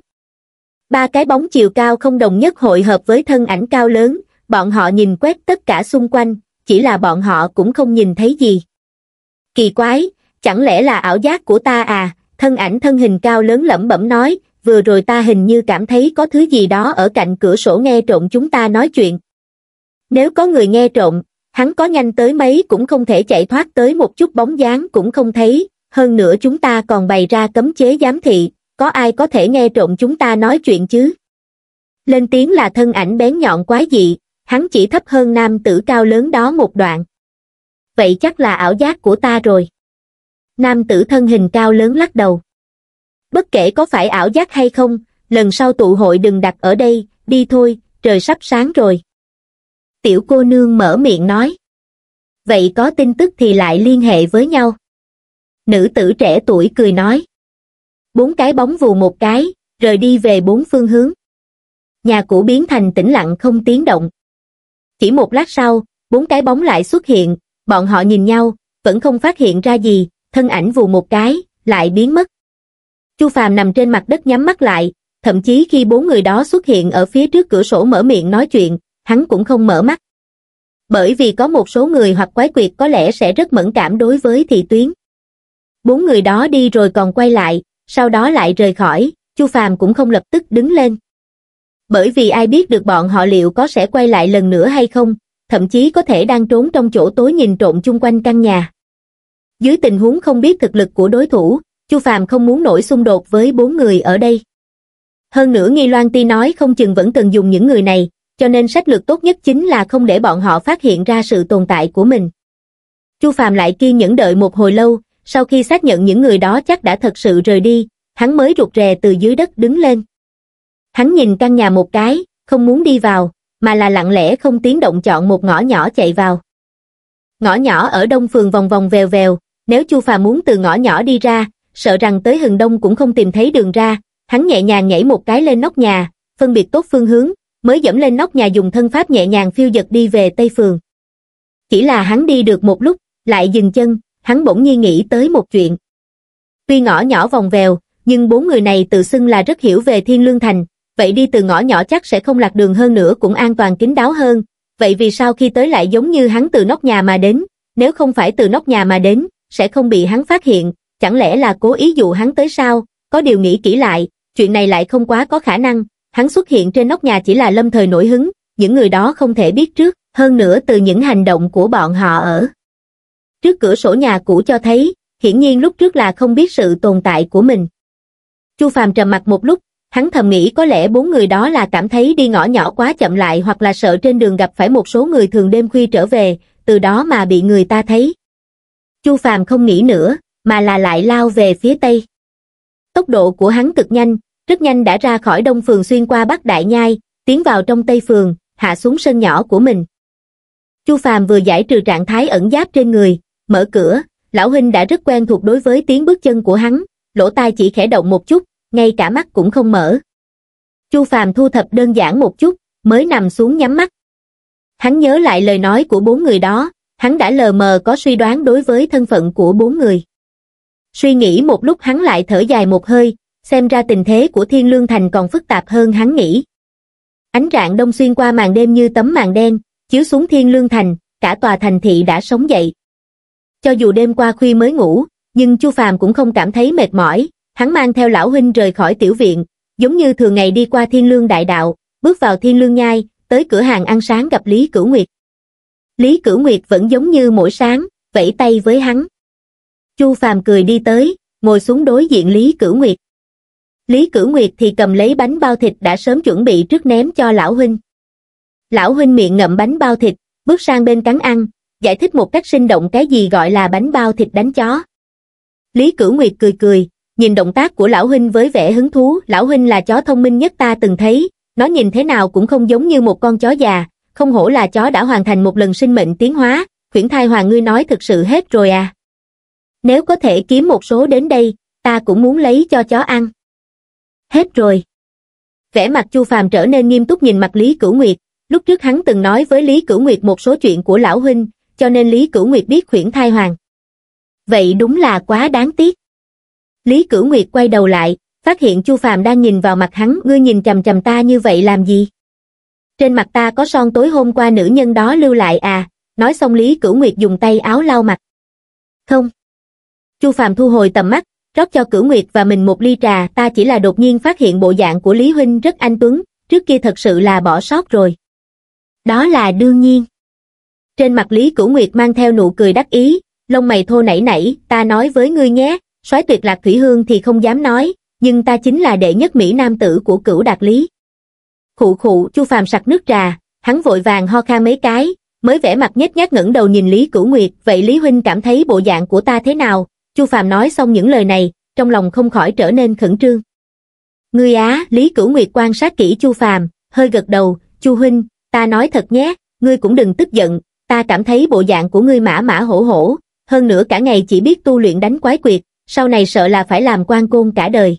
Ba cái bóng chiều cao không đồng nhất hội hợp với thân ảnh cao lớn, bọn họ nhìn quét tất cả xung quanh, chỉ là bọn họ cũng không nhìn thấy gì. Kỳ quái, chẳng lẽ là ảo giác của ta à, thân ảnh thân hình cao lớn lẩm bẩm nói, vừa rồi ta hình như cảm thấy có thứ gì đó ở cạnh cửa sổ nghe trộm chúng ta nói chuyện. Nếu có người nghe trộm, hắn có nhanh tới mấy cũng không thể chạy thoát tới một chút bóng dáng cũng không thấy, hơn nữa chúng ta còn bày ra cấm chế giám thị, có ai có thể nghe trộm chúng ta nói chuyện chứ? Lên tiếng là thân ảnh bén nhọn quá dị, hắn chỉ thấp hơn nam tử cao lớn đó một đoạn. Vậy chắc là ảo giác của ta rồi. Nam tử thân hình cao lớn lắc đầu. Bất kể có phải ảo giác hay không, lần sau tụ hội đừng đặt ở đây, đi thôi, trời sắp sáng rồi. Tiểu cô nương mở miệng nói. Vậy có tin tức thì lại liên hệ với nhau. Nữ tử trẻ tuổi cười nói. Bốn cái bóng vù một cái, rời đi về bốn phương hướng. Nhà cũ biến thành tĩnh lặng không tiếng động. Chỉ một lát sau, bốn cái bóng lại xuất hiện, bọn họ nhìn nhau, vẫn không phát hiện ra gì, thân ảnh vù một cái, lại biến mất. Chu Phàm nằm trên mặt đất nhắm mắt lại, thậm chí khi bốn người đó xuất hiện ở phía trước cửa sổ mở miệng nói chuyện, hắn cũng không mở mắt. Bởi vì có một số người hoặc quái quyệt có lẽ sẽ rất mẫn cảm đối với thị tuyến. Bốn người đó đi rồi còn quay lại, sau đó lại rời khỏi, Chu Phàm cũng không lập tức đứng lên. Bởi vì ai biết được bọn họ liệu có sẽ quay lại lần nữa hay không, thậm chí có thể đang trốn trong chỗ tối nhìn trộm chung quanh căn nhà. Dưới tình huống không biết thực lực của đối thủ, Chu Phàm không muốn nổi xung đột với bốn người ở đây. Hơn nữa Nghi Loan Ti nói không chừng vẫn từng dùng những người này, cho nên sách lược tốt nhất chính là không để bọn họ phát hiện ra sự tồn tại của mình. Chu Phàm lại kiên nhẫn đợi một hồi lâu, sau khi xác nhận những người đó chắc đã thật sự rời đi, hắn mới rụt rè từ dưới đất đứng lên. Hắn nhìn căn nhà một cái, không muốn đi vào, mà là lặng lẽ không tiếng động chọn một ngõ nhỏ chạy vào. Ngõ nhỏ ở đông phường vòng vòng vèo vèo, nếu Chu Phàm muốn từ ngõ nhỏ đi ra, sợ rằng tới hừng đông cũng không tìm thấy đường ra, hắn nhẹ nhàng nhảy một cái lên nóc nhà, phân biệt tốt phương hướng, mới dẫm lên nóc nhà dùng thân pháp nhẹ nhàng phiêu giật đi về Tây Phường. Chỉ là hắn đi được một lúc, lại dừng chân, hắn bỗng nhiên nghĩ tới một chuyện. Tuy ngõ nhỏ vòng vèo, nhưng bốn người này tự xưng là rất hiểu về Thiên Lương Thành, vậy đi từ ngõ nhỏ chắc sẽ không lạc đường hơn nữa cũng an toàn kín đáo hơn, vậy vì sao khi tới lại giống như hắn từ nóc nhà mà đến, nếu không phải từ nóc nhà mà đến, sẽ không bị hắn phát hiện, chẳng lẽ là cố ý dụ hắn tới sao, có điều nghĩ kỹ lại, chuyện này lại không quá có khả năng, hắn xuất hiện trên nóc nhà chỉ là lâm thời nổi hứng, những người đó không thể biết trước, hơn nữa từ những hành động của bọn họ ở. Trước cửa sổ nhà cũ cho thấy, hiển nhiên lúc trước là không biết sự tồn tại của mình. Chu Phàm trầm mặt một lúc, hắn thầm nghĩ có lẽ bốn người đó là cảm thấy đi ngõ nhỏ quá chậm lại hoặc là sợ trên đường gặp phải một số người thường đêm khuya trở về, từ đó mà bị người ta thấy. Chu Phàm không nghĩ nữa, mà là lại lao về phía tây. Tốc độ của hắn cực nhanh, rất nhanh đã ra khỏi đông phường xuyên qua Bắc Đại Nhai, tiến vào trong tây phường, hạ xuống sân nhỏ của mình. Chu Phàm vừa giải trừ trạng thái ẩn giáp trên người, mở cửa, lão huynh đã rất quen thuộc đối với tiếng bước chân của hắn, lỗ tai chỉ khẽ động một chút, ngay cả mắt cũng không mở. Chu Phàm thu thập đơn giản một chút, mới nằm xuống nhắm mắt. Hắn nhớ lại lời nói của bốn người đó, hắn đã lờ mờ có suy đoán đối với thân phận của bốn người. Suy nghĩ một lúc hắn lại thở dài một hơi, xem ra tình thế của Thiên Lương Thành còn phức tạp hơn hắn nghĩ. Ánh rạng đông xuyên qua màn đêm như tấm màn đen, chiếu xuống Thiên Lương Thành, cả tòa thành thị đã sống dậy. Cho dù đêm qua khuya mới ngủ, nhưng Chu Phàm cũng không cảm thấy mệt mỏi, hắn mang theo lão huynh rời khỏi tiểu viện, giống như thường ngày đi qua Thiên Lương đại đạo, bước vào Thiên Lương nhai, tới cửa hàng ăn sáng gặp Lý Cửu Nguyệt. Lý Cửu Nguyệt vẫn giống như mỗi sáng, vẫy tay với hắn. Chu Phàm cười đi tới, ngồi xuống đối diện Lý Cửu Nguyệt. Lý Cửu Nguyệt thì cầm lấy bánh bao thịt đã sớm chuẩn bị trước ném cho lão huynh. Lão huynh miệng ngậm bánh bao thịt, bước sang bên cắn ăn, giải thích một cách sinh động cái gì gọi là bánh bao thịt đánh chó. Lý Cửu Nguyệt cười cười, nhìn động tác của lão huynh với vẻ hứng thú, lão huynh là chó thông minh nhất ta từng thấy, nó nhìn thế nào cũng không giống như một con chó già, không hổ là chó đã hoàn thành một lần sinh mệnh tiến hóa, khuyển thai hoàng ngươi nói thực sự hết rồi à. Nếu có thể kiếm một số đến đây, ta cũng muốn lấy cho chó ăn. Hết rồi. Vẻ mặt Chu Phàm trở nên nghiêm túc nhìn mặt Lý Cửu Nguyệt, lúc trước hắn từng nói với Lý Cửu Nguyệt một số chuyện của lão huynh, cho nên Lý Cửu Nguyệt biết khuyển thai hoàng. Vậy đúng là quá đáng tiếc. Lý Cửu Nguyệt quay đầu lại, phát hiện Chu Phàm đang nhìn vào mặt hắn, ngươi nhìn chằm chằm ta như vậy làm gì? Trên mặt ta có son tối hôm qua nữ nhân đó lưu lại à, nói xong Lý Cửu Nguyệt dùng tay áo lau mặt. Không chu Phạm thu hồi tầm mắt rót cho cửu nguyệt và mình một ly trà ta chỉ là đột nhiên phát hiện bộ dạng của lý huynh rất anh tuấn trước kia thật sự là bỏ sót rồi đó là đương nhiên trên mặt lý cửu nguyệt mang theo nụ cười đắc ý lông mày thô nảy nảy ta nói với ngươi nhé soái tuyệt lạc thủy hương thì không dám nói nhưng ta chính là đệ nhất mỹ nam tử của cửu đạt lý khụ khụ chu Phạm sặc nước trà hắn vội vàng ho khan mấy cái mới vẻ mặt nhếch nhác ngẩng đầu nhìn lý cửu nguyệt vậy lý huynh cảm thấy bộ dạng của ta thế nào Chu Phạm nói xong những lời này, trong lòng không khỏi trở nên khẩn trương. Ngươi á, Lý Cửu Nguyệt quan sát kỹ Chu Phạm, hơi gật đầu, "Chu huynh, ta nói thật nhé, ngươi cũng đừng tức giận, ta cảm thấy bộ dạng của ngươi mã mã hổ hổ, hơn nữa cả ngày chỉ biết tu luyện đánh quái quyệt, sau này sợ là phải làm quan côn cả đời."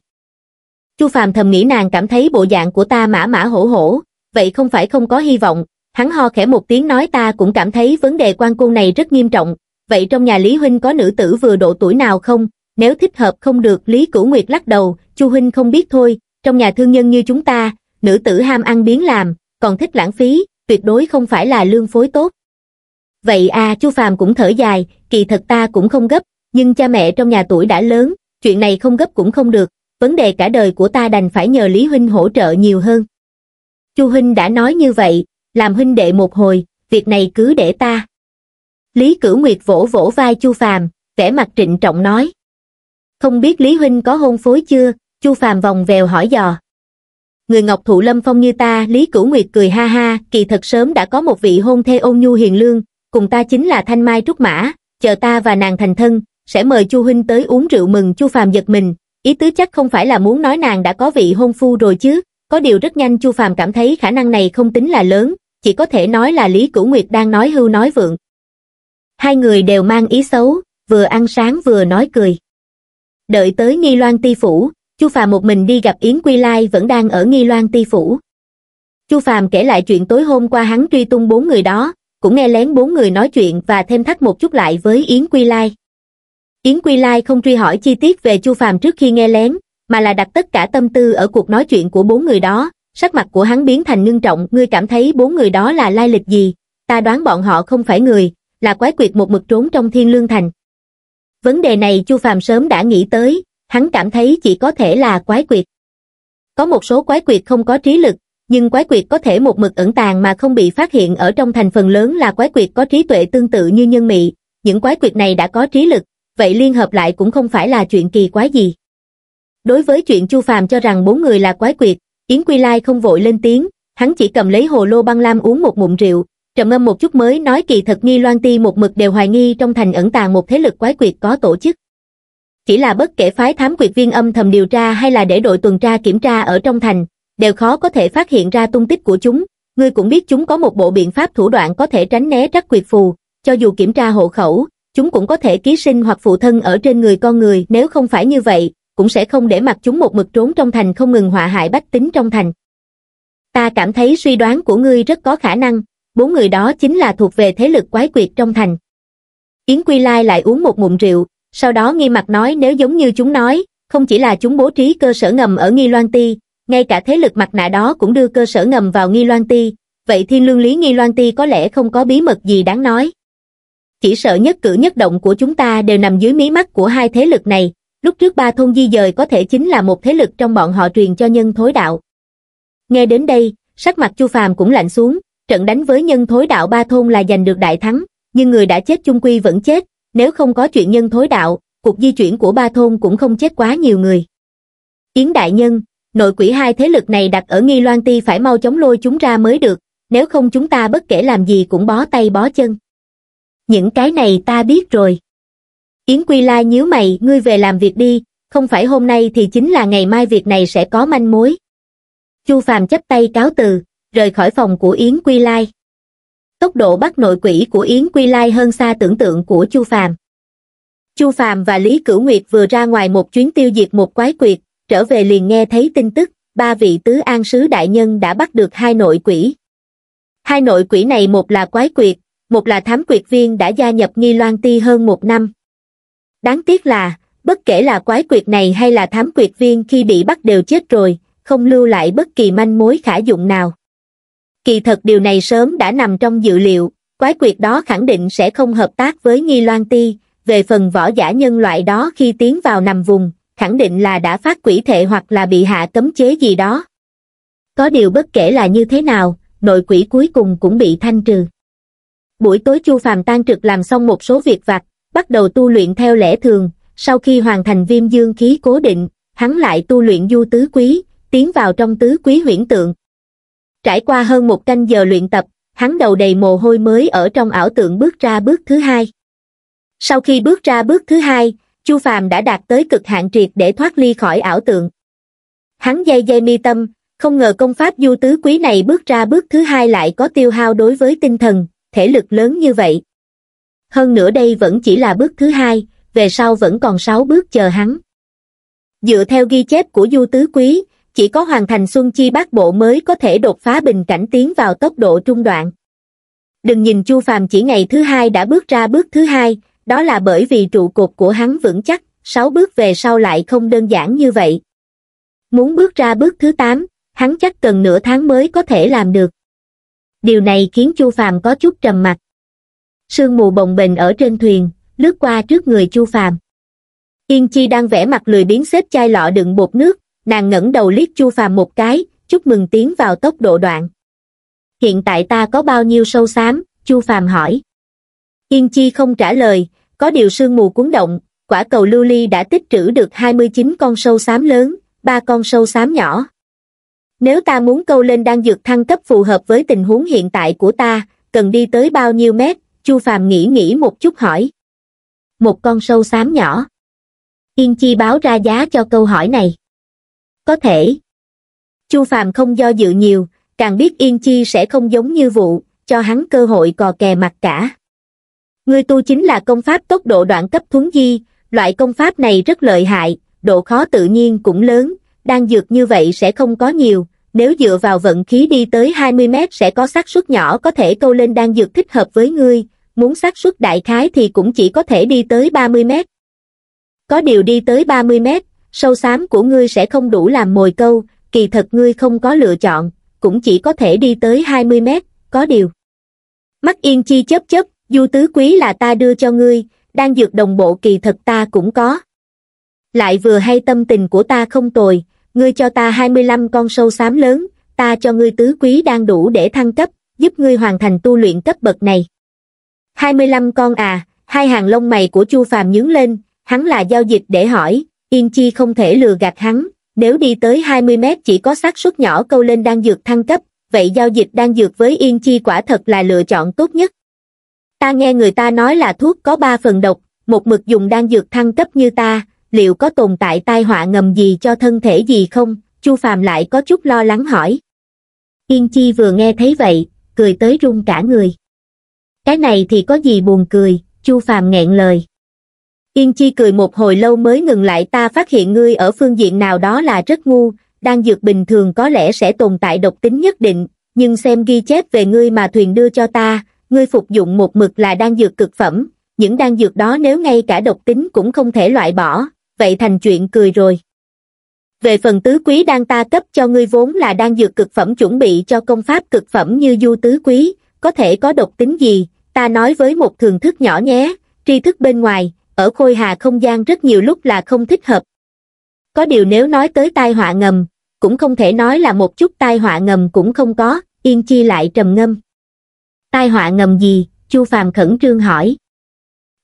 Chu Phạm thầm nghĩ nàng cảm thấy bộ dạng của ta mã mã hổ hổ, vậy không phải không có hy vọng, hắn ho khẽ một tiếng nói ta cũng cảm thấy vấn đề quan côn này rất nghiêm trọng, vậy trong nhà Lý Huynh có nữ tử vừa độ tuổi nào không? Nếu thích hợp không được Lý Cửu Nguyệt lắc đầu, Chu Huynh không biết thôi, trong nhà thương nhân như chúng ta, nữ tử ham ăn biến làm, còn thích lãng phí, tuyệt đối không phải là lương phối tốt. Vậy à Chu Phàm cũng thở dài, kỳ thật ta cũng không gấp, nhưng cha mẹ trong nhà tuổi đã lớn, chuyện này không gấp cũng không được, vấn đề cả đời của ta đành phải nhờ Lý Huynh hỗ trợ nhiều hơn. Chu Huynh đã nói như vậy, làm huynh đệ một hồi, việc này cứ để ta. Lý Cửu Nguyệt vỗ vỗ vai Chu Phàm, vẻ mặt trịnh trọng nói. Không biết Lý Huynh có hôn phối chưa? Chu Phàm vòng vèo hỏi dò. Người Ngọc Thụ Lâm Phong như ta, Lý Cửu Nguyệt cười ha ha, kỳ thật sớm đã có một vị hôn thê ôn nhu hiền lương, cùng ta chính là Thanh Mai Trúc Mã, chờ ta và nàng thành thân, sẽ mời Chu Huynh tới uống rượu mừng Chu Phàm giật mình, ý tứ chắc không phải là muốn nói nàng đã có vị hôn phu rồi chứ, có điều rất nhanh Chu Phàm cảm thấy khả năng này không tính là lớn, chỉ có thể nói là Lý Cửu Nguyệt đang nói hưu nói vượng, hai người đều mang ý xấu vừa ăn sáng vừa nói cười đợi tới nghi loan ti phủ chu phàm một mình đi gặp yến quy lai vẫn đang ở nghi loan ti phủ chu phàm kể lại chuyện tối hôm qua hắn truy tung bốn người đó cũng nghe lén bốn người nói chuyện và thêm thắt một chút lại với yến quy lai yến quy lai không truy hỏi chi tiết về chu phàm trước khi nghe lén mà là đặt tất cả tâm tư ở cuộc nói chuyện của bốn người đó sắc mặt của hắn biến thành ngưng trọng ngươi cảm thấy bốn người đó là lai lịch gì ta đoán bọn họ không phải người là quái quyệt một mực trốn trong thiên lương thành. Vấn đề này Chu Phàm sớm đã nghĩ tới, hắn cảm thấy chỉ có thể là quái quyệt. Có một số quái quyệt không có trí lực, nhưng quái quyệt có thể một mực ẩn tàng mà không bị phát hiện ở trong thành phần lớn là quái quyệt có trí tuệ tương tự như nhân mị, những quái quyệt này đã có trí lực, vậy liên hợp lại cũng không phải là chuyện kỳ quái gì. Đối với chuyện Chu Phàm cho rằng bốn người là quái quyệt, Yến Quy Lai không vội lên tiếng, hắn chỉ cầm lấy hồ lô băng lam uống một ngụm rượu, trầm ngâm một chút mới nói kỳ thật nghi loan ti một mực đều hoài nghi trong thành ẩn tàng một thế lực quái quyệt có tổ chức chỉ là bất kể phái thám quyệt viên âm thầm điều tra hay là để đội tuần tra kiểm tra ở trong thành đều khó có thể phát hiện ra tung tích của chúng ngươi cũng biết chúng có một bộ biện pháp thủ đoạn có thể tránh né trắc quyệt phù cho dù kiểm tra hộ khẩu chúng cũng có thể ký sinh hoặc phụ thân ở trên người con người nếu không phải như vậy cũng sẽ không để mặc chúng một mực trốn trong thành không ngừng họa hại bách tính trong thành ta cảm thấy suy đoán của ngươi rất có khả năng bốn người đó chính là thuộc về thế lực quái quyệt trong thành. Yến Quy Lai lại uống một ngụm rượu, sau đó nghi mặt nói nếu giống như chúng nói, không chỉ là chúng bố trí cơ sở ngầm ở Nghi Loan Ti, ngay cả thế lực mặt nạ đó cũng đưa cơ sở ngầm vào Nghi Loan Ti, vậy thiên lương lý Nghi Loan Ti có lẽ không có bí mật gì đáng nói. Chỉ sợ nhất cử nhất động của chúng ta đều nằm dưới mí mắt của hai thế lực này, lúc trước ba thôn di dời có thể chính là một thế lực trong bọn họ truyền cho nhân thối đạo. Nghe đến đây, sắc mặt Chu Phàm cũng lạnh xuống, trận đánh với nhân thối đạo ba thôn là giành được đại thắng, nhưng người đã chết chung quy vẫn chết, nếu không có chuyện nhân thối đạo, cuộc di chuyển của ba thôn cũng không chết quá nhiều người. Yến Đại Nhân, nội quỷ hai thế lực này đặt ở Nghi Loan Ti phải mau chống lôi chúng ra mới được, nếu không chúng ta bất kể làm gì cũng bó tay bó chân. Những cái này ta biết rồi. Yến Quy La nhíu mày, ngươi về làm việc đi, không phải hôm nay thì chính là ngày mai việc này sẽ có manh mối. Chu Phàm chấp tay cáo từ, rời khỏi phòng của Yến Quy Lai. Tốc độ bắt nội quỷ của Yến Quy Lai hơn xa tưởng tượng của Chu Phàm. Chu Phàm và Lý Cửu Nguyệt vừa ra ngoài một chuyến tiêu diệt một quái quyệt, trở về liền nghe thấy tin tức, ba vị tứ an sứ đại nhân đã bắt được hai nội quỷ. Hai nội quỷ này một là quái quyệt, một là thám quyệt viên đã gia nhập nghi loan ti hơn một năm. Đáng tiếc là, bất kể là quái quyệt này hay là thám quyệt viên khi bị bắt đều chết rồi, không lưu lại bất kỳ manh mối khả dụng nào kỳ thật điều này sớm đã nằm trong dự liệu quái quyệt đó khẳng định sẽ không hợp tác với nghi loan ti về phần võ giả nhân loại đó khi tiến vào nằm vùng khẳng định là đã phát quỷ thể hoặc là bị hạ cấm chế gì đó có điều bất kể là như thế nào nội quỷ cuối cùng cũng bị thanh trừ buổi tối chu phàm tan trực làm xong một số việc vặt bắt đầu tu luyện theo lẽ thường sau khi hoàn thành viêm dương khí cố định hắn lại tu luyện du tứ quý tiến vào trong tứ quý huyễn tượng trải qua hơn một canh giờ luyện tập hắn đầu đầy mồ hôi mới ở trong ảo tượng bước ra bước thứ hai sau khi bước ra bước thứ hai chu phàm đã đạt tới cực hạn triệt để thoát ly khỏi ảo tượng hắn dây dây mi tâm không ngờ công pháp du tứ quý này bước ra bước thứ hai lại có tiêu hao đối với tinh thần thể lực lớn như vậy hơn nữa đây vẫn chỉ là bước thứ hai về sau vẫn còn sáu bước chờ hắn dựa theo ghi chép của du tứ quý chỉ có hoàn thành Xuân Chi bát bộ mới có thể đột phá bình cảnh tiến vào tốc độ trung đoạn. Đừng nhìn Chu Phàm chỉ ngày thứ hai đã bước ra bước thứ hai, đó là bởi vì trụ cột của hắn vững chắc, sáu bước về sau lại không đơn giản như vậy. Muốn bước ra bước thứ tám, hắn chắc cần nửa tháng mới có thể làm được. Điều này khiến Chu Phàm có chút trầm mặt. Sương mù bồng bềnh ở trên thuyền, lướt qua trước người Chu Phàm. Yên Chi đang vẽ mặt lười biến xếp chai lọ đựng bột nước, nàng ngẩng đầu liếc chu phàm một cái chúc mừng tiến vào tốc độ đoạn hiện tại ta có bao nhiêu sâu xám chu phàm hỏi yên chi không trả lời có điều sương mù cuốn động quả cầu lưu ly đã tích trữ được 29 con sâu xám lớn ba con sâu xám nhỏ nếu ta muốn câu lên đang dược thăng cấp phù hợp với tình huống hiện tại của ta cần đi tới bao nhiêu mét chu phàm nghĩ nghĩ một chút hỏi một con sâu xám nhỏ yên chi báo ra giá cho câu hỏi này có thể. Chu Phàm không do dự nhiều, càng biết Yên Chi sẽ không giống như vụ, cho hắn cơ hội cò kè mặt cả. người tu chính là công pháp tốc độ đoạn cấp thuấn di, loại công pháp này rất lợi hại, độ khó tự nhiên cũng lớn, đang dược như vậy sẽ không có nhiều, nếu dựa vào vận khí đi tới 20 mét sẽ có xác suất nhỏ có thể câu lên đang dược thích hợp với ngươi, muốn xác suất đại khái thì cũng chỉ có thể đi tới 30 mét. Có điều đi tới 30 mét, sâu xám của ngươi sẽ không đủ làm mồi câu, kỳ thật ngươi không có lựa chọn, cũng chỉ có thể đi tới 20 mét, có điều. Mắt yên chi chớp chớp, du tứ quý là ta đưa cho ngươi, đang dược đồng bộ kỳ thật ta cũng có. Lại vừa hay tâm tình của ta không tồi, ngươi cho ta 25 con sâu xám lớn, ta cho ngươi tứ quý đang đủ để thăng cấp, giúp ngươi hoàn thành tu luyện cấp bậc này. 25 con à, hai hàng lông mày của Chu Phàm nhướng lên, hắn là giao dịch để hỏi, Yên Chi không thể lừa gạt hắn, nếu đi tới 20 mét chỉ có xác suất nhỏ câu lên đan dược thăng cấp, vậy giao dịch đan dược với Yên Chi quả thật là lựa chọn tốt nhất. Ta nghe người ta nói là thuốc có 3 phần độc, một mực dùng đan dược thăng cấp như ta, liệu có tồn tại tai họa ngầm gì cho thân thể gì không? Chu Phàm lại có chút lo lắng hỏi. Yên Chi vừa nghe thấy vậy, cười tới run cả người. Cái này thì có gì buồn cười, Chu Phàm nghẹn lời. Yên Chi cười một hồi lâu mới ngừng lại ta phát hiện ngươi ở phương diện nào đó là rất ngu, Đan dược bình thường có lẽ sẽ tồn tại độc tính nhất định, nhưng xem ghi chép về ngươi mà thuyền đưa cho ta, ngươi phục dụng một mực là đan dược cực phẩm, những đan dược đó nếu ngay cả độc tính cũng không thể loại bỏ, vậy thành chuyện cười rồi. Về phần tứ quý đan ta cấp cho ngươi vốn là đan dược cực phẩm chuẩn bị cho công pháp cực phẩm như du tứ quý, có thể có độc tính gì, ta nói với một thường thức nhỏ nhé, tri thức bên ngoài, ở khôi hà không gian rất nhiều lúc là không thích hợp. Có điều nếu nói tới tai họa ngầm, cũng không thể nói là một chút tai họa ngầm cũng không có, Yên Chi lại trầm ngâm. Tai họa ngầm gì? Chu Phàm khẩn trương hỏi.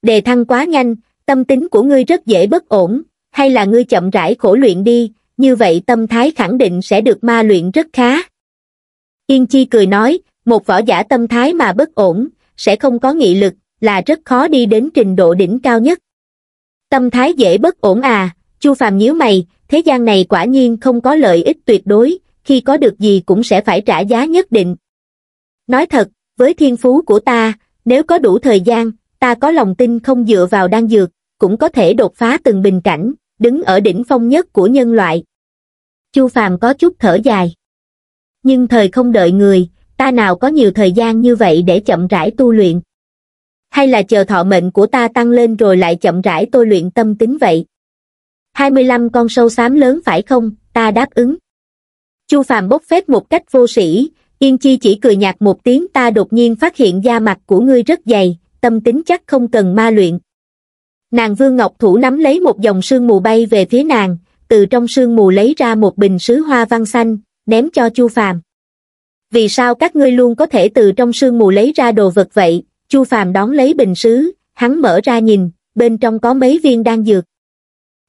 Đề thăng quá nhanh, tâm tính của ngươi rất dễ bất ổn, hay là ngươi chậm rãi khổ luyện đi, như vậy tâm thái khẳng định sẽ được ma luyện rất khá. Yên Chi cười nói, một võ giả tâm thái mà bất ổn, sẽ không có nghị lực, là rất khó đi đến trình độ đỉnh cao nhất. Tâm thái dễ bất ổn à, Chu Phàm nhíu mày, thế gian này quả nhiên không có lợi ích tuyệt đối, khi có được gì cũng sẽ phải trả giá nhất định. Nói thật, với thiên phú của ta, nếu có đủ thời gian, ta có lòng tin không dựa vào đan dược, cũng có thể đột phá từng bình cảnh, đứng ở đỉnh phong nhất của nhân loại. Chu Phàm có chút thở dài. Nhưng thời không đợi người, ta nào có nhiều thời gian như vậy để chậm rãi tu luyện hay là chờ thọ mệnh của ta tăng lên rồi lại chậm rãi tôi luyện tâm tính vậy hai mươi lăm con sâu xám lớn phải không ta đáp ứng chu phàm bốc phép một cách vô sĩ yên chi chỉ cười nhạt một tiếng ta đột nhiên phát hiện da mặt của ngươi rất dày tâm tính chắc không cần ma luyện nàng vương ngọc thủ nắm lấy một dòng sương mù bay về phía nàng từ trong sương mù lấy ra một bình sứ hoa văn xanh ném cho chu phàm vì sao các ngươi luôn có thể từ trong sương mù lấy ra đồ vật vậy chu phàm đón lấy bình sứ hắn mở ra nhìn bên trong có mấy viên đan dược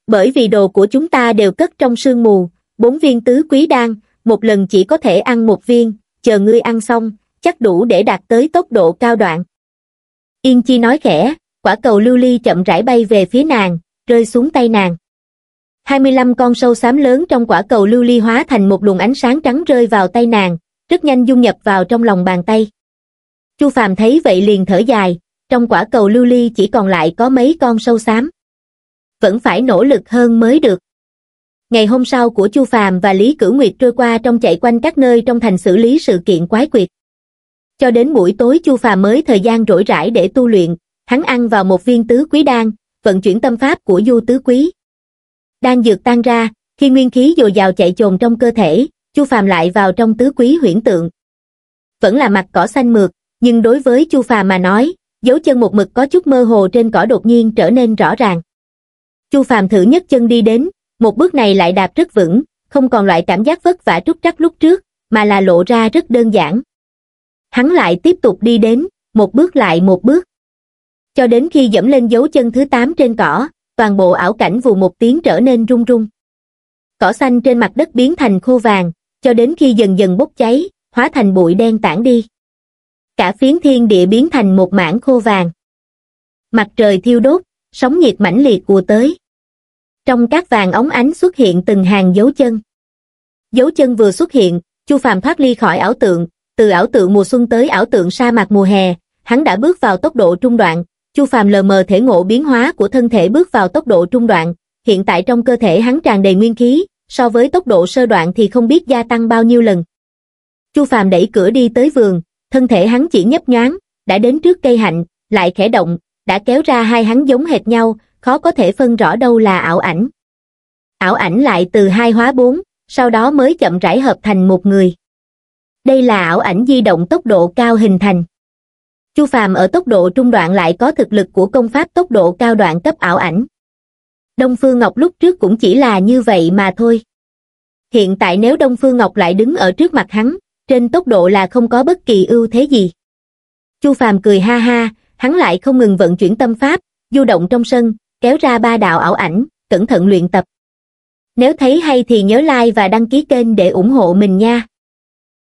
bởi vì đồ của chúng ta đều cất trong sương mù bốn viên tứ quý đan một lần chỉ có thể ăn một viên chờ ngươi ăn xong chắc đủ để đạt tới tốc độ cao đoạn yên chi nói khẽ quả cầu lưu ly chậm rãi bay về phía nàng rơi xuống tay nàng 25 con sâu xám lớn trong quả cầu lưu ly hóa thành một luồng ánh sáng trắng rơi vào tay nàng, rất nhanh dung nhập vào trong lòng bàn tay. Chu Phàm thấy vậy liền thở dài, trong quả cầu lưu ly chỉ còn lại có mấy con sâu xám. Vẫn phải nỗ lực hơn mới được. Ngày hôm sau của Chu Phàm và Lý Cửu Nguyệt trôi qua trong chạy quanh các nơi trong thành xử lý sự kiện quái quyệt. Cho đến buổi tối Chu Phàm mới thời gian rỗi rãi để tu luyện, hắn ăn vào một viên tứ quý đan, vận chuyển tâm pháp của Du tứ quý. Đan dược tan ra, khi nguyên khí dồi dào chạy trồn trong cơ thể, Chu Phàm lại vào trong tứ quý huyễn tượng. Vẫn là mặt cỏ xanh mượt, nhưng đối với Chu phàm mà nói, dấu chân một mực có chút mơ hồ trên cỏ đột nhiên trở nên rõ ràng. Chu Phàm thử nhất chân đi đến, một bước này lại đạp rất vững, không còn loại cảm giác vất vả trúc trắc lúc trước, mà là lộ ra rất đơn giản. Hắn lại tiếp tục đi đến, một bước lại một bước. Cho đến khi dẫm lên dấu chân thứ 8 trên cỏ, toàn bộ ảo cảnh vù một tiếng trở nên rung rung. Cỏ xanh trên mặt đất biến thành khô vàng, cho đến khi dần dần bốc cháy, hóa thành bụi đen tản đi cả phiến thiên địa biến thành một mảng khô vàng. Mặt trời thiêu đốt, sóng nhiệt mãnh liệt của tới. Trong các vàng ống ánh xuất hiện từng hàng dấu chân. Dấu chân vừa xuất hiện, Chu Phàm thoát ly khỏi ảo tượng, từ ảo tượng mùa xuân tới ảo tượng sa mạc mùa hè, hắn đã bước vào tốc độ trung đoạn, Chu Phàm lờ mờ thể ngộ biến hóa của thân thể bước vào tốc độ trung đoạn, hiện tại trong cơ thể hắn tràn đầy nguyên khí, so với tốc độ sơ đoạn thì không biết gia tăng bao nhiêu lần. Chu Phàm đẩy cửa đi tới vườn, thân thể hắn chỉ nhấp nhoáng đã đến trước cây hạnh lại khẽ động đã kéo ra hai hắn giống hệt nhau khó có thể phân rõ đâu là ảo ảnh ảo ảnh lại từ hai hóa bốn sau đó mới chậm rãi hợp thành một người đây là ảo ảnh di động tốc độ cao hình thành chu phàm ở tốc độ trung đoạn lại có thực lực của công pháp tốc độ cao đoạn cấp ảo ảnh đông phương ngọc lúc trước cũng chỉ là như vậy mà thôi hiện tại nếu đông phương ngọc lại đứng ở trước mặt hắn trên tốc độ là không có bất kỳ ưu thế gì. Chu Phàm cười ha ha, hắn lại không ngừng vận chuyển tâm pháp, du động trong sân, kéo ra ba đạo ảo ảnh, cẩn thận luyện tập. Nếu thấy hay thì nhớ like và đăng ký kênh để ủng hộ mình nha.